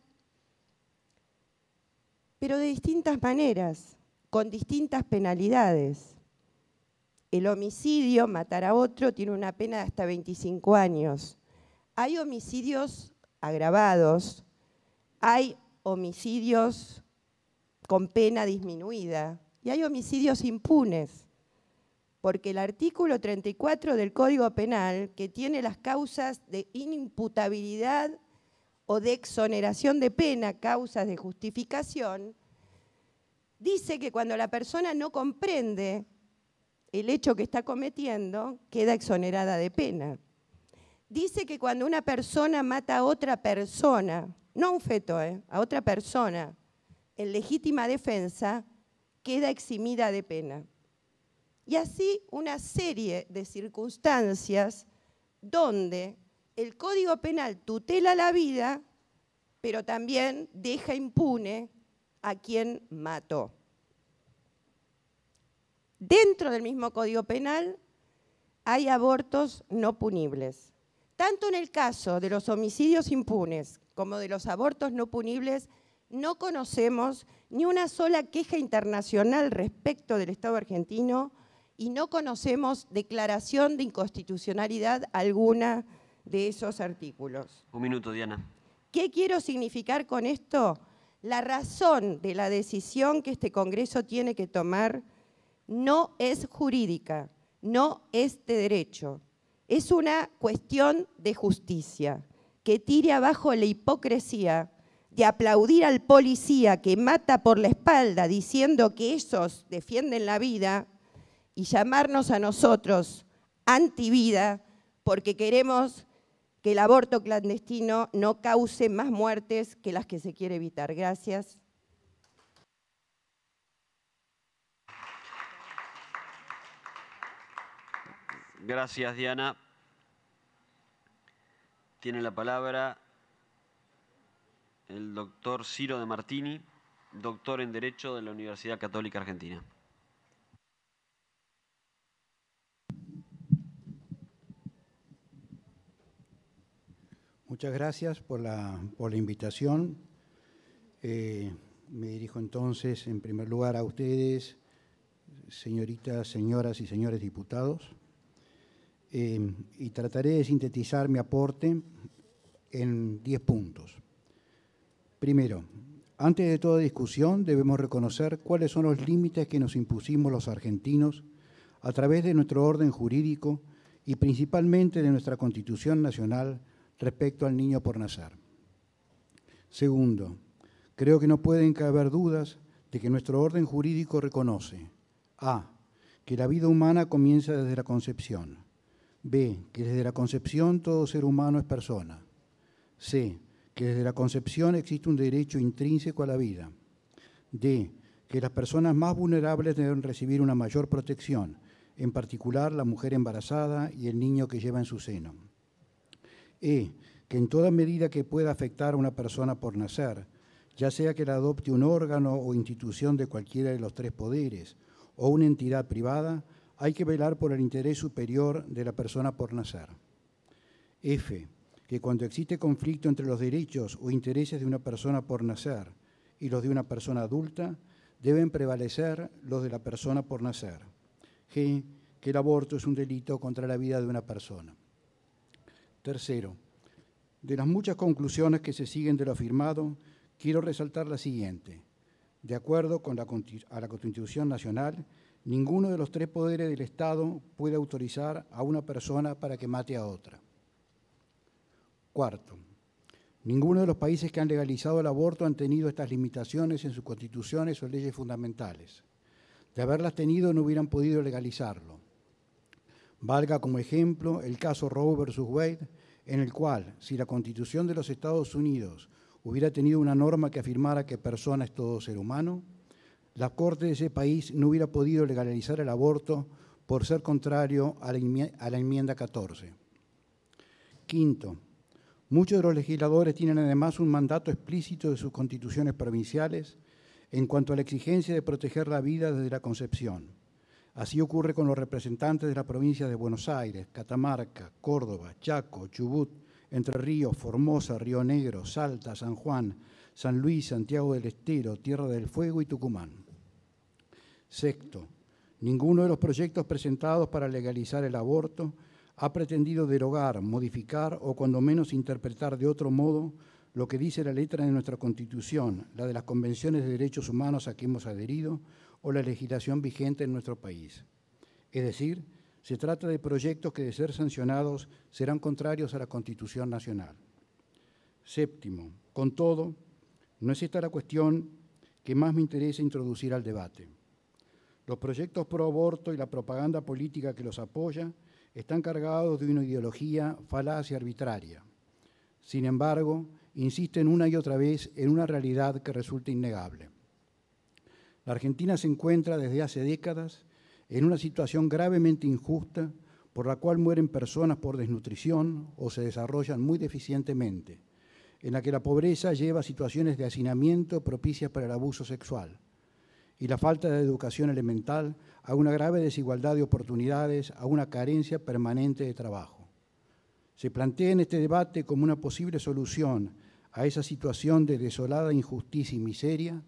pero de distintas maneras, con distintas penalidades. El homicidio, matar a otro, tiene una pena de hasta 25 años. Hay homicidios agravados, hay homicidios con pena disminuida y hay homicidios impunes, porque el artículo 34 del Código Penal, que tiene las causas de inimputabilidad o de exoneración de pena, causas de justificación, dice que cuando la persona no comprende el hecho que está cometiendo, queda exonerada de pena. Dice que cuando una persona mata a otra persona, no a un feto, eh, a otra persona, en legítima defensa, queda eximida de pena. Y así una serie de circunstancias donde el Código Penal tutela la vida, pero también deja impune a quien mató dentro del mismo Código Penal hay abortos no punibles. Tanto en el caso de los homicidios impunes como de los abortos no punibles, no conocemos ni una sola queja internacional respecto del Estado argentino y no conocemos declaración de inconstitucionalidad alguna de esos artículos. Un minuto, Diana. ¿Qué quiero significar con esto? La razón de la decisión que este Congreso tiene que tomar no es jurídica, no es de derecho. Es una cuestión de justicia que tire abajo la hipocresía de aplaudir al policía que mata por la espalda diciendo que esos defienden la vida y llamarnos a nosotros antivida porque queremos que el aborto clandestino no cause más muertes que las que se quiere evitar. Gracias. Gracias, Diana. Tiene la palabra el doctor Ciro de Martini, doctor en Derecho de la Universidad Católica Argentina. Muchas gracias por la, invitación. Eh, me dirijo entonces, en primer lugar, a ustedes, señoritas, señoras y señores diputados. Em, y trataré de sintetizar mi aporte en 10 puntos. Primero, antes de toda discusión debemos reconocer cuáles son los límites que nos impusimos los argentinos a través de nuestro orden jurídico y principalmente de nuestra Constitución Nacional respecto al niño por nacer. Segundo, creo que no pueden caber dudas de que nuestro orden jurídico reconoce A. Que la vida humana comienza desde la concepción. B, que desde la concepción todo ser humano es persona. C, que desde la concepción existe un derecho intrínseco a la vida. D, que las personas más vulnerables deben recibir una mayor protección, en particular la mujer embarazada y el niño que lleva en su seno. E, que en toda medida que pueda afectar a una persona por nacer, ya sea que la adopte un órgano o institución de cualquiera de los tres poderes o una entidad privada, hay que velar por el interés superior de la persona por nacer. F. Que cuando existe conflicto entre los derechos o intereses de una persona por nacer y los de una persona adulta, deben prevalecer los de la persona por nacer. G. Que el aborto es un delito contra la vida de una persona. Tercero, de las muchas conclusiones que se siguen de lo afirmado, quiero resaltar la siguiente. De acuerdo con la, a la Constitución Nacional, Ninguno de los tres poderes del Estado puede autorizar a una persona para que mate a otra. Cuarto, ninguno de los países que han legalizado el aborto han tenido estas limitaciones en sus constituciones o leyes fundamentales. De haberlas tenido no hubieran podido legalizarlo. Valga como ejemplo el caso Roe versus Wade, en el cual, si la Constitución de los Estados Unidos hubiera tenido una norma que afirmara que persona es todo ser humano, la Corte de ese país no hubiera podido legalizar el aborto por ser contrario a la, enmienda 14. Quinto, muchos de los legisladores tienen además un mandato explícito de sus constituciones provinciales en cuanto a la exigencia de proteger la vida desde la concepción. Así ocurre con los representantes de la provincia de Buenos Aires, Catamarca, Córdoba, Chaco, Chubut, Entre Ríos, Formosa, Río Negro, Salta, San Juan, San Luis, Santiago del Estero, Tierra del Fuego y Tucumán. Sexto, ninguno de los proyectos presentados para legalizar el aborto ha pretendido derogar, modificar o cuando menos interpretar de otro modo lo que dice la letra de nuestra Constitución, la de las convenciones de derechos humanos a que hemos adherido o la legislación vigente en nuestro país. Es decir, se trata de proyectos que de ser sancionados serán contrarios a la Constitución Nacional. Séptimo, con todo, no es esta la cuestión que más me interesa introducir al debate. Los proyectos pro aborto y la propaganda política que los apoya están cargados de una ideología falaz y arbitraria. Sin embargo, insisten una y otra vez en una realidad que resulta innegable. La Argentina se encuentra desde hace décadas en una situación gravemente injusta por la cual mueren personas por desnutrición o se desarrollan muy deficientemente, en la que la pobreza lleva a situaciones de hacinamiento propicias para el abuso sexual, y la falta de educación elemental a una grave desigualdad de oportunidades, a una carencia permanente de trabajo. Se plantea en este debate como una posible solución a esa situación de desolada injusticia y miseria,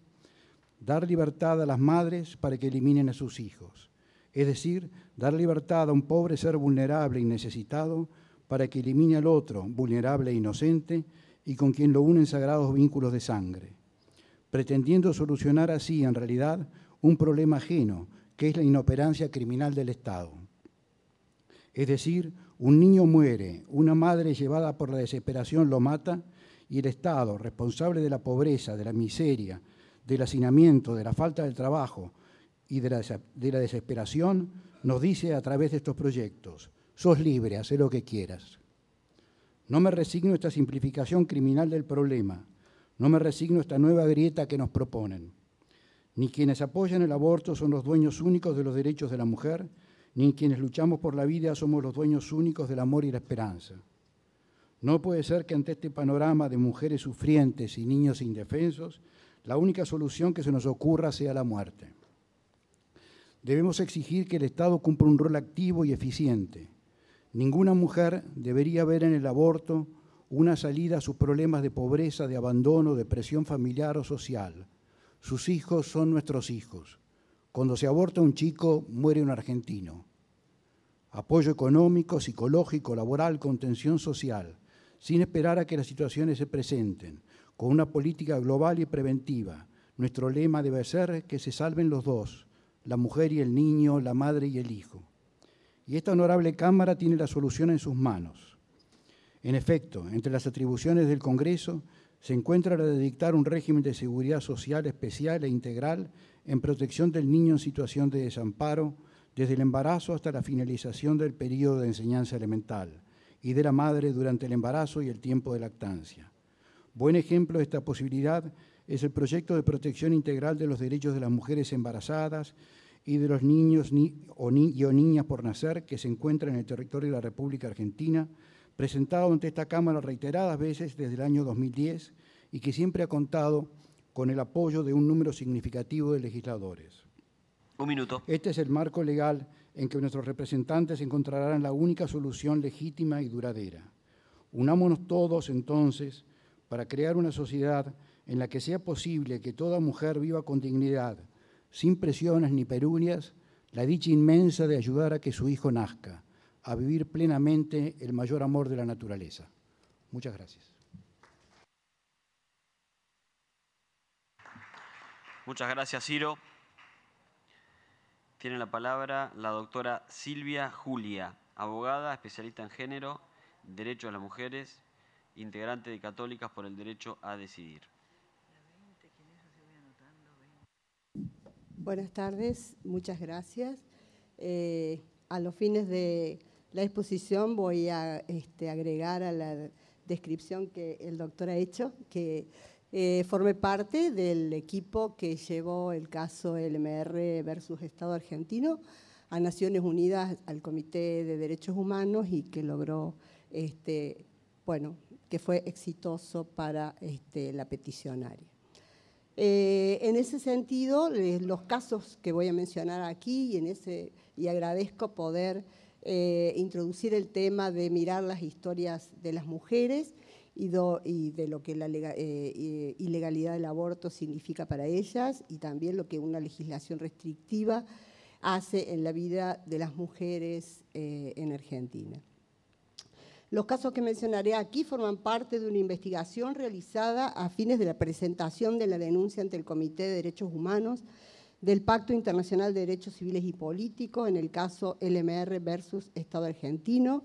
dar libertad a las madres para que eliminen a sus hijos, es decir, dar libertad a un pobre ser vulnerable y necesitado para que elimine al otro, vulnerable e inocente, y con quien lo unen sagrados vínculos de sangre pretendiendo solucionar así, en realidad, un problema ajeno, que es la inoperancia criminal del Estado. Es decir, un niño muere, una madre llevada por la desesperación lo mata y el Estado, responsable de la pobreza, de la miseria, del hacinamiento, de la falta del trabajo y de la, desesperación, nos dice a través de estos proyectos, sos libre, haz lo que quieras. No me resigno a esta simplificación criminal del problema, no me resigno a esta nueva grieta que nos proponen. Ni quienes apoyan el aborto son los dueños únicos de los derechos de la mujer, ni quienes luchamos por la vida somos los dueños únicos del amor y la esperanza. No puede ser que ante este panorama de mujeres sufrientes y niños indefensos, la única solución que se nos ocurra sea la muerte. Debemos exigir que el Estado cumpla un rol activo y eficiente. Ninguna mujer debería ver en el aborto una salida a sus problemas de pobreza, de abandono, de presión familiar o social. Sus hijos son nuestros hijos. Cuando se aborta un chico, muere un argentino. Apoyo económico, psicológico, laboral, contención social, sin esperar a que las situaciones se presenten, con una política global y preventiva. Nuestro lema debe ser que se salven los dos, la mujer y el niño, la madre y el hijo. Y esta honorable Cámara tiene la solución en sus manos en efecto, entre las atribuciones del Congreso se encuentra la de dictar un régimen de seguridad social especial e integral en protección del niño en situación de desamparo, desde el embarazo hasta la finalización del periodo de enseñanza elemental y de la madre durante el embarazo y el tiempo de lactancia. Buen ejemplo de esta posibilidad es el proyecto de protección integral de los derechos de las mujeres embarazadas y de los niños o, y niñas por nacer que se encuentran en el territorio de la República Argentina, presentado ante esta Cámara reiteradas veces desde el año 2010 y que siempre ha contado con el apoyo de un número significativo de legisladores. Un minuto. Este es el marco legal en que nuestros representantes encontrarán la única solución legítima y duradera. Unámonos todos entonces para crear una sociedad en la que sea posible que toda mujer viva con dignidad, sin presiones ni perunias, la dicha inmensa de ayudar a que su hijo nazca, a vivir plenamente el mayor amor de la naturaleza. Muchas gracias. Muchas gracias, Ciro. Tiene la palabra la doctora Silvia Julia, abogada, especialista en género, derecho a las mujeres, integrante de Católicas por el Derecho a Decidir. Buenas tardes, muchas gracias. Eh, a los fines de la exposición voy a este, agregar a la descripción que el doctor ha hecho, que eh, forme formé parte del equipo que llevó el caso LMR versus Estado argentino a Naciones Unidas, al Comité de Derechos Humanos y que logró, este, bueno, que fue exitoso para este, la peticionaria. Eh, en ese sentido, los casos que voy a mencionar aquí y, en ese, y agradezco poder eh, introducir el tema de mirar las historias de las mujeres y, de lo que la eh, ilegalidad del aborto significa para ellas y también lo que una legislación restrictiva hace en la vida de las mujeres eh, en Argentina. Los casos que mencionaré aquí forman parte de una investigación realizada a fines de la presentación de la denuncia ante el Comité de Derechos Humanos del Pacto Internacional de Derechos Civiles y Políticos, en el caso LMR versus Estado argentino,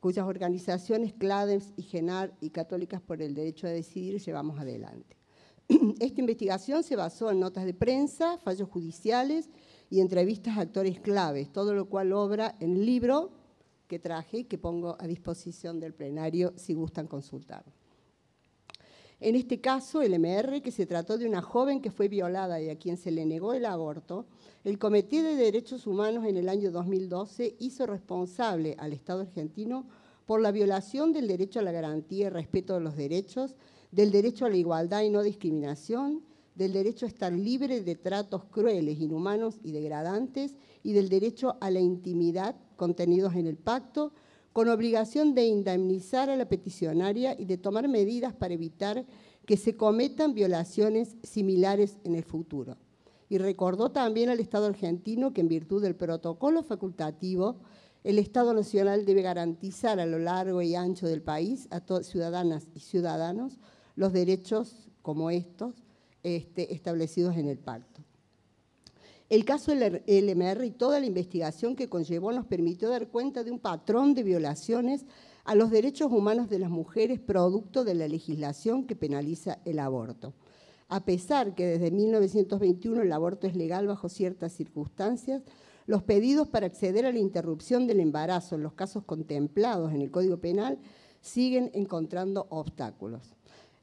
cuyas organizaciones CLADEMS y GENAR y Católicas por el Derecho a Decidir llevamos adelante. Esta investigación se basó en notas de prensa, fallos judiciales y entrevistas a actores claves, todo lo cual obra en el libro que traje y que pongo a disposición del plenario si gustan consultarlo. En este caso, el MR, que se trató de una joven que fue violada y a quien se le negó el aborto, el Comité de Derechos Humanos en el año 2012 hizo responsable al Estado argentino por la violación del derecho a la garantía y respeto de los derechos, del derecho a la igualdad y no discriminación, del derecho a estar libre de tratos crueles, inhumanos y degradantes y del derecho a la intimidad contenidos en el pacto, con obligación de indemnizar a la peticionaria y de tomar medidas para evitar que se cometan violaciones similares en el futuro. Y recordó también al Estado argentino que en virtud del protocolo facultativo, el Estado Nacional debe garantizar a lo largo y ancho del país a todas ciudadanas y ciudadanos los derechos como estos este, establecidos en el pacto. El caso del LMR y toda la investigación que conllevó nos permitió dar cuenta de un patrón de violaciones a los derechos humanos de las mujeres producto de la legislación que penaliza el aborto. A pesar que desde 1921 el aborto es legal bajo ciertas circunstancias, los pedidos para acceder a la interrupción del embarazo en los casos contemplados en el Código Penal siguen encontrando obstáculos.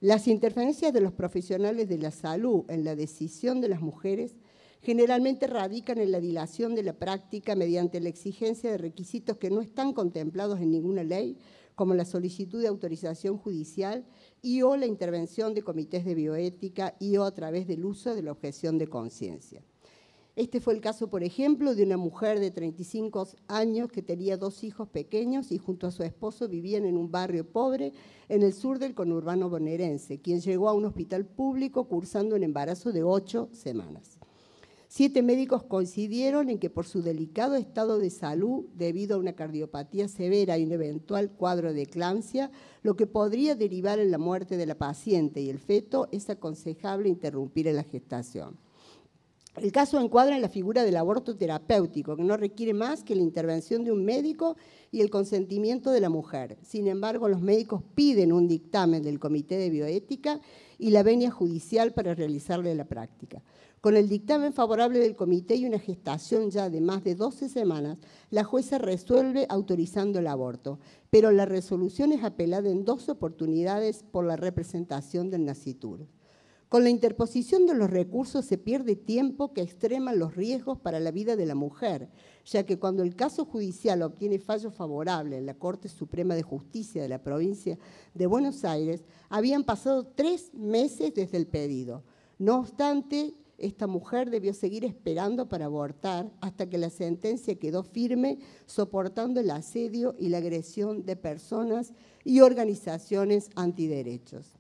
Las interferencias de los profesionales de la salud en la decisión de las mujeres generalmente radican en la dilación de la práctica mediante la exigencia de requisitos que no están contemplados en ninguna ley, como la solicitud de autorización judicial y o la intervención de comités de bioética y o a través del uso de la objeción de conciencia. Este fue el caso, por ejemplo, de una mujer de 35 años que tenía dos hijos pequeños y junto a su esposo vivían en un barrio pobre en el sur del conurbano bonaerense, quien llegó a un hospital público cursando un embarazo de ocho semanas. Siete médicos coincidieron en que por su delicado estado de salud, debido a una cardiopatía severa y un eventual cuadro de eclampsia, lo que podría derivar en la muerte de la paciente y el feto, es aconsejable interrumpir la gestación. El caso encuadra en la figura del aborto terapéutico, que no requiere más que la intervención de un médico y el consentimiento de la mujer. Sin embargo, los médicos piden un dictamen del Comité de Bioética y la venia judicial para realizarle la práctica. Con el dictamen favorable del comité y una gestación ya de más de 12 semanas, la jueza resuelve autorizando el aborto, pero la resolución es apelada en dos oportunidades por la representación del nacitur. Con la interposición de los recursos se pierde tiempo que extrema los riesgos para la vida de la mujer, ya que cuando el caso judicial obtiene fallo favorable en la Corte Suprema de Justicia de la provincia de Buenos Aires, habían pasado tres meses desde el pedido. No obstante, esta mujer debió seguir esperando para abortar hasta que la sentencia quedó firme, soportando el asedio y la agresión de personas y organizaciones antiderechos.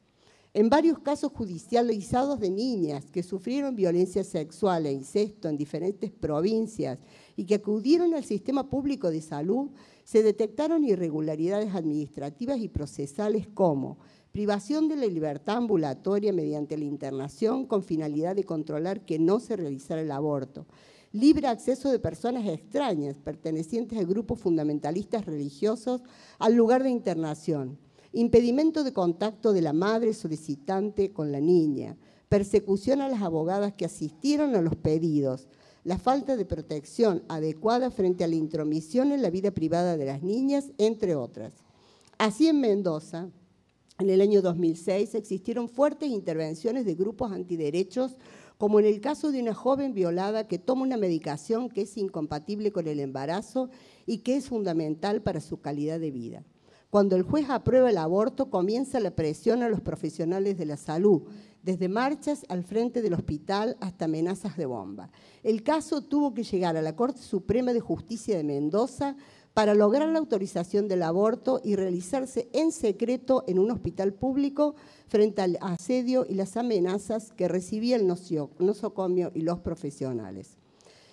En varios casos judicializados de niñas que sufrieron violencia sexual e incesto en diferentes provincias y que acudieron al sistema público de salud, se detectaron irregularidades administrativas y procesales como privación de la libertad ambulatoria mediante la internación con finalidad de controlar que no se realizara el aborto, libre acceso de personas extrañas pertenecientes a grupos fundamentalistas religiosos al lugar de internación, impedimento de contacto de la madre solicitante con la niña, persecución a las abogadas que asistieron a los pedidos, la falta de protección adecuada frente a la intromisión en la vida privada de las niñas, entre otras. Así en Mendoza, en el año 2006 existieron fuertes intervenciones de grupos antiderechos, como en el caso de una joven violada que toma una medicación que es incompatible con el embarazo y que es fundamental para su calidad de vida. Cuando el juez aprueba el aborto, comienza la presión a los profesionales de la salud, desde marchas al frente del hospital hasta amenazas de bomba. El caso tuvo que llegar a la Corte Suprema de Justicia de Mendoza, para lograr la autorización del aborto y realizarse en secreto en un hospital público frente al asedio y las amenazas que recibía el nosocomio y los profesionales.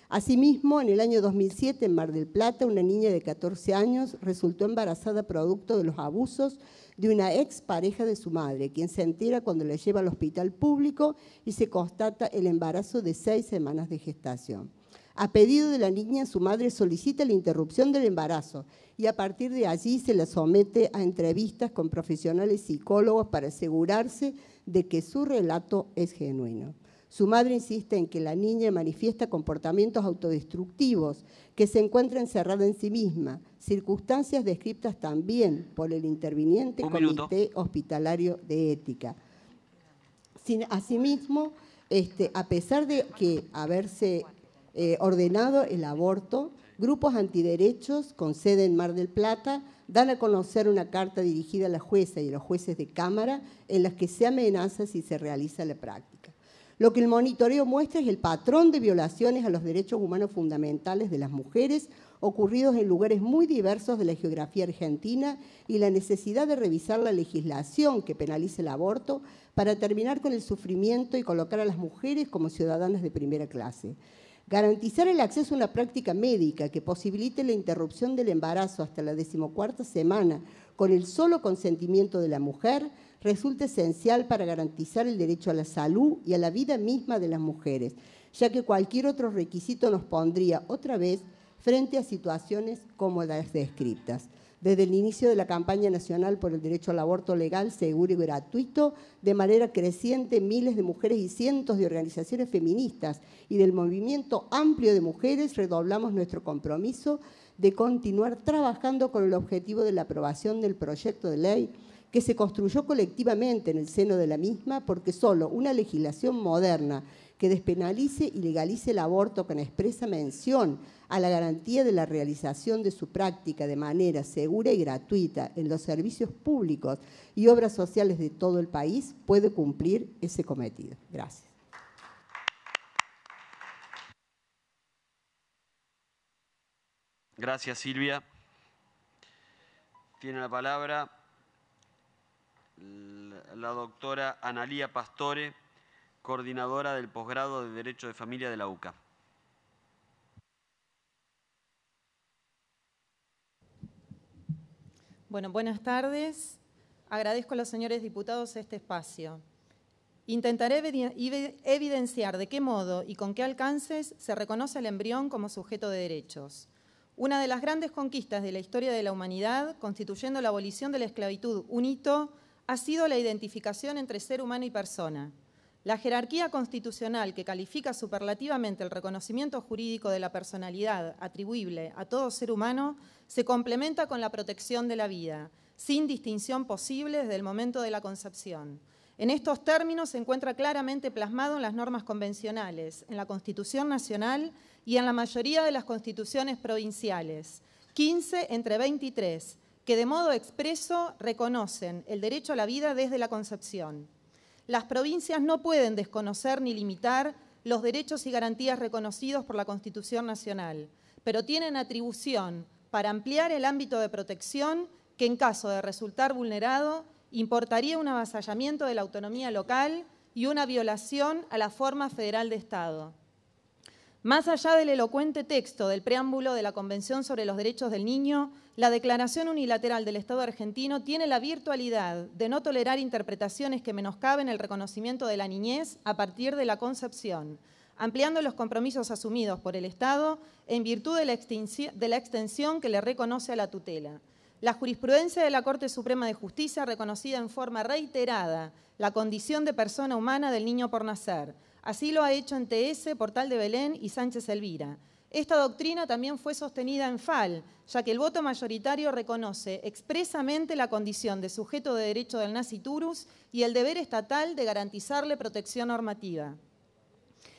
Asimismo, en el año 2007, en Mar del Plata, una niña de 14 años resultó embarazada producto de los abusos de una ex pareja de su madre, quien se entera cuando la lleva al hospital público y se constata el embarazo de seis semanas de gestación. A pedido de la niña, su madre solicita la interrupción del embarazo y a partir de allí se la somete a entrevistas con profesionales psicólogos para asegurarse de que su relato es genuino. Su madre insiste en que la niña manifiesta comportamientos autodestructivos, que se encuentra encerrada en sí misma, circunstancias descritas también por el interviniente Comité Hospitalario de Ética. asimismo, este, a pesar de que haberse eh, ordenado el aborto, grupos antiderechos con sede en Mar del Plata dan a conocer una carta dirigida a la jueza y a los jueces de Cámara en las que se amenaza si se realiza la práctica. Lo que el monitoreo muestra es el patrón de violaciones a los derechos humanos fundamentales de las mujeres ocurridos en lugares muy diversos de la geografía argentina y la necesidad de revisar la legislación que penalice el aborto para terminar con el sufrimiento y colocar a las mujeres como ciudadanas de primera clase. Garantizar el acceso a una práctica médica que posibilite la interrupción del embarazo hasta la decimocuarta semana con el solo consentimiento de la mujer resulta esencial para garantizar el derecho a la salud y a la vida misma de las mujeres, ya que cualquier otro requisito nos pondría otra vez frente a situaciones como las descritas desde el inicio de la campaña nacional por el derecho al aborto legal, seguro y gratuito, de manera creciente miles de mujeres y cientos de organizaciones feministas y del movimiento amplio de mujeres redoblamos nuestro compromiso de continuar trabajando con el objetivo de la aprobación del proyecto de ley que se construyó colectivamente en el seno de la misma, porque solo una legislación moderna que despenalice y legalice el aborto con expresa mención a la garantía de la realización de su práctica de manera segura y gratuita en los servicios públicos y obras sociales de todo el país, puede cumplir ese cometido. Gracias. Gracias, Silvia. Tiene la palabra la doctora Analía Pastore, coordinadora del posgrado de Derecho de Familia de la UCA. Bueno, buenas tardes. Agradezco a los señores diputados este espacio. Intentaré evidenciar de qué modo y con qué alcances se reconoce el embrión como sujeto de derechos. Una de las grandes conquistas de la historia de la humanidad, constituyendo la abolición de la esclavitud un hito, ha sido la identificación entre ser humano y persona. La jerarquía constitucional que califica superlativamente el reconocimiento jurídico de la personalidad atribuible a todo ser humano se complementa con la protección de la vida, sin distinción posible desde el momento de la concepción. En estos términos se encuentra claramente plasmado en las normas convencionales, en la Constitución Nacional y en la mayoría de las constituciones provinciales, 15 entre 23, que de modo expreso reconocen el derecho a la vida desde la concepción. Las provincias no pueden desconocer ni limitar los derechos y garantías reconocidos por la Constitución Nacional, pero tienen atribución para ampliar el ámbito de protección que en caso de resultar vulnerado importaría un avasallamiento de la autonomía local y una violación a la forma federal de Estado. Más allá del elocuente texto del preámbulo de la Convención sobre los Derechos del Niño, la declaración unilateral del Estado argentino tiene la virtualidad de no tolerar interpretaciones que menoscaben el reconocimiento de la niñez a partir de la concepción, ampliando los compromisos asumidos por el Estado en virtud de la, extensión que le reconoce a la tutela. La jurisprudencia de la Corte Suprema de Justicia ha reconocido en forma reiterada la condición de persona humana del niño por nacer. Así lo ha hecho en Portal de Belén y Sánchez Elvira. Esta doctrina también fue sostenida en FAL, ya que el voto mayoritario reconoce expresamente la condición de sujeto de derecho del nasciturus y el deber estatal de garantizarle protección normativa.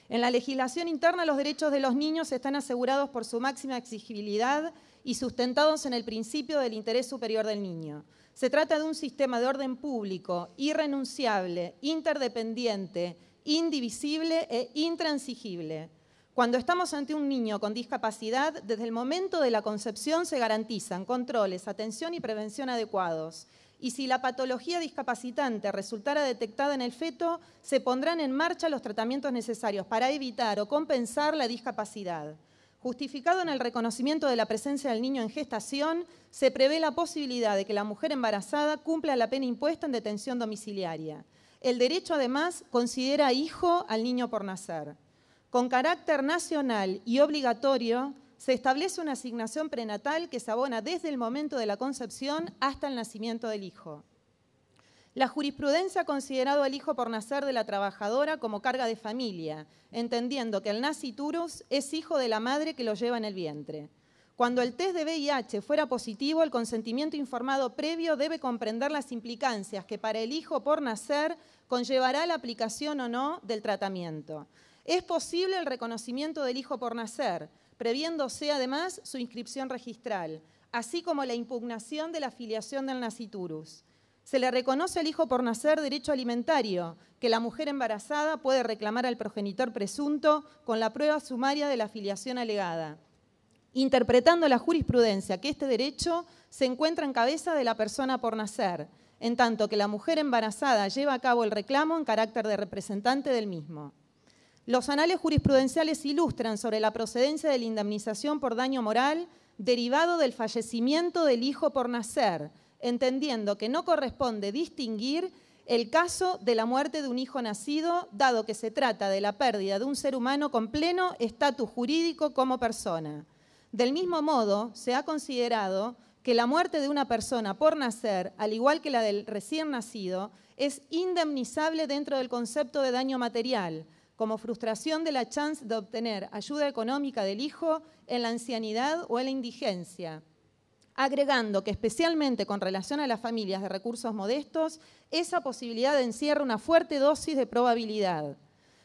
En la legislación interna los derechos de los niños están asegurados por su máxima exigibilidad y sustentados en el principio del interés superior del niño. Se trata de un sistema de orden público, irrenunciable, interdependiente, indivisible e intransigible cuando estamos ante un niño con discapacidad, desde el momento de la concepción se garantizan controles, atención y prevención adecuados. Y si la patología discapacitante resultara detectada en el feto, se pondrán en marcha los tratamientos necesarios para evitar o compensar la discapacidad. Justificado en el reconocimiento de la presencia del niño en gestación, se prevé la posibilidad de que la mujer embarazada cumpla la pena impuesta en detención domiciliaria. El derecho, además, considera hijo al niño por nacer. Con carácter nacional y obligatorio, se establece una asignación prenatal que se abona desde el momento de la concepción hasta el nacimiento del hijo. La jurisprudencia ha considerado al hijo por nacer de la trabajadora como carga de familia, entendiendo que el naciturus es hijo de la madre que lo lleva en el vientre. Cuando el test de VIH fuera positivo, el consentimiento informado previo debe comprender las implicancias que para el hijo por nacer conllevará la aplicación o no del tratamiento. Es posible el reconocimiento del hijo por nacer, previéndose además su inscripción registral, así como la impugnación de la filiación del naciturus. Se le reconoce al hijo por nacer derecho alimentario, que la mujer embarazada puede reclamar al progenitor presunto con la prueba sumaria de la filiación alegada, interpretando la jurisprudencia que este derecho se encuentra en cabeza de la persona por nacer, en tanto que la mujer embarazada lleva a cabo el reclamo en carácter de representante del mismo. Los anales jurisprudenciales ilustran sobre la procedencia de la indemnización por daño moral derivado del fallecimiento del hijo por nacer, entendiendo que no corresponde distinguir el caso de la muerte de un hijo nacido, dado que se trata de la pérdida de un ser humano con pleno estatus jurídico como persona. Del mismo modo, se ha considerado que la muerte de una persona por nacer, al igual que la del recién nacido, es indemnizable dentro del concepto de daño material, como frustración de la chance de obtener ayuda económica del hijo en la ancianidad o en la indigencia, agregando que especialmente con relación a las familias de recursos modestos, esa posibilidad encierra una fuerte dosis de probabilidad.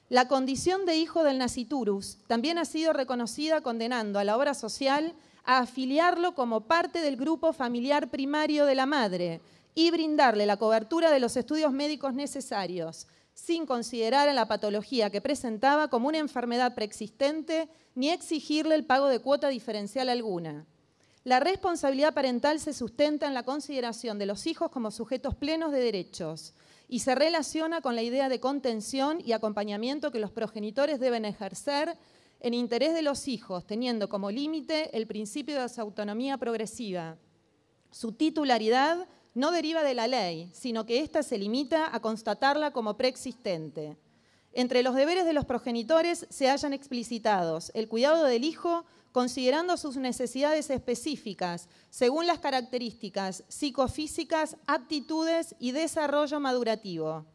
La condición de hijo del naciturus también ha sido reconocida condenando a la obra social a afiliarlo como parte del grupo familiar primario de la madre y brindarle la cobertura de los estudios médicos necesarios, sin considerar a la patología que presentaba como una enfermedad preexistente ni exigirle el pago de cuota diferencial alguna. La responsabilidad parental se sustenta en la consideración de los hijos como sujetos plenos de derechos y se relaciona con la idea de contención y acompañamiento que los progenitores deben ejercer en interés de los hijos, teniendo como límite el principio de su autonomía progresiva, su titularidad no deriva de la ley, sino que ésta se limita a constatarla como preexistente. Entre los deberes de los progenitores se hallan explicitados el cuidado del hijo considerando sus necesidades específicas, según las características psicofísicas, aptitudes y desarrollo madurativo,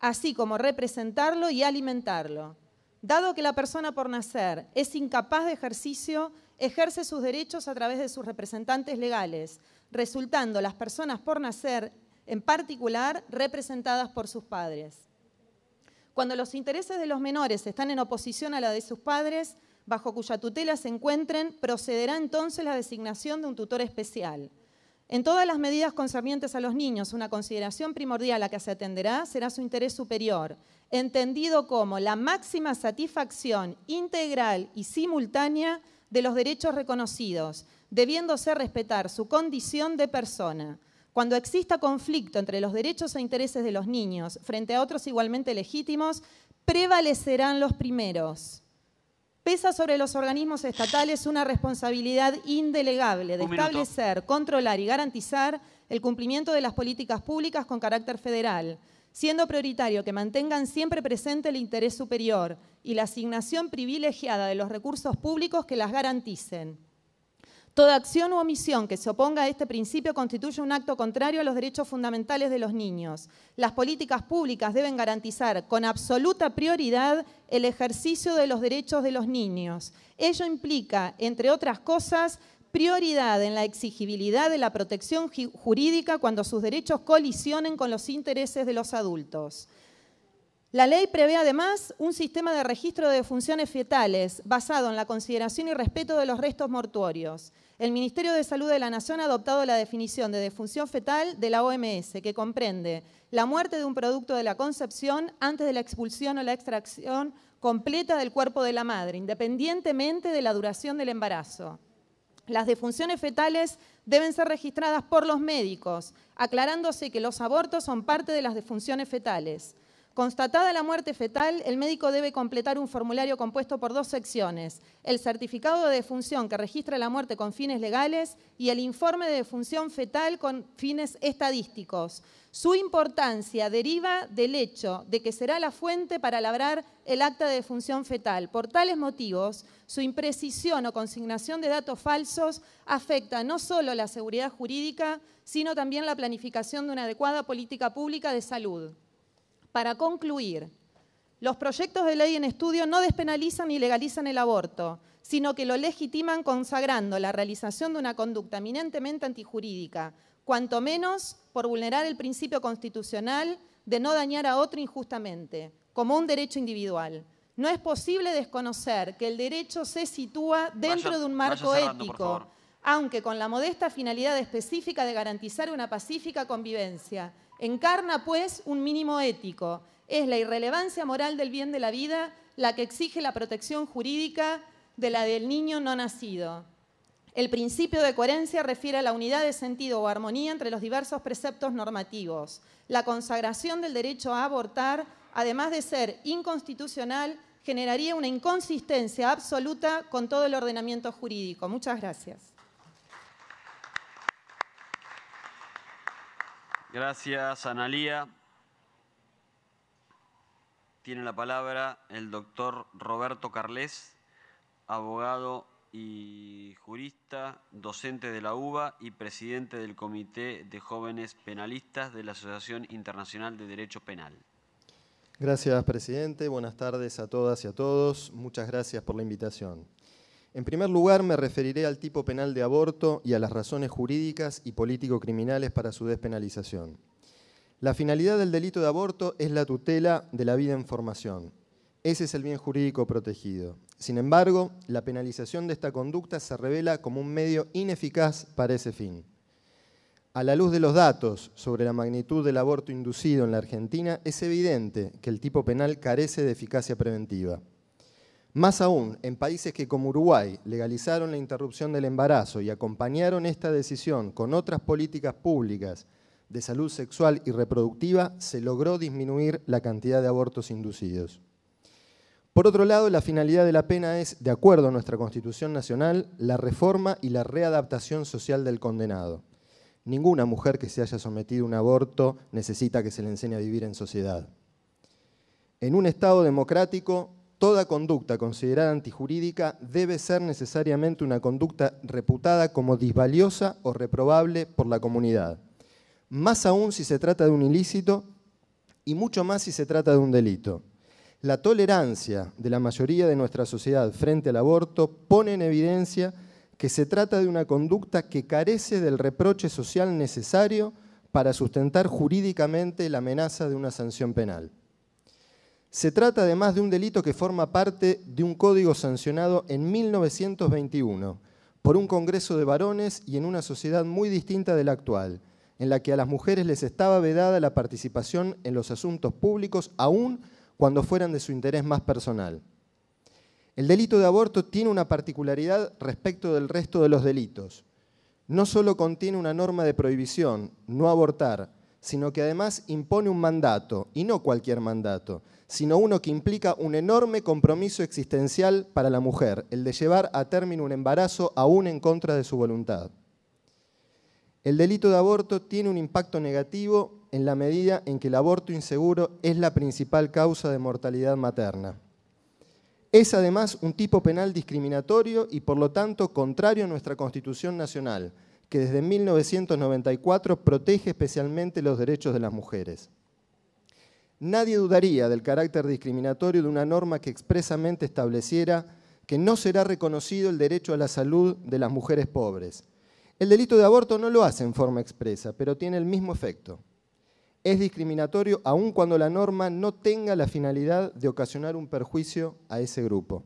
así como representarlo y alimentarlo. Dado que la persona por nacer es incapaz de ejercicio, ejerce sus derechos a través de sus representantes legales, resultando las personas por nacer, en particular, representadas por sus padres. Cuando los intereses de los menores están en oposición a la de sus padres, bajo cuya tutela se encuentren, procederá entonces la designación de un tutor especial. En todas las medidas concernientes a los niños, una consideración primordial a la que se atenderá será su interés superior, entendido como la máxima satisfacción integral y simultánea de los derechos reconocidos, debiéndose respetar su condición de persona. Cuando exista conflicto entre los derechos e intereses de los niños frente a otros igualmente legítimos, prevalecerán los primeros. Pesa sobre los organismos estatales una responsabilidad indelegable de establecer, controlar y garantizar el cumplimiento de las políticas públicas con carácter federal, siendo prioritario que mantengan siempre presente el interés superior y la asignación privilegiada de los recursos públicos que las garanticen. Toda acción u omisión que se oponga a este principio constituye un acto contrario a los derechos fundamentales de los niños. Las políticas públicas deben garantizar con absoluta prioridad el ejercicio de los derechos de los niños. Ello implica, entre otras cosas, prioridad en la exigibilidad de la protección jurídica cuando sus derechos colisionen con los intereses de los adultos. La ley prevé además un sistema de registro de funciones fetales basado en la consideración y respeto de los restos mortuorios. El Ministerio de Salud de la Nación ha adoptado la definición de defunción fetal de la OMS, que comprende la muerte de un producto de la concepción antes de la expulsión o la extracción completa del cuerpo de la madre, independientemente de la duración del embarazo. Las defunciones fetales deben ser registradas por los médicos, aclarándose que los abortos son parte de las defunciones fetales. Constatada la muerte fetal, el médico debe completar un formulario compuesto por dos secciones, el certificado de defunción que registra la muerte con fines legales y el informe de defunción fetal con fines estadísticos. Su importancia deriva del hecho de que será la fuente para labrar el acta de defunción fetal. Por tales motivos, su imprecisión o consignación de datos falsos afecta no solo la seguridad jurídica, sino también la planificación de una adecuada política pública de salud. Para concluir, los proyectos de ley en estudio no despenalizan ni legalizan el aborto, sino que lo legitiman consagrando la realización de una conducta eminentemente antijurídica, cuanto menos por vulnerar el principio constitucional de no dañar a otro injustamente, como un derecho individual. No es posible desconocer que el derecho se sitúa dentro de un marco ético, aunque con la modesta finalidad específica de garantizar una pacífica convivencia Encarna, pues, un mínimo ético. Es la irrelevancia moral del bien de la vida la que exige la protección jurídica de la del niño no nacido. El principio de coherencia refiere a la unidad de sentido o armonía entre los diversos preceptos normativos. La consagración del derecho a abortar, además de ser inconstitucional, generaría una inconsistencia absoluta con todo el ordenamiento jurídico. Muchas gracias. Gracias, Analía. Tiene la palabra el doctor Roberto Carles, abogado y jurista, docente de la UBA y presidente del Comité de Jóvenes Penalistas de la Asociación Internacional de Derecho Penal. Gracias, presidente. Buenas tardes a todas y a todos. Muchas gracias por la invitación. En primer lugar, me referiré al tipo penal de aborto y a las razones jurídicas y político-criminales para su despenalización. La finalidad del delito de aborto es la tutela de la vida en formación. Ese es el bien jurídico protegido. Sin embargo, la penalización de esta conducta se revela como un medio ineficaz para ese fin. A la luz de los datos sobre la magnitud del aborto inducido en la Argentina, es evidente que el tipo penal carece de eficacia preventiva. Más aún, en países que como Uruguay legalizaron la interrupción del embarazo y acompañaron esta decisión con otras políticas públicas de salud sexual y reproductiva, se logró disminuir la cantidad de abortos inducidos. Por otro lado, la finalidad de la pena es, de acuerdo a nuestra Constitución Nacional, la reforma y la readaptación social del condenado. Ninguna mujer que se haya sometido a un aborto necesita que se le enseñe a vivir en sociedad. En un Estado democrático, Toda conducta considerada antijurídica debe ser necesariamente una conducta reputada como disvaliosa o reprobable por la comunidad, más aún si se trata de un ilícito y mucho más si se trata de un delito. La tolerancia de la mayoría de nuestra sociedad frente al aborto pone en evidencia que se trata de una conducta que carece del reproche social necesario para sustentar jurídicamente la amenaza de una sanción penal. Se trata además de un delito que forma parte de un código sancionado en 1921 por un Congreso de varones y en una sociedad muy distinta de la actual, en la que a las mujeres les estaba vedada la participación en los asuntos públicos aún cuando fueran de su interés más personal. El delito de aborto tiene una particularidad respecto del resto de los delitos. No solo contiene una norma de prohibición, no abortar, sino que además impone un mandato, y no cualquier mandato, sino uno que implica un enorme compromiso existencial para la mujer, el de llevar a término un embarazo aún en contra de su voluntad. El delito de aborto tiene un impacto negativo en la medida en que el aborto inseguro es la principal causa de mortalidad materna. Es además un tipo penal discriminatorio y por lo tanto contrario a nuestra Constitución Nacional, que desde 1994 protege especialmente los derechos de las mujeres nadie dudaría del carácter discriminatorio de una norma que expresamente estableciera que no será reconocido el derecho a la salud de las mujeres pobres. El delito de aborto no lo hace en forma expresa, pero tiene el mismo efecto. Es discriminatorio aun cuando la norma no tenga la finalidad de ocasionar un perjuicio a ese grupo.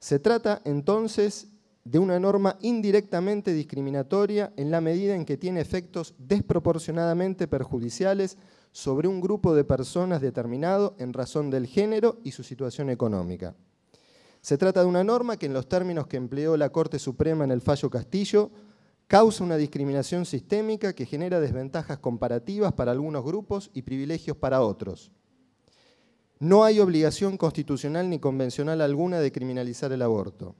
Se trata entonces de una norma indirectamente discriminatoria en la medida en que tiene efectos desproporcionadamente perjudiciales sobre un grupo de personas determinado en razón del género y su situación económica. Se trata de una norma que en los términos que empleó la Corte Suprema en el fallo Castillo, causa una discriminación sistémica que genera desventajas comparativas para algunos grupos y privilegios para otros. No hay obligación constitucional ni convencional alguna de criminalizar el aborto.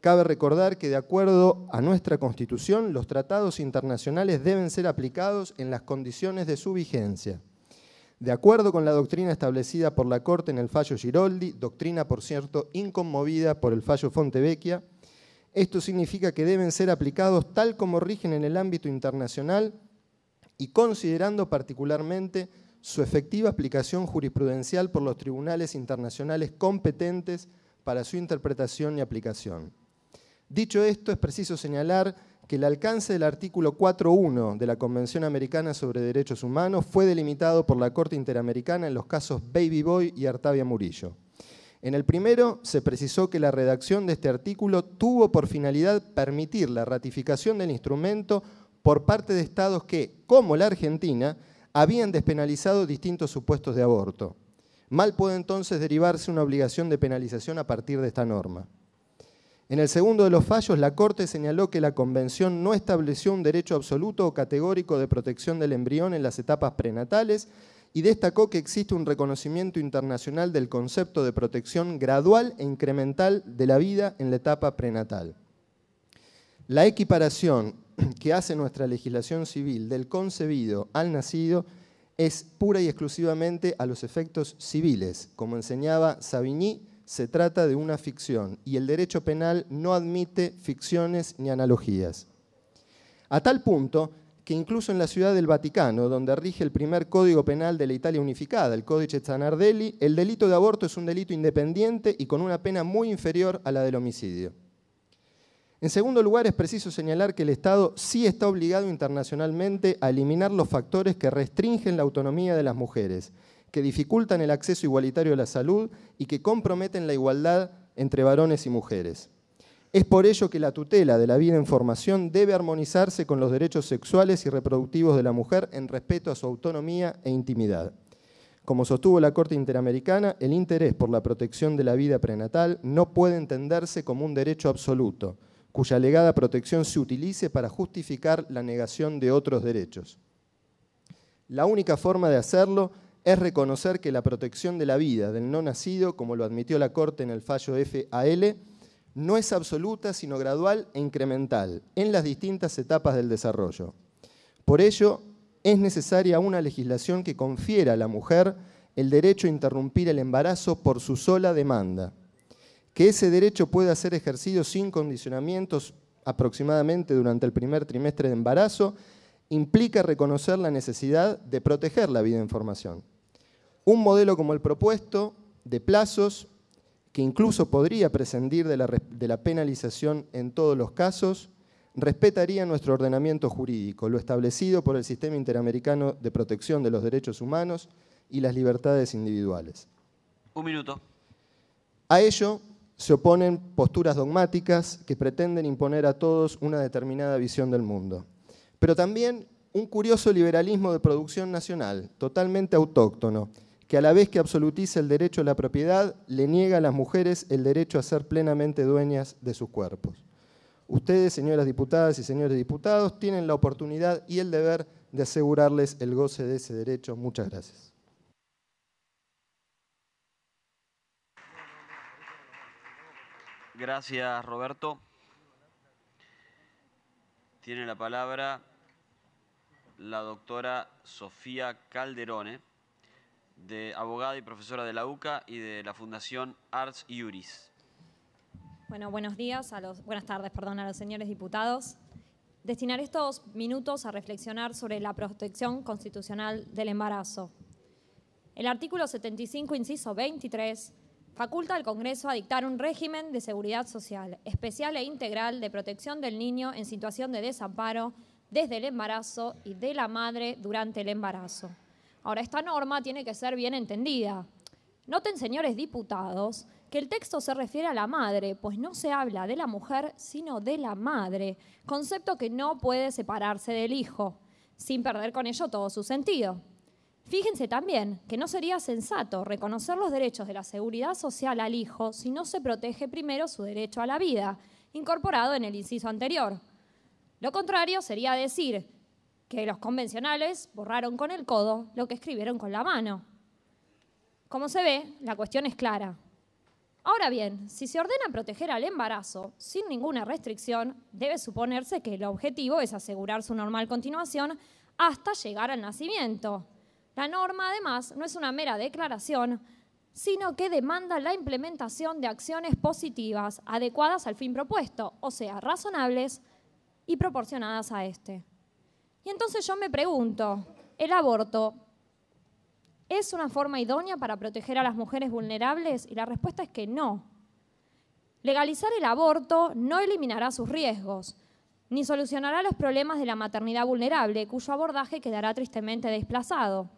Cabe recordar que de acuerdo a nuestra Constitución, los tratados internacionales deben ser aplicados en las condiciones de su vigencia. De acuerdo con la doctrina establecida por la Corte en el fallo Giroldi, doctrina por cierto inconmovida por el fallo Fontevecchia, esto significa que deben ser aplicados tal como rigen en el ámbito internacional y considerando particularmente su efectiva aplicación jurisprudencial por los tribunales internacionales competentes para su interpretación y aplicación. Dicho esto, es preciso señalar que el alcance del artículo 4.1 de la Convención Americana sobre Derechos Humanos fue delimitado por la Corte Interamericana en los casos Baby Boy y Artavia Murillo. En el primero se precisó que la redacción de este artículo tuvo por finalidad permitir la ratificación del instrumento por parte de estados que, como la Argentina, habían despenalizado distintos supuestos de aborto. Mal puede entonces derivarse una obligación de penalización a partir de esta norma. En el segundo de los fallos, la Corte señaló que la Convención no estableció un derecho absoluto o categórico de protección del embrión en las etapas prenatales y destacó que existe un reconocimiento internacional del concepto de protección gradual e incremental de la vida en la etapa prenatal. La equiparación que hace nuestra legislación civil del concebido al nacido es pura y exclusivamente a los efectos civiles, como enseñaba Savigny se trata de una ficción y el derecho penal no admite ficciones ni analogías. A tal punto que incluso en la Ciudad del Vaticano, donde rige el primer código penal de la Italia unificada, el Codice Zanardelli, el delito de aborto es un delito independiente y con una pena muy inferior a la del homicidio. En segundo lugar, es preciso señalar que el Estado sí está obligado internacionalmente a eliminar los factores que restringen la autonomía de las mujeres, que dificultan el acceso igualitario a la salud y que comprometen la igualdad entre varones y mujeres. Es por ello que la tutela de la vida en formación debe armonizarse con los derechos sexuales y reproductivos de la mujer en respeto a su autonomía e intimidad. Como sostuvo la Corte Interamericana, el interés por la protección de la vida prenatal no puede entenderse como un derecho absoluto, cuya alegada protección se utilice para justificar la negación de otros derechos. La única forma de hacerlo es reconocer que la protección de la vida del no nacido, como lo admitió la Corte en el fallo FAL, no es absoluta, sino gradual e incremental en las distintas etapas del desarrollo. Por ello, es necesaria una legislación que confiera a la mujer el derecho a interrumpir el embarazo por su sola demanda, que ese derecho pueda ser ejercido sin condicionamientos aproximadamente durante el primer trimestre de embarazo implica reconocer la necesidad de proteger la vida en formación. Un modelo como el propuesto, de plazos, que incluso podría prescindir de la, penalización en todos los casos, respetaría nuestro ordenamiento jurídico, lo establecido por el Sistema Interamericano de Protección de los Derechos Humanos y las Libertades Individuales. Un minuto. A ello se oponen posturas dogmáticas que pretenden imponer a todos una determinada visión del mundo, pero también un curioso liberalismo de producción nacional, totalmente autóctono, que a la vez que absolutiza el derecho a la propiedad, le niega a las mujeres el derecho a ser plenamente dueñas de sus cuerpos. Ustedes, señoras diputadas y señores diputados, tienen la oportunidad y el deber de asegurarles el goce de ese derecho. Muchas gracias. Gracias, Roberto. Tiene la palabra la doctora Sofía Calderone, de abogada y profesora de la UCA y de la Fundación Arts Iuris. Bueno, buenos días, a buenas tardes, perdón, a los señores diputados. Destinar estos minutos a reflexionar sobre la protección constitucional del embarazo. El artículo 75, inciso 23, faculta al Congreso a dictar un régimen de seguridad social especial e integral de protección del niño en situación de desamparo desde el embarazo y de la madre durante el embarazo. Ahora, esta norma tiene que ser bien entendida. Noten, señores diputados, que el texto se refiere a la madre, pues no se habla de la mujer, sino de la madre, concepto que no puede separarse del hijo, sin perder con ello todo su sentido. Fíjense también que no sería sensato reconocer los derechos de la seguridad social al hijo si no se protege primero su derecho a la vida, incorporado en el inciso anterior. Lo contrario sería decir que los convencionales borraron con el codo lo que escribieron con la mano. Como se ve, la cuestión es clara. Ahora bien, si se ordena proteger al embarazo sin ninguna restricción, debe suponerse que el objetivo es asegurar su normal continuación hasta llegar al nacimiento. La norma, además, no es una mera declaración, sino que demanda la implementación de acciones positivas adecuadas al fin propuesto, o sea, razonables, y proporcionadas a este. Y entonces yo me pregunto, ¿el aborto es una forma idónea para proteger a las mujeres vulnerables? Y la respuesta es que no. Legalizar el aborto no eliminará sus riesgos, ni solucionará los problemas de la maternidad vulnerable, cuyo abordaje quedará tristemente desplazado.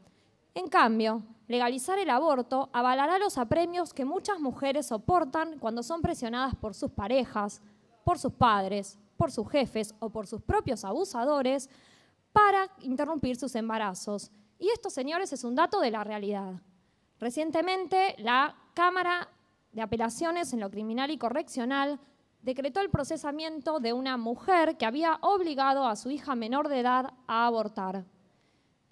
En cambio, legalizar el aborto avalará los apremios que muchas mujeres soportan cuando son presionadas por sus parejas, por sus padres, por sus jefes o por sus propios abusadores para interrumpir sus embarazos. Y esto, señores, es un dato de la realidad. Recientemente, la Cámara de Apelaciones en lo Criminal y Correccional decretó el procesamiento de una mujer que había obligado a su hija menor de edad a abortar.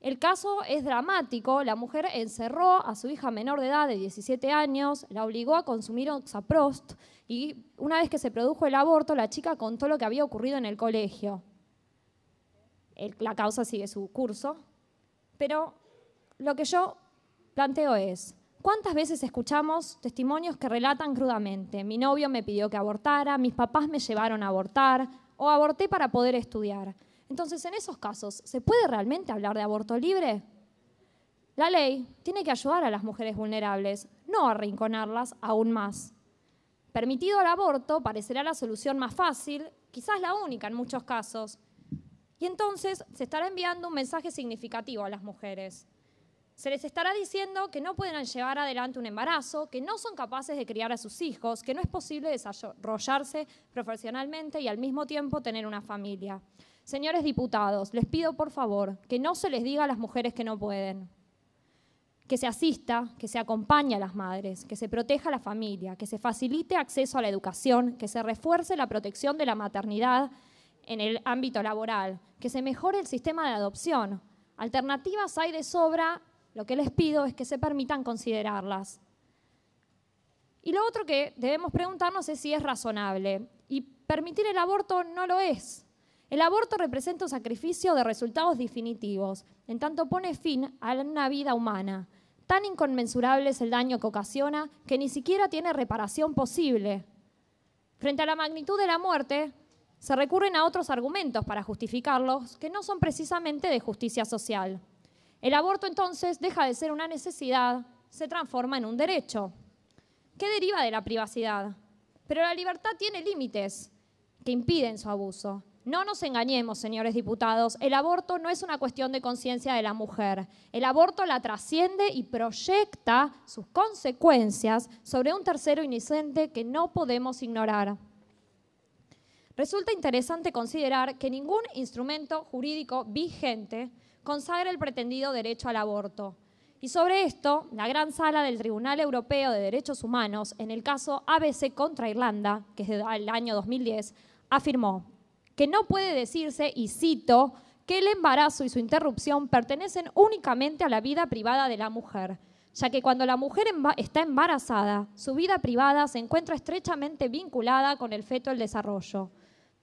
El caso es dramático, la mujer encerró a su hija menor de edad de 17 años, la obligó a consumir oxaprost y una vez que se produjo el aborto, la chica contó lo que había ocurrido en el colegio. la causa sigue su curso, pero lo que yo planteo es, ¿cuántas veces escuchamos testimonios que relatan crudamente? Mi novio me pidió que abortara, mis papás me llevaron a abortar o aborté para poder estudiar. Entonces, en esos casos, ¿se puede realmente hablar de aborto libre? La ley tiene que ayudar a las mujeres vulnerables, no arrinconarlas aún más. Permitido el aborto parecerá la solución más fácil, quizás la única en muchos casos, y entonces se estará enviando un mensaje significativo a las mujeres. Se les estará diciendo que no pueden llevar adelante un embarazo, que no son capaces de criar a sus hijos, que no es posible desarrollarse profesionalmente y al mismo tiempo tener una familia. Señores diputados, les pido por favor que no se les diga a las mujeres que no pueden que se asista, que se acompañe a las madres, que se proteja a la familia, que se facilite acceso a la educación, que se refuerce la protección de la maternidad en el ámbito laboral, que se mejore el sistema de adopción. Alternativas hay de sobra, lo que les pido es que se permitan considerarlas. Y lo otro que debemos preguntarnos es si es razonable. Y permitir el aborto no lo es. El aborto representa un sacrificio de resultados definitivos, en tanto pone fin a una vida humana. Tan inconmensurable es el daño que ocasiona que ni siquiera tiene reparación posible. Frente a la magnitud de la muerte, se recurren a otros argumentos para justificarlos que no son precisamente de justicia social. El aborto entonces deja de ser una necesidad, se transforma en un derecho. ¿Qué deriva de la privacidad? Pero la libertad tiene límites que impiden su abuso. No nos engañemos, señores diputados, el aborto no es una cuestión de conciencia de la mujer. El aborto la trasciende y proyecta sus consecuencias sobre un tercero inocente que no podemos ignorar. Resulta interesante considerar que ningún instrumento jurídico vigente consagra el pretendido derecho al aborto. Y sobre esto, la gran sala del Tribunal Europeo de Derechos Humanos, en el caso ABC contra Irlanda, que es del año 2010, afirmó, que no puede decirse, y cito, que el embarazo y su interrupción pertenecen únicamente a la vida privada de la mujer, ya que cuando la mujer está embarazada, su vida privada se encuentra estrechamente vinculada con el feto el desarrollo.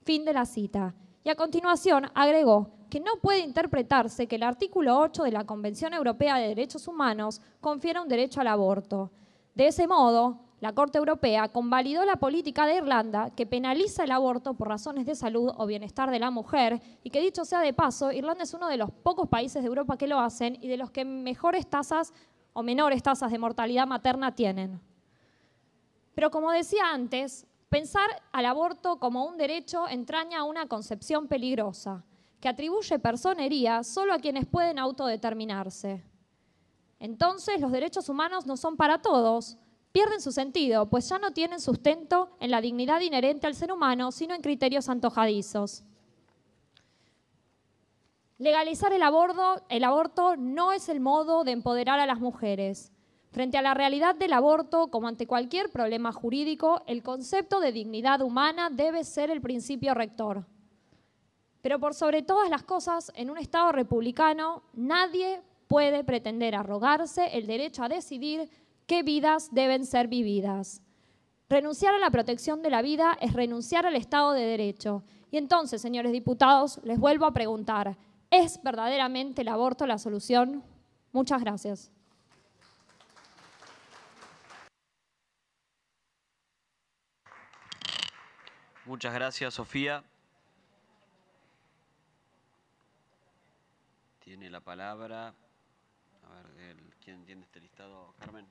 Fin de la cita. Y a continuación agregó que no puede interpretarse que el artículo 8 de la Convención Europea de Derechos Humanos confiera un derecho al aborto. De ese modo, la Corte Europea convalidó la política de Irlanda que penaliza el aborto por razones de salud o bienestar de la mujer y que dicho sea de paso, Irlanda es uno de los pocos países de Europa que lo hacen y de los que mejores tasas o menores tasas de mortalidad materna tienen. Pero como decía antes, pensar al aborto como un derecho entraña una concepción peligrosa, que atribuye personería solo a quienes pueden autodeterminarse. Entonces, los derechos humanos no son para todos, pierden su sentido, pues ya no tienen sustento en la dignidad inherente al ser humano, sino en criterios antojadizos. Legalizar el, el aborto no es el modo de empoderar a las mujeres. Frente a la realidad del aborto, como ante cualquier problema jurídico, el concepto de dignidad humana debe ser el principio rector. Pero por sobre todas las cosas, en un Estado republicano, nadie puede pretender arrogarse el derecho a decidir qué vidas deben ser vividas. Renunciar a la protección de la vida es renunciar al Estado de Derecho. Y entonces, señores diputados, les vuelvo a preguntar, ¿es verdaderamente el aborto la solución? Muchas gracias. Muchas gracias, Sofía. Tiene la palabra. A ver, ¿quién tiene este listado? Carmen.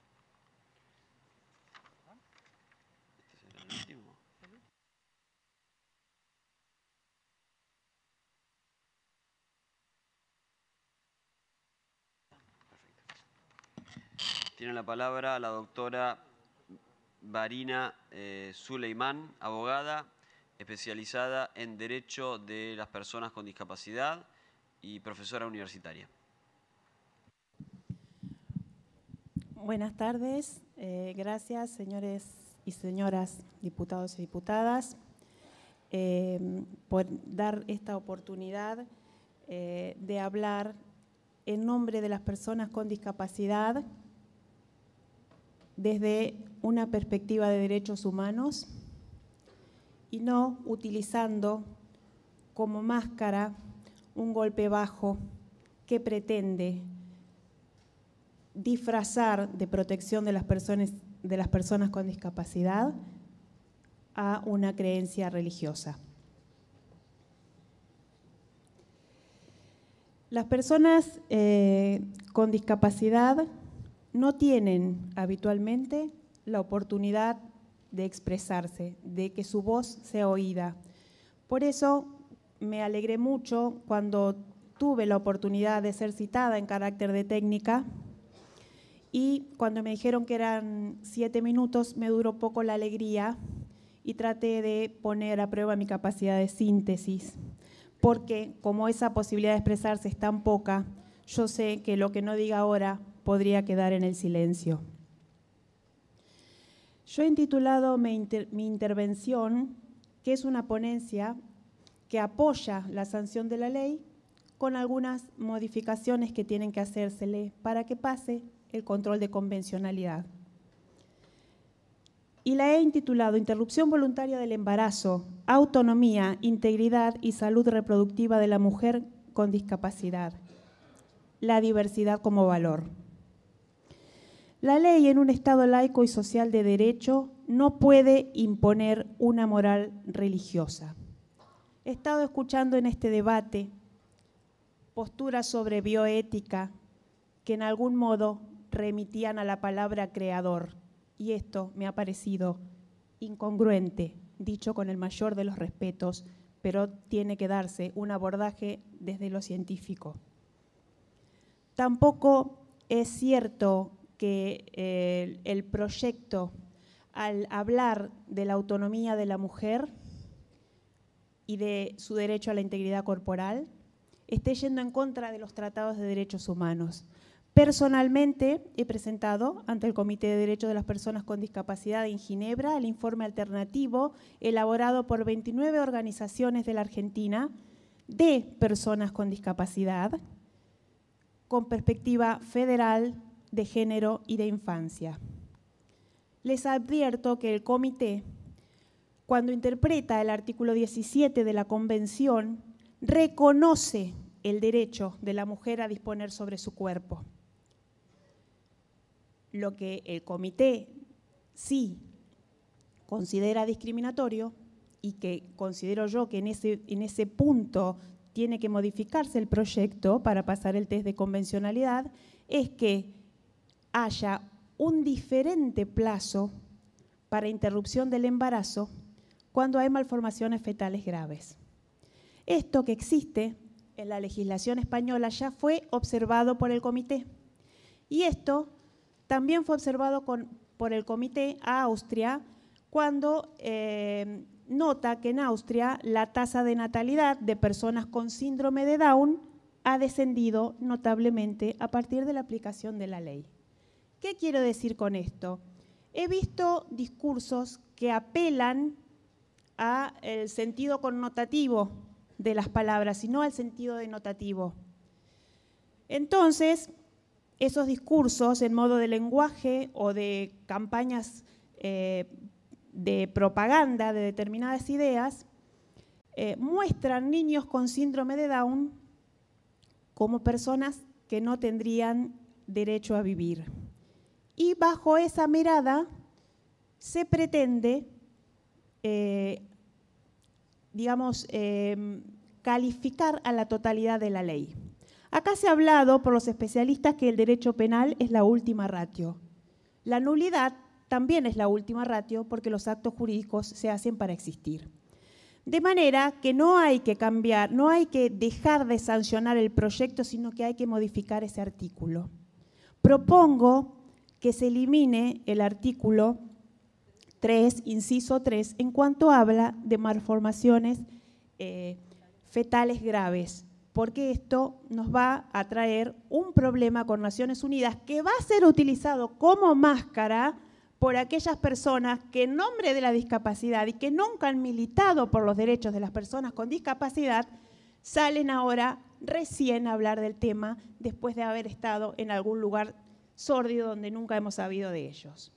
Tiene la palabra la doctora Barina eh, abogada especializada en Derecho de las Personas con Discapacidad y profesora universitaria. Buenas tardes. Eh, gracias, señores y señoras diputados y diputadas, eh, por dar esta oportunidad eh, de hablar en nombre de las personas con discapacidad desde una perspectiva de derechos humanos y no utilizando como máscara un golpe bajo que pretende disfrazar de protección de las personas, de las personas con discapacidad a una creencia religiosa. Las personas eh, con discapacidad no tienen habitualmente la oportunidad de expresarse, de que su voz sea oída. Por eso me alegré mucho cuando tuve la oportunidad de ser citada en carácter de técnica y cuando me dijeron que eran siete minutos me duró poco la alegría y traté de poner a prueba mi capacidad de síntesis, porque como esa posibilidad de expresarse es tan poca, yo sé que lo que no diga ahora podría quedar en el silencio. Yo he intitulado mi, intervención, que es una ponencia que apoya la sanción de la ley con algunas modificaciones que tienen que hacérsele para que pase el control de convencionalidad. Y la he intitulado Interrupción voluntaria del embarazo, autonomía, integridad y salud reproductiva de la mujer con discapacidad, la diversidad como valor. La ley en un Estado laico y social de derecho no puede imponer una moral religiosa. He estado escuchando en este debate posturas sobre bioética que en algún modo remitían a la palabra creador y esto me ha parecido incongruente, dicho con el mayor de los respetos, pero tiene que darse un abordaje desde lo científico. Tampoco es cierto que eh, el proyecto, al hablar de la autonomía de la mujer y de su derecho a la integridad corporal, esté yendo en contra de los tratados de derechos humanos. Personalmente he presentado ante el Comité de Derechos de las Personas con Discapacidad en Ginebra el informe alternativo elaborado por 29 organizaciones de la Argentina de personas con discapacidad, con perspectiva federal, de Género y de Infancia. Les advierto que el comité, cuando interpreta el artículo 17 de la Convención, reconoce el derecho de la mujer a disponer sobre su cuerpo. Lo que el comité sí considera discriminatorio y que considero yo que en ese, en ese punto tiene que modificarse el proyecto para pasar el test de convencionalidad, es que haya un diferente plazo para interrupción del embarazo cuando hay malformaciones fetales graves. Esto que existe en la legislación española ya fue observado por el comité y esto también fue observado por el comité a Austria cuando eh, nota que en Austria la tasa de natalidad de personas con síndrome de Down ha descendido notablemente a partir de la aplicación de la ley. ¿Qué quiero decir con esto? He visto discursos que apelan al sentido connotativo de las palabras y no al sentido denotativo. Entonces, esos discursos en modo de lenguaje o de campañas eh, de propaganda de determinadas ideas eh, muestran niños con síndrome de Down como personas que no tendrían derecho a vivir. Y bajo esa mirada se pretende, eh, digamos, eh, calificar a la totalidad de la ley. Acá se ha hablado por los especialistas que el derecho penal es la última ratio. La nulidad también es la última ratio porque los actos jurídicos se hacen para existir. De manera que no hay que cambiar, no hay que dejar de sancionar el proyecto, sino que hay que modificar ese artículo. Propongo que se elimine el artículo 3, inciso 3, en cuanto habla de malformaciones eh, fetales graves, porque esto nos va a traer un problema con Naciones Unidas que va a ser utilizado como máscara por aquellas personas que en nombre de la discapacidad y que nunca han militado por los derechos de las personas con discapacidad, salen ahora recién a hablar del tema después de haber estado en algún lugar sórdido donde nunca hemos sabido de ellos.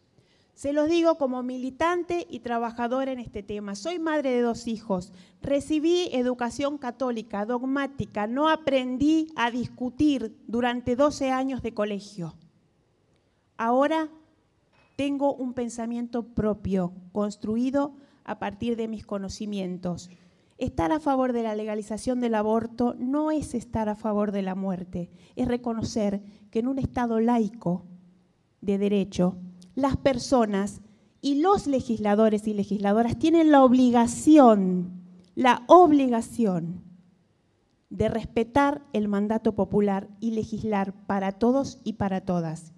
Se los digo como militante y trabajadora en este tema. Soy madre de dos hijos. Recibí educación católica, dogmática. No aprendí a discutir durante 12 años de colegio. Ahora tengo un pensamiento propio, construido a partir de mis conocimientos. Estar a favor de la legalización del aborto no es estar a favor de la muerte, es reconocer que en un Estado laico de derecho, las personas y los legisladores y legisladoras tienen la obligación, la obligación de respetar el mandato popular y legislar para todos y para todas.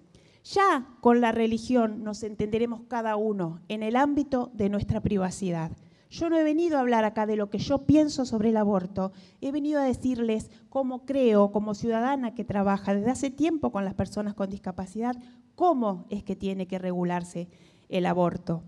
Ya con la religión nos entenderemos cada uno en el ámbito de nuestra privacidad. Yo no he venido a hablar acá de lo que yo pienso sobre el aborto, he venido a decirles cómo creo, como ciudadana que trabaja desde hace tiempo con las personas con discapacidad, cómo es que tiene que regularse el aborto.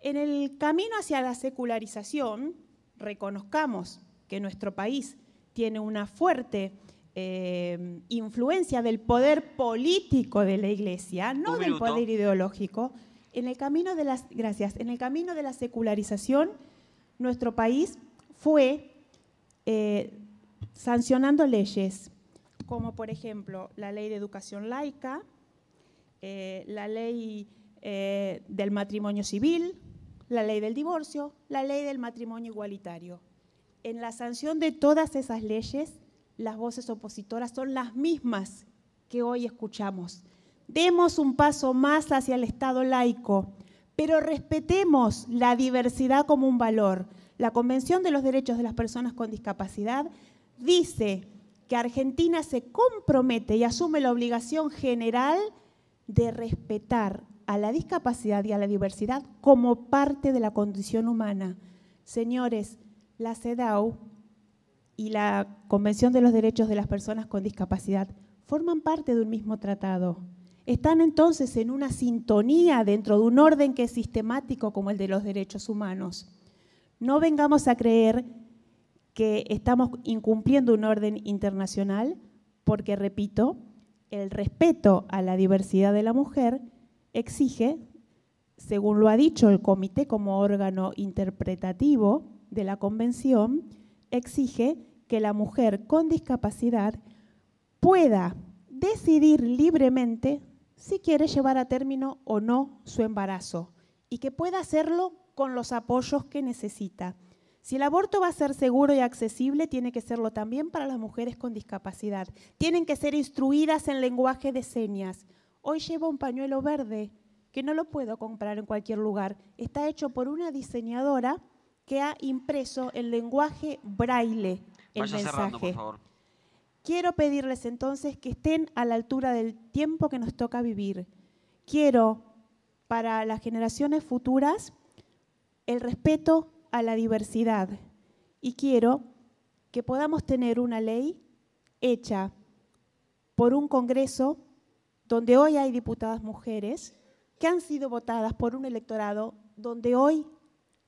En el camino hacia la secularización, reconozcamos que nuestro país tiene una fuerte eh, influencia del poder político de la Iglesia, no del poder ideológico, en el camino de las, gracias, en el camino de la secularización, nuestro país fue eh, sancionando leyes, como por ejemplo la ley de educación laica, eh, la ley eh, del matrimonio civil, la ley del divorcio, la ley del matrimonio igualitario. En la sanción de todas esas leyes, las voces opositoras son las mismas que hoy escuchamos. Demos un paso más hacia el Estado laico, pero respetemos la diversidad como un valor. La Convención de los Derechos de las Personas con Discapacidad dice que Argentina se compromete y asume la obligación general de respetar a la discapacidad y a la diversidad como parte de la condición humana. Señores, la CEDAW y la Convención de los Derechos de las Personas con Discapacidad forman parte de un mismo tratado están entonces en una sintonía dentro de un orden que es sistemático como el de los derechos humanos. No vengamos a creer que estamos incumpliendo un orden internacional porque, repito, el respeto a la diversidad de la mujer exige, según lo ha dicho el comité como órgano interpretativo de la convención, exige que la mujer con discapacidad pueda decidir libremente si quiere llevar a término o no su embarazo y que pueda hacerlo con los apoyos que necesita. Si el aborto va a ser seguro y accesible, tiene que serlo también para las mujeres con discapacidad. Tienen que ser instruidas en lenguaje de señas. Hoy llevo un pañuelo verde que no lo puedo comprar en cualquier lugar. Está hecho por una diseñadora que ha impreso el lenguaje braille. El mensaje. Quiero pedirles entonces que estén a la altura del tiempo que nos toca vivir. Quiero para las generaciones futuras el respeto a la diversidad y quiero que podamos tener una ley hecha por un Congreso donde hoy hay diputadas mujeres que han sido votadas por un electorado donde hoy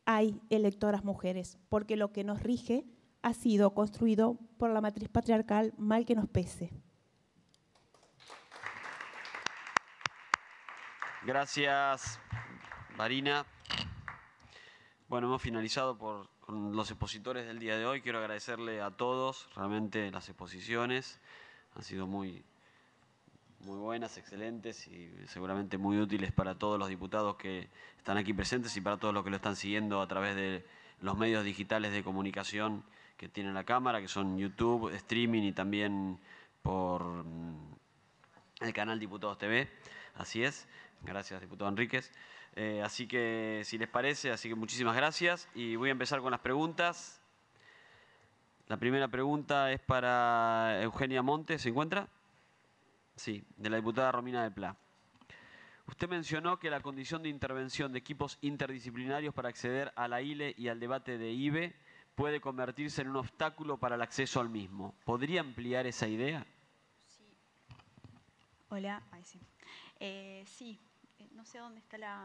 hay electoras mujeres, porque lo que nos rige ha sido construido por la matriz patriarcal, mal que nos pese. Gracias, Marina. Bueno, hemos finalizado por, con los expositores del día de hoy. Quiero agradecerle a todos realmente las exposiciones. Han sido muy, muy buenas, excelentes y seguramente muy útiles para todos los diputados que están aquí presentes y para todos los que lo están siguiendo a través de los medios digitales de comunicación que tiene la cámara, que son YouTube, streaming y también por mm, el canal Diputados TV. Así es. Gracias, diputado Enríquez. Eh, así que, si les parece, así que muchísimas gracias. Y voy a empezar con las preguntas. La primera pregunta es para Eugenia Montes. ¿Se encuentra? Sí, de la diputada Romina de Pla. Usted mencionó que la condición de intervención de equipos interdisciplinarios para acceder a la ILE y al debate de IBE puede convertirse en un obstáculo para el acceso al mismo. ¿Podría ampliar esa idea? Sí. Hola, sí. Eh, sí, eh, no sé dónde está la...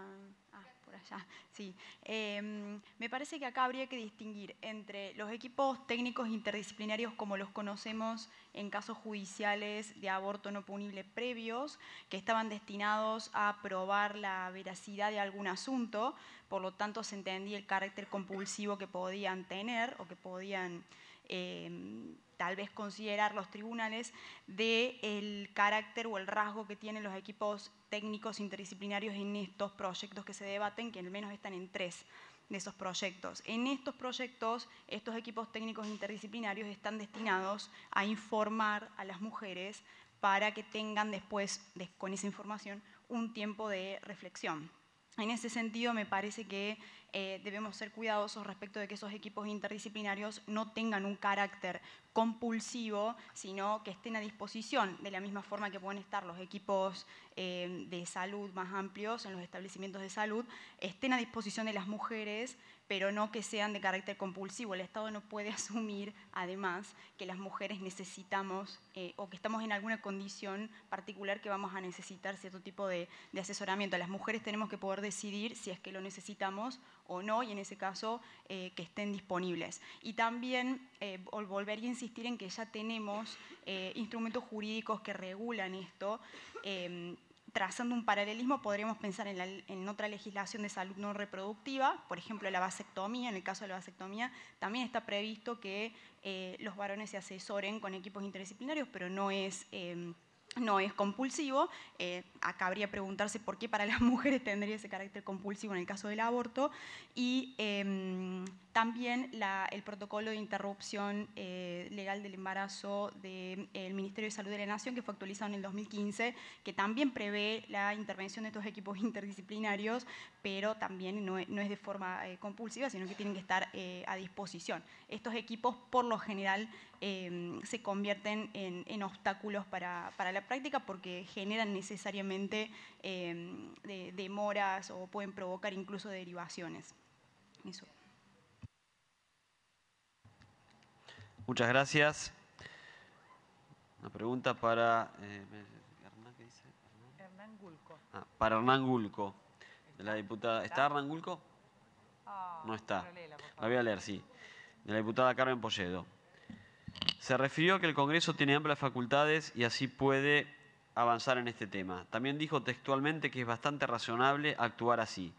Ah, por allá, sí. Em, me parece que acá habría que distinguir entre los equipos técnicos interdisciplinarios como los conocemos en casos judiciales de aborto no punible previos, que estaban destinados a probar la veracidad de algún asunto, por lo tanto se entendía el carácter compulsivo que podían tener o que podían... Em, tal vez considerar los tribunales del carácter o el rasgo que tienen los equipos técnicos interdisciplinarios en estos proyectos que se debaten, que al menos están en tres de esos proyectos. En estos proyectos, estos equipos técnicos interdisciplinarios están destinados a informar a las mujeres para que tengan después, con esa información, un tiempo de reflexión. En ese sentido, me parece que eh, debemos ser cuidadosos respecto de que esos equipos interdisciplinarios no tengan un carácter compulsivo, sino que estén a disposición, de la misma forma que pueden estar los equipos eh, de salud más amplios en los establecimientos de salud, estén a disposición de las mujeres pero no que sean de carácter compulsivo. El Estado no puede asumir, además, que las mujeres necesitamos eh, o que estamos en alguna condición particular que vamos a necesitar cierto tipo de, asesoramiento. Las mujeres tenemos que poder decidir si es que lo necesitamos o no y en ese caso eh, que estén disponibles. Y también eh, volver a insistir en que ya tenemos instrumentos jurídicos que regulan esto em, trazando un paralelismo, podríamos pensar en, otra legislación de salud no reproductiva, por ejemplo, la vasectomía. En el caso de la vasectomía, también está previsto que eh, los varones se asesoren con equipos interdisciplinarios, pero no es, eh, no es compulsivo. Eh, acabría preguntarse por qué para las mujeres tendría ese carácter compulsivo en el caso del aborto, y em, también el protocolo de interrupción eh, legal del embarazo del eh, Ministerio de Salud de la Nación, que fue actualizado en el 2015, que también prevé la intervención de estos equipos interdisciplinarios, pero también no, es de forma eh, compulsiva, sino que tienen que estar a disposición. Estos equipos, por lo general, em, se convierten en, obstáculos para la práctica porque generan necesariamente Em, de, demoras o pueden provocar incluso derivaciones. Muchas gracias. Una pregunta para... Eh, ¿Hernán, Gulco. Ah, para Hernán Gulco, la diputada... ¿Está Hernán Gulco? Ah, no está. La voy a leer, sí. De la diputada Carmen Polledo. Se refirió a que el Congreso tiene amplias facultades y así puede avanzar en este tema. También dijo textualmente que es bastante razonable actuar así.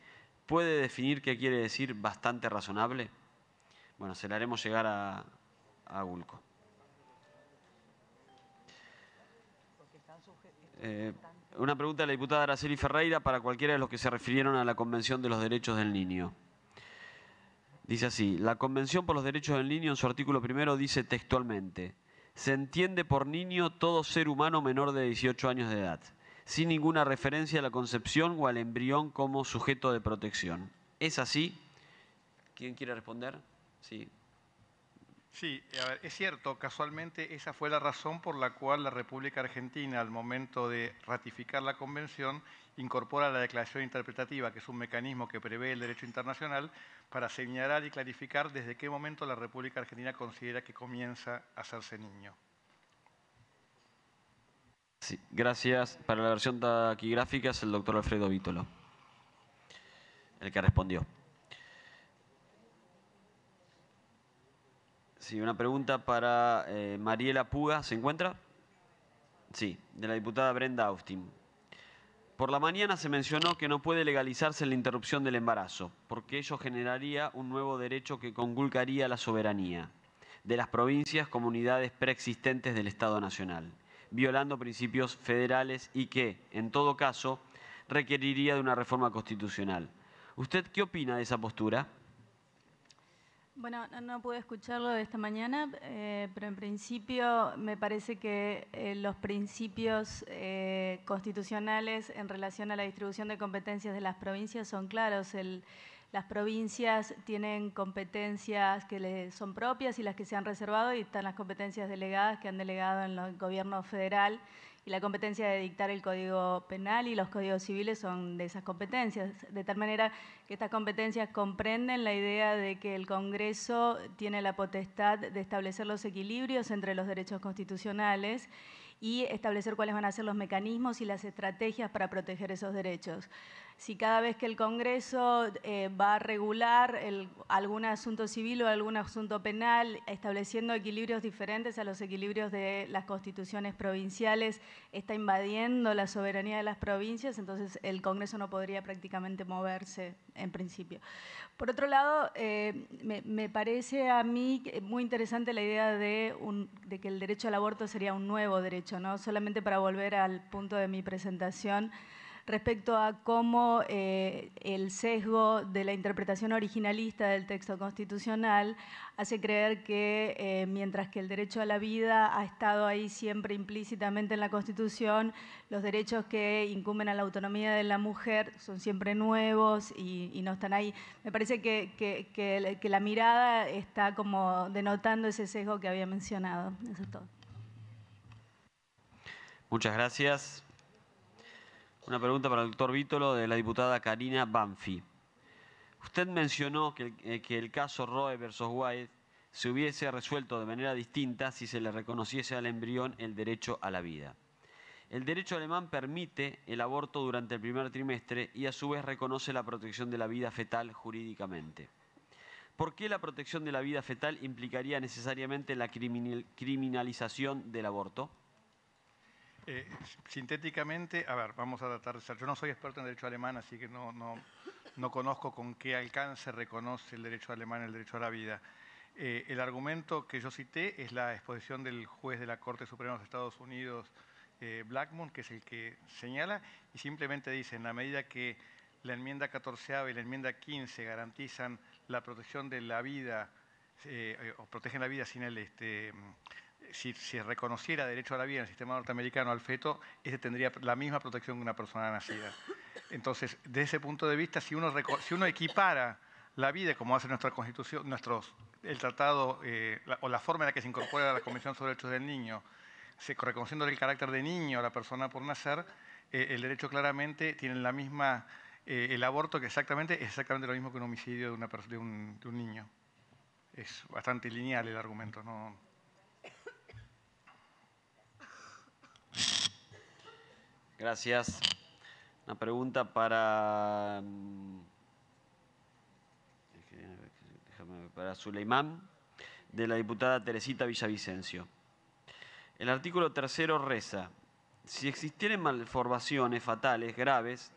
¿Puede definir qué quiere decir bastante razonable? Bueno, se la haremos llegar a, Gulco. Ulco. Eh, una pregunta de la diputada Araceli Ferreira para cualquiera de los que se refirieron a la Convención de los Derechos del Niño. Dice así, la Convención por los Derechos del Niño en su artículo primero dice textualmente, se entiende por niño todo ser humano menor de 18 años de edad, sin ninguna referencia a la concepción o al embrión como sujeto de protección. ¿Es así? ¿Quién quiere responder? Sí, Sí, es cierto, casualmente esa fue la razón por la cual la República Argentina, al momento de ratificar la Convención, incorpora la Declaración Interpretativa, que es un mecanismo que prevé el derecho internacional, para señalar y clarificar desde qué momento la República Argentina considera que comienza a hacerse niño. Sí, gracias. Para la versión taquigráfica es el doctor Alfredo Vítolo, el que respondió. Sí, una pregunta para eh, Mariela Puga. ¿Se encuentra? Sí, de la diputada Brenda Austin. Por la mañana se mencionó que no puede legalizarse la interrupción del embarazo, porque ello generaría un nuevo derecho que conculcaría la soberanía de las provincias, comunidades preexistentes del Estado Nacional, violando principios federales y que, en todo caso, requeriría de una reforma constitucional. ¿Usted qué opina de esa postura? Bueno, no, pude escucharlo esta mañana, eh, pero en principio me parece que eh, los principios eh, constitucionales en relación a la distribución de competencias de las provincias son claros. las provincias tienen competencias que les son propias y las que se han reservado y están las competencias delegadas que han delegado en el gobierno federal y la competencia de dictar el Código Penal y los códigos civiles son de esas competencias, de tal manera que estas competencias comprenden la idea de que el Congreso tiene la potestad de establecer los equilibrios entre los derechos constitucionales y establecer cuáles van a ser los mecanismos y las estrategias para proteger esos derechos si cada vez que el Congreso eh, va a regular algún asunto civil o algún asunto penal, estableciendo equilibrios diferentes a los equilibrios de las constituciones provinciales, está invadiendo la soberanía de las provincias, entonces el Congreso no podría prácticamente moverse en principio. Por otro lado, eh, me, parece a mí muy interesante la idea de, de que el derecho al aborto sería un nuevo derecho, ¿no? solamente para volver al punto de mi presentación respecto a cómo eh, el sesgo de la interpretación originalista del texto constitucional hace creer que eh, mientras que el derecho a la vida ha estado ahí siempre implícitamente en la Constitución, los derechos que incumben a la autonomía de la mujer son siempre nuevos y, no están ahí. Me parece que, la mirada está como denotando ese sesgo que había mencionado. Eso es todo. Muchas gracias. Una pregunta para el doctor Vítolo de la diputada Karina Banfi. Usted mencionó que, el eh, caso Roe versus White se hubiese resuelto de manera distinta si se le reconociese al embrión el derecho a la vida. El derecho alemán permite el aborto durante el primer trimestre y a su vez reconoce la protección de la vida fetal jurídicamente. ¿Por qué la protección de la vida fetal implicaría necesariamente la criminalización del aborto? Eh, sintéticamente, a ver, vamos a tratar de ser. Yo no soy experto en derecho alemán, así que no, no, conozco con qué alcance reconoce el derecho alemán el derecho a la vida. Eh, el argumento que yo cité es la exposición del juez de la Corte Suprema de los Estados Unidos, eh, que es el que señala, y simplemente dice, en la medida que la enmienda 14 y la enmienda 15 garantizan la protección de la vida, eh, o protegen la vida sin el, este, si se reconociera derecho a la vida en el sistema norteamericano al feto, ese tendría la misma protección que una persona nacida. Entonces, desde ese punto de vista, si uno, equipara la vida, como hace nuestra Constitución, nuestros, el tratado eh, o la forma en la que se incorpora la Convención sobre los Derechos del Niño, reconociendo el carácter de niño a la persona por nacer, eh, el derecho claramente tiene la misma, eh, el aborto que exactamente es exactamente lo mismo que un homicidio de, una, un, de un niño. Es bastante lineal el argumento, ¿no? Gracias. Una pregunta para, para Suleimán, de la diputada Teresita Villavicencio. El artículo tercero reza, si existieran malformaciones fatales graves,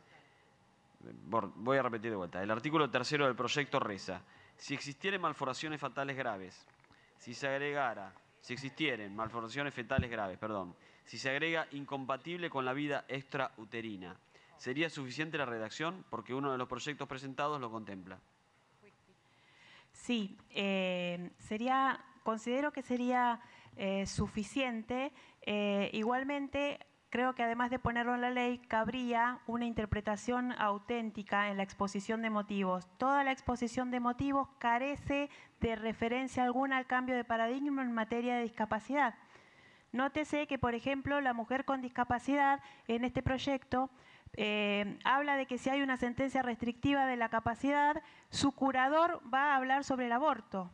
voy a repetir de vuelta, el artículo tercero del proyecto reza, si existieran malformaciones fatales graves, si se agregara, si existieran malformaciones fetales graves, perdón, si se agrega incompatible con la vida extrauterina. ¿Sería suficiente la redacción? Porque uno de los proyectos presentados lo contempla. Sí, eh, sería, considero que sería eh, suficiente. Eh, igualmente, creo que además de ponerlo en la ley, cabría una interpretación auténtica en la exposición de motivos. Toda la exposición de motivos carece de referencia alguna al cambio de paradigma en materia de discapacidad. Nótese que, por ejemplo, la mujer con discapacidad en este proyecto eh, habla de que si hay una sentencia restrictiva de la capacidad, su curador va a hablar sobre el aborto.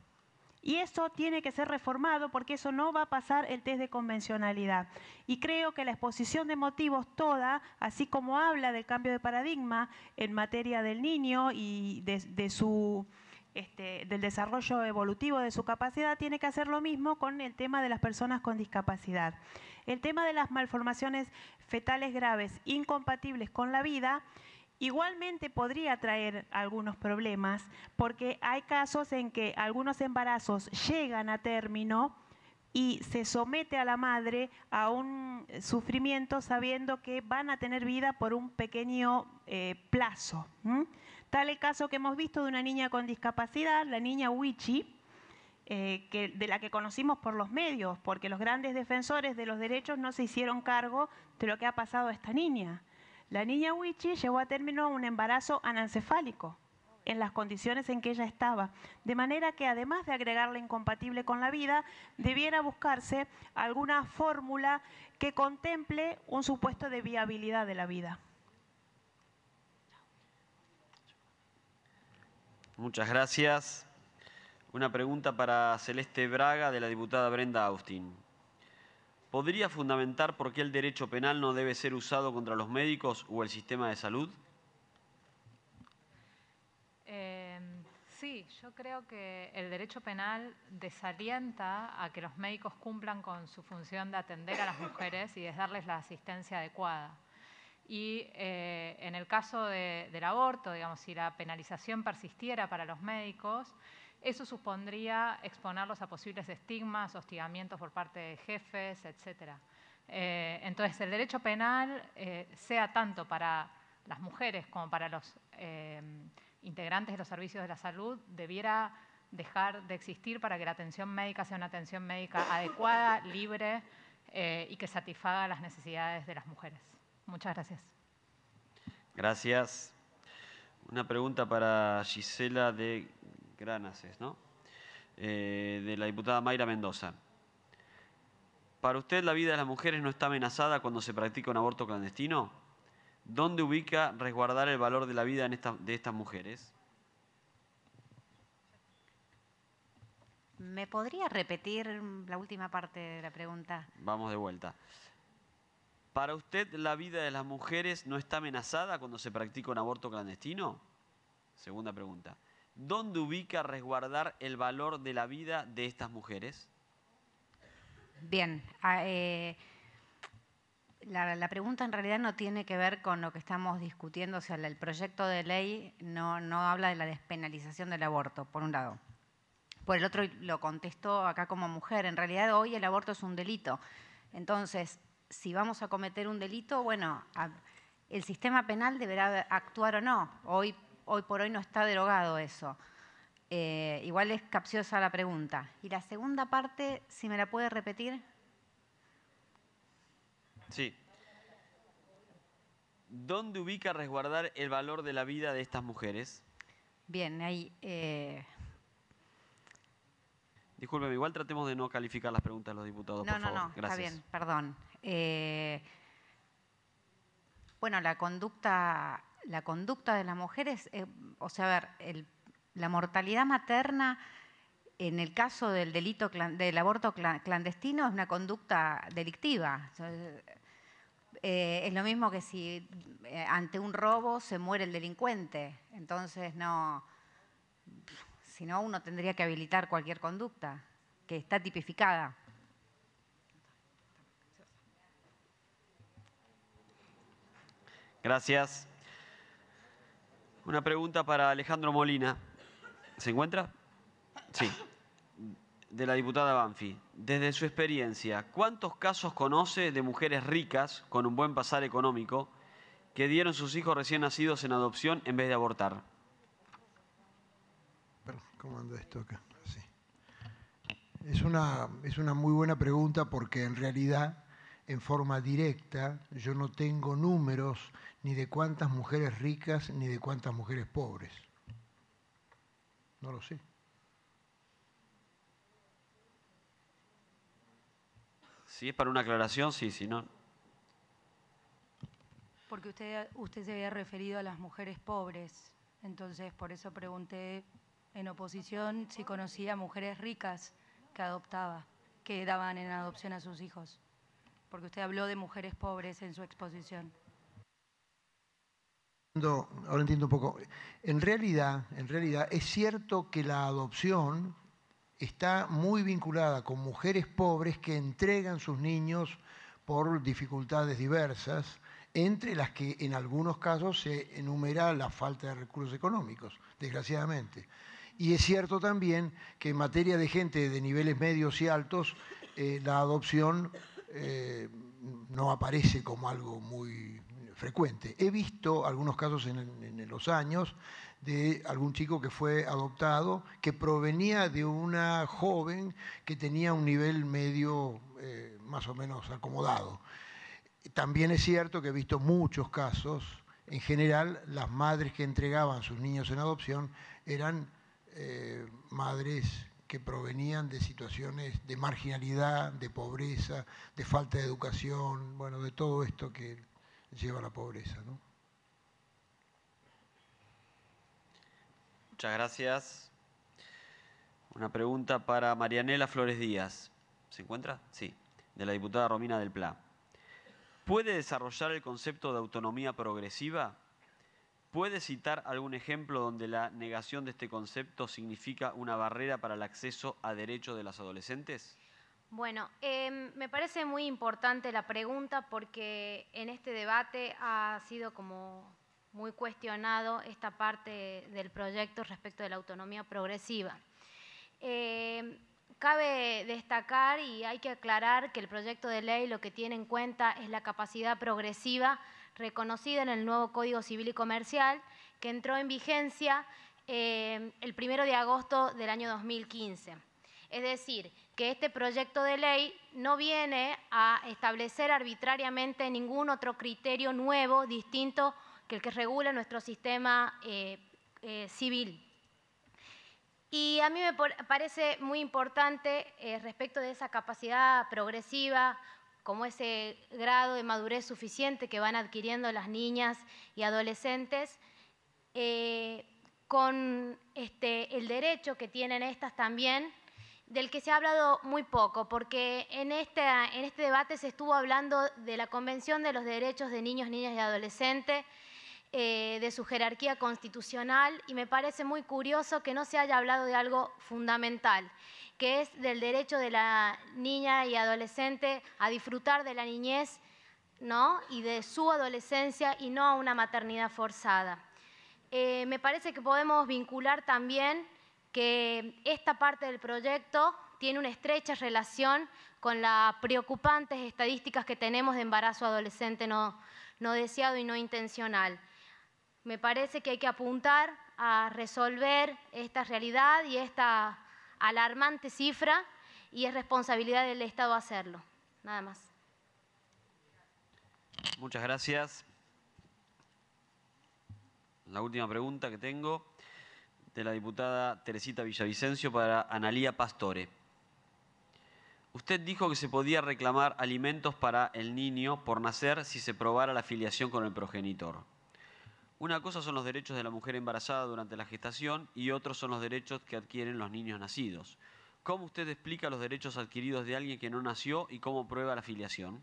Y eso tiene que ser reformado porque eso no va a pasar el test de convencionalidad. Y creo que la exposición de motivos toda, así como habla del cambio de paradigma en materia del niño y de su este, del desarrollo evolutivo de su capacidad, tiene que hacer lo mismo con el tema de las personas con discapacidad. El tema de las malformaciones fetales graves incompatibles con la vida igualmente podría traer algunos problemas porque hay casos en que algunos embarazos llegan a término y se somete a la madre a un sufrimiento sabiendo que van a tener vida por un pequeño eh, plazo. Tal el caso que hemos visto de una niña con discapacidad, la niña Wichi, eh, de la que conocimos por los medios, porque los grandes defensores de los derechos no se hicieron cargo de lo que ha pasado a esta niña. La niña Wichi llegó a término un embarazo anencefálico en las condiciones en que ella estaba. De manera que además de agregarla incompatible con la vida, debiera buscarse alguna fórmula que contemple un supuesto de viabilidad de la vida. Muchas gracias. Una pregunta para Celeste Braga de la diputada Brenda Austin. ¿Podría fundamentar por qué el derecho penal no debe ser usado contra los médicos o el sistema de salud? Em, sí, yo creo que el derecho penal desalienta a que los médicos cumplan con su función de atender a las mujeres y de darles la asistencia adecuada. Y eh, en el caso del aborto, digamos, si la penalización persistiera para los médicos, eso supondría exponerlos a posibles estigmas, hostigamientos por parte de jefes, etc. Eh, entonces, el derecho penal, eh, sea tanto para las mujeres como para los integrantes de los servicios de la salud, debiera dejar de existir para que la atención médica sea una atención médica adecuada, libre y que satisfaga las necesidades de las mujeres. Muchas gracias. Gracias. Una pregunta para Gisela de Granaces, ¿no? Eh, de la diputada Mayra Mendoza. ¿Para usted la vida de las mujeres no está amenazada cuando se practica un aborto clandestino? ¿Dónde ubica resguardar el valor de la vida de estas mujeres? ¿Me podría repetir la última parte de la pregunta? Vamos de vuelta. ¿Para usted la vida de las mujeres no está amenazada cuando se practica un aborto clandestino? Segunda pregunta. ¿Dónde ubica resguardar el valor de la vida de estas mujeres? Bien. Ah, eh, la, pregunta en realidad no tiene que ver con lo que estamos discutiendo. O sea, el proyecto de ley no, no habla de la despenalización del aborto, por un lado. Por el otro, lo contesto acá como mujer. En realidad, hoy el aborto es un delito. Entonces, si vamos a cometer un delito, bueno, el sistema penal deberá actuar o no. Hoy, hoy por hoy no está derogado eso. Eh, igual es capciosa la pregunta. Y la segunda parte, si me la puede repetir. Sí. ¿Dónde ubica resguardar el valor de la vida de estas mujeres? Bien, ahí... Eh... Disculpe, igual tratemos de no calificar las preguntas de los diputados, no, por no, No, no, está bien, perdón. Eh, bueno, la conducta, la conducta de las mujeres, eh, o sea, a ver, la mortalidad materna en el caso del delito del aborto clandestino es una conducta delictiva. Eh, es lo mismo que si ante un robo se muere el delincuente. Entonces no, si uno tendría que habilitar cualquier conducta que está tipificada. Gracias. Una pregunta para Alejandro Molina. ¿Se encuentra? Sí. De la diputada Banfi. Desde su experiencia, ¿cuántos casos conoce de mujeres ricas con un buen pasar económico que dieron sus hijos recién nacidos en adopción en vez de abortar? ¿Cómo anda esto acá? Es, una, es una muy buena pregunta porque en realidad, en forma directa, yo no tengo números ni de cuántas mujeres ricas, ni de cuántas mujeres pobres. No lo sé. Si es para una aclaración, sí, si no. Porque usted, usted se había referido a las mujeres pobres, entonces por eso pregunté en oposición si conocía mujeres ricas que adoptaba, que daban en adopción a sus hijos, porque usted habló de mujeres pobres en su exposición ahora entiendo un poco. En realidad, en realidad, es cierto que la adopción está muy vinculada con mujeres pobres que entregan sus niños por dificultades diversas, entre las que en algunos casos se enumera la falta de recursos económicos, desgraciadamente. Y es cierto también que en materia de gente de niveles medios y altos, eh, la adopción eh, no aparece como algo muy frecuente. He visto algunos casos en, los años de algún chico que fue adoptado, que provenía de una joven que tenía un nivel medio eh, más o menos acomodado. También es cierto que he visto muchos casos, en general las madres que entregaban sus niños en adopción eran eh, madres que provenían de situaciones de marginalidad, de pobreza, de falta de educación, bueno, de todo esto que lleva a la pobreza. ¿no? Muchas gracias. Una pregunta para Marianela Flores Díaz. ¿Se encuentra? Sí, de la diputada Romina del Pla. ¿Puede desarrollar el concepto de autonomía progresiva? ¿Puede citar algún ejemplo donde la negación de este concepto significa una barrera para el acceso a derechos de las adolescentes? Bueno, em, me parece muy importante la pregunta porque en este debate ha sido como muy cuestionado esta parte del proyecto respecto de la autonomía progresiva. Em, cabe destacar y hay que aclarar que el proyecto de ley lo que tiene en cuenta es la capacidad progresiva reconocida en el nuevo Código Civil y Comercial que entró en vigencia em, el primero de agosto del año 2015. Es decir, que este proyecto de ley no viene a establecer arbitrariamente ningún otro criterio nuevo, distinto que el que regula nuestro sistema eh, eh, civil. Y a mí me parece muy importante eh, respecto de esa capacidad progresiva, como ese grado de madurez suficiente que van adquiriendo las niñas y adolescentes, con este, el derecho que tienen estas también del que se ha hablado muy poco, porque en este, en este debate se estuvo hablando de la Convención de los Derechos de Niños, Niñas y Adolescentes, eh, de su jerarquía constitucional, y me parece muy curioso que no se haya hablado de algo fundamental, que es del derecho de la niña y adolescente a disfrutar de la niñez ¿no? y de su adolescencia y no a una maternidad forzada. Eh, me parece que podemos vincular también que esta parte del proyecto tiene una estrecha relación con las preocupantes estadísticas que tenemos de embarazo adolescente no, deseado y no intencional. Me parece que hay que apuntar a resolver esta realidad y esta alarmante cifra y es responsabilidad del Estado hacerlo. Nada más. Muchas gracias. La última pregunta que tengo de la diputada Teresita Villavicencio para Analía Pastore. Usted dijo que se podía reclamar alimentos para el niño por nacer si se probara la filiación con el progenitor. Una cosa son los derechos de la mujer embarazada durante la gestación y otros son los derechos que adquieren los niños nacidos. ¿Cómo usted explica los derechos adquiridos de alguien que no nació y cómo prueba la filiación?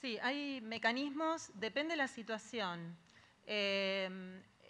Sí, hay mecanismos, depende de la situación. Eh,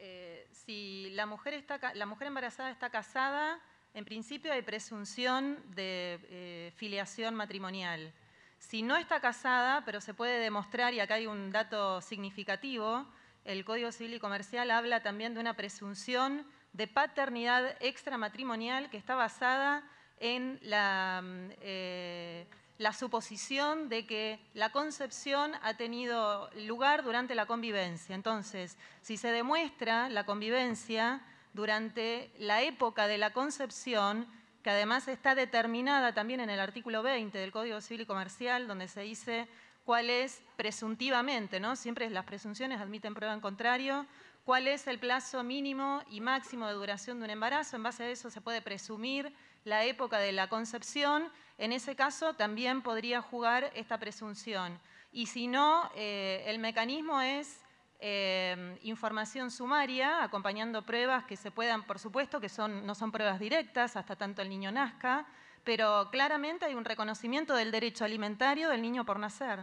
eh, si la mujer, está, la mujer embarazada está casada, en principio hay presunción de eh, filiación matrimonial. Si no está casada, pero se puede demostrar, y acá hay un dato significativo, el Código Civil y Comercial habla también de una presunción de paternidad extramatrimonial que está basada en la mm, eh, la suposición de que la concepción ha tenido lugar durante la convivencia. Entonces, si se demuestra la convivencia durante la época de la concepción, que además está determinada también en el artículo 20 del Código Civil y Comercial, donde se dice cuál es presuntivamente, ¿no? Siempre las presunciones admiten prueba en contrario, cuál es el plazo mínimo y máximo de duración de un embarazo. En base a eso se puede presumir la época de la concepción, en ese caso también podría jugar esta presunción. Y si no, eh, el mecanismo es eh, información sumaria, acompañando pruebas que se puedan, por supuesto, que son, no son pruebas directas, hasta tanto el niño nazca, pero claramente hay un reconocimiento del derecho alimentario del niño por nacer.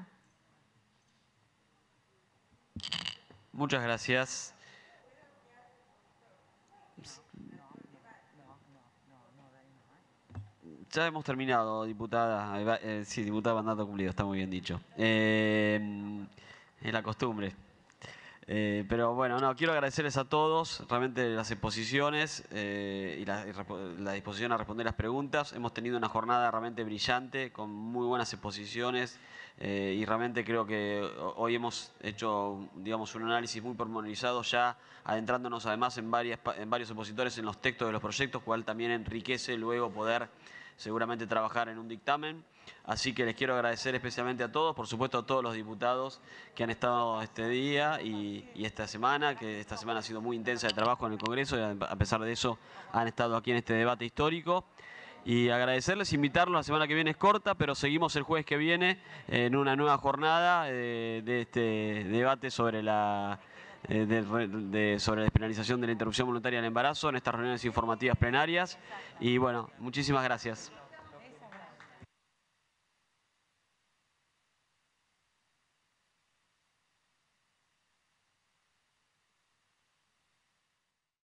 Muchas gracias. ya hemos terminado, diputada. Eh, sí, diputada mandato cumplido, está muy bien dicho. es eh, la costumbre. Eh, pero bueno, no, quiero agradecerles a todos realmente las exposiciones y, la, disposición a responder las preguntas. Hemos tenido una jornada realmente brillante, con muy buenas exposiciones y realmente creo que hoy hemos hecho digamos, un análisis muy pormenorizado ya adentrándonos además en, varias, en varios opositores en los textos de los proyectos, cual también enriquece luego poder seguramente trabajar en un dictamen. Así que les quiero agradecer especialmente a todos, por supuesto a todos los diputados que han estado este día y, esta semana, que esta semana ha sido muy intensa de trabajo en el Congreso y a pesar de eso han estado aquí en este debate histórico. Y agradecerles, invitarlos, la semana que viene es corta, pero seguimos el jueves que viene en una nueva jornada eh, de este debate sobre la eh, sobre la despenalización de la interrupción voluntaria del embarazo en estas reuniones informativas plenarias. Y bueno, muchísimas gracias.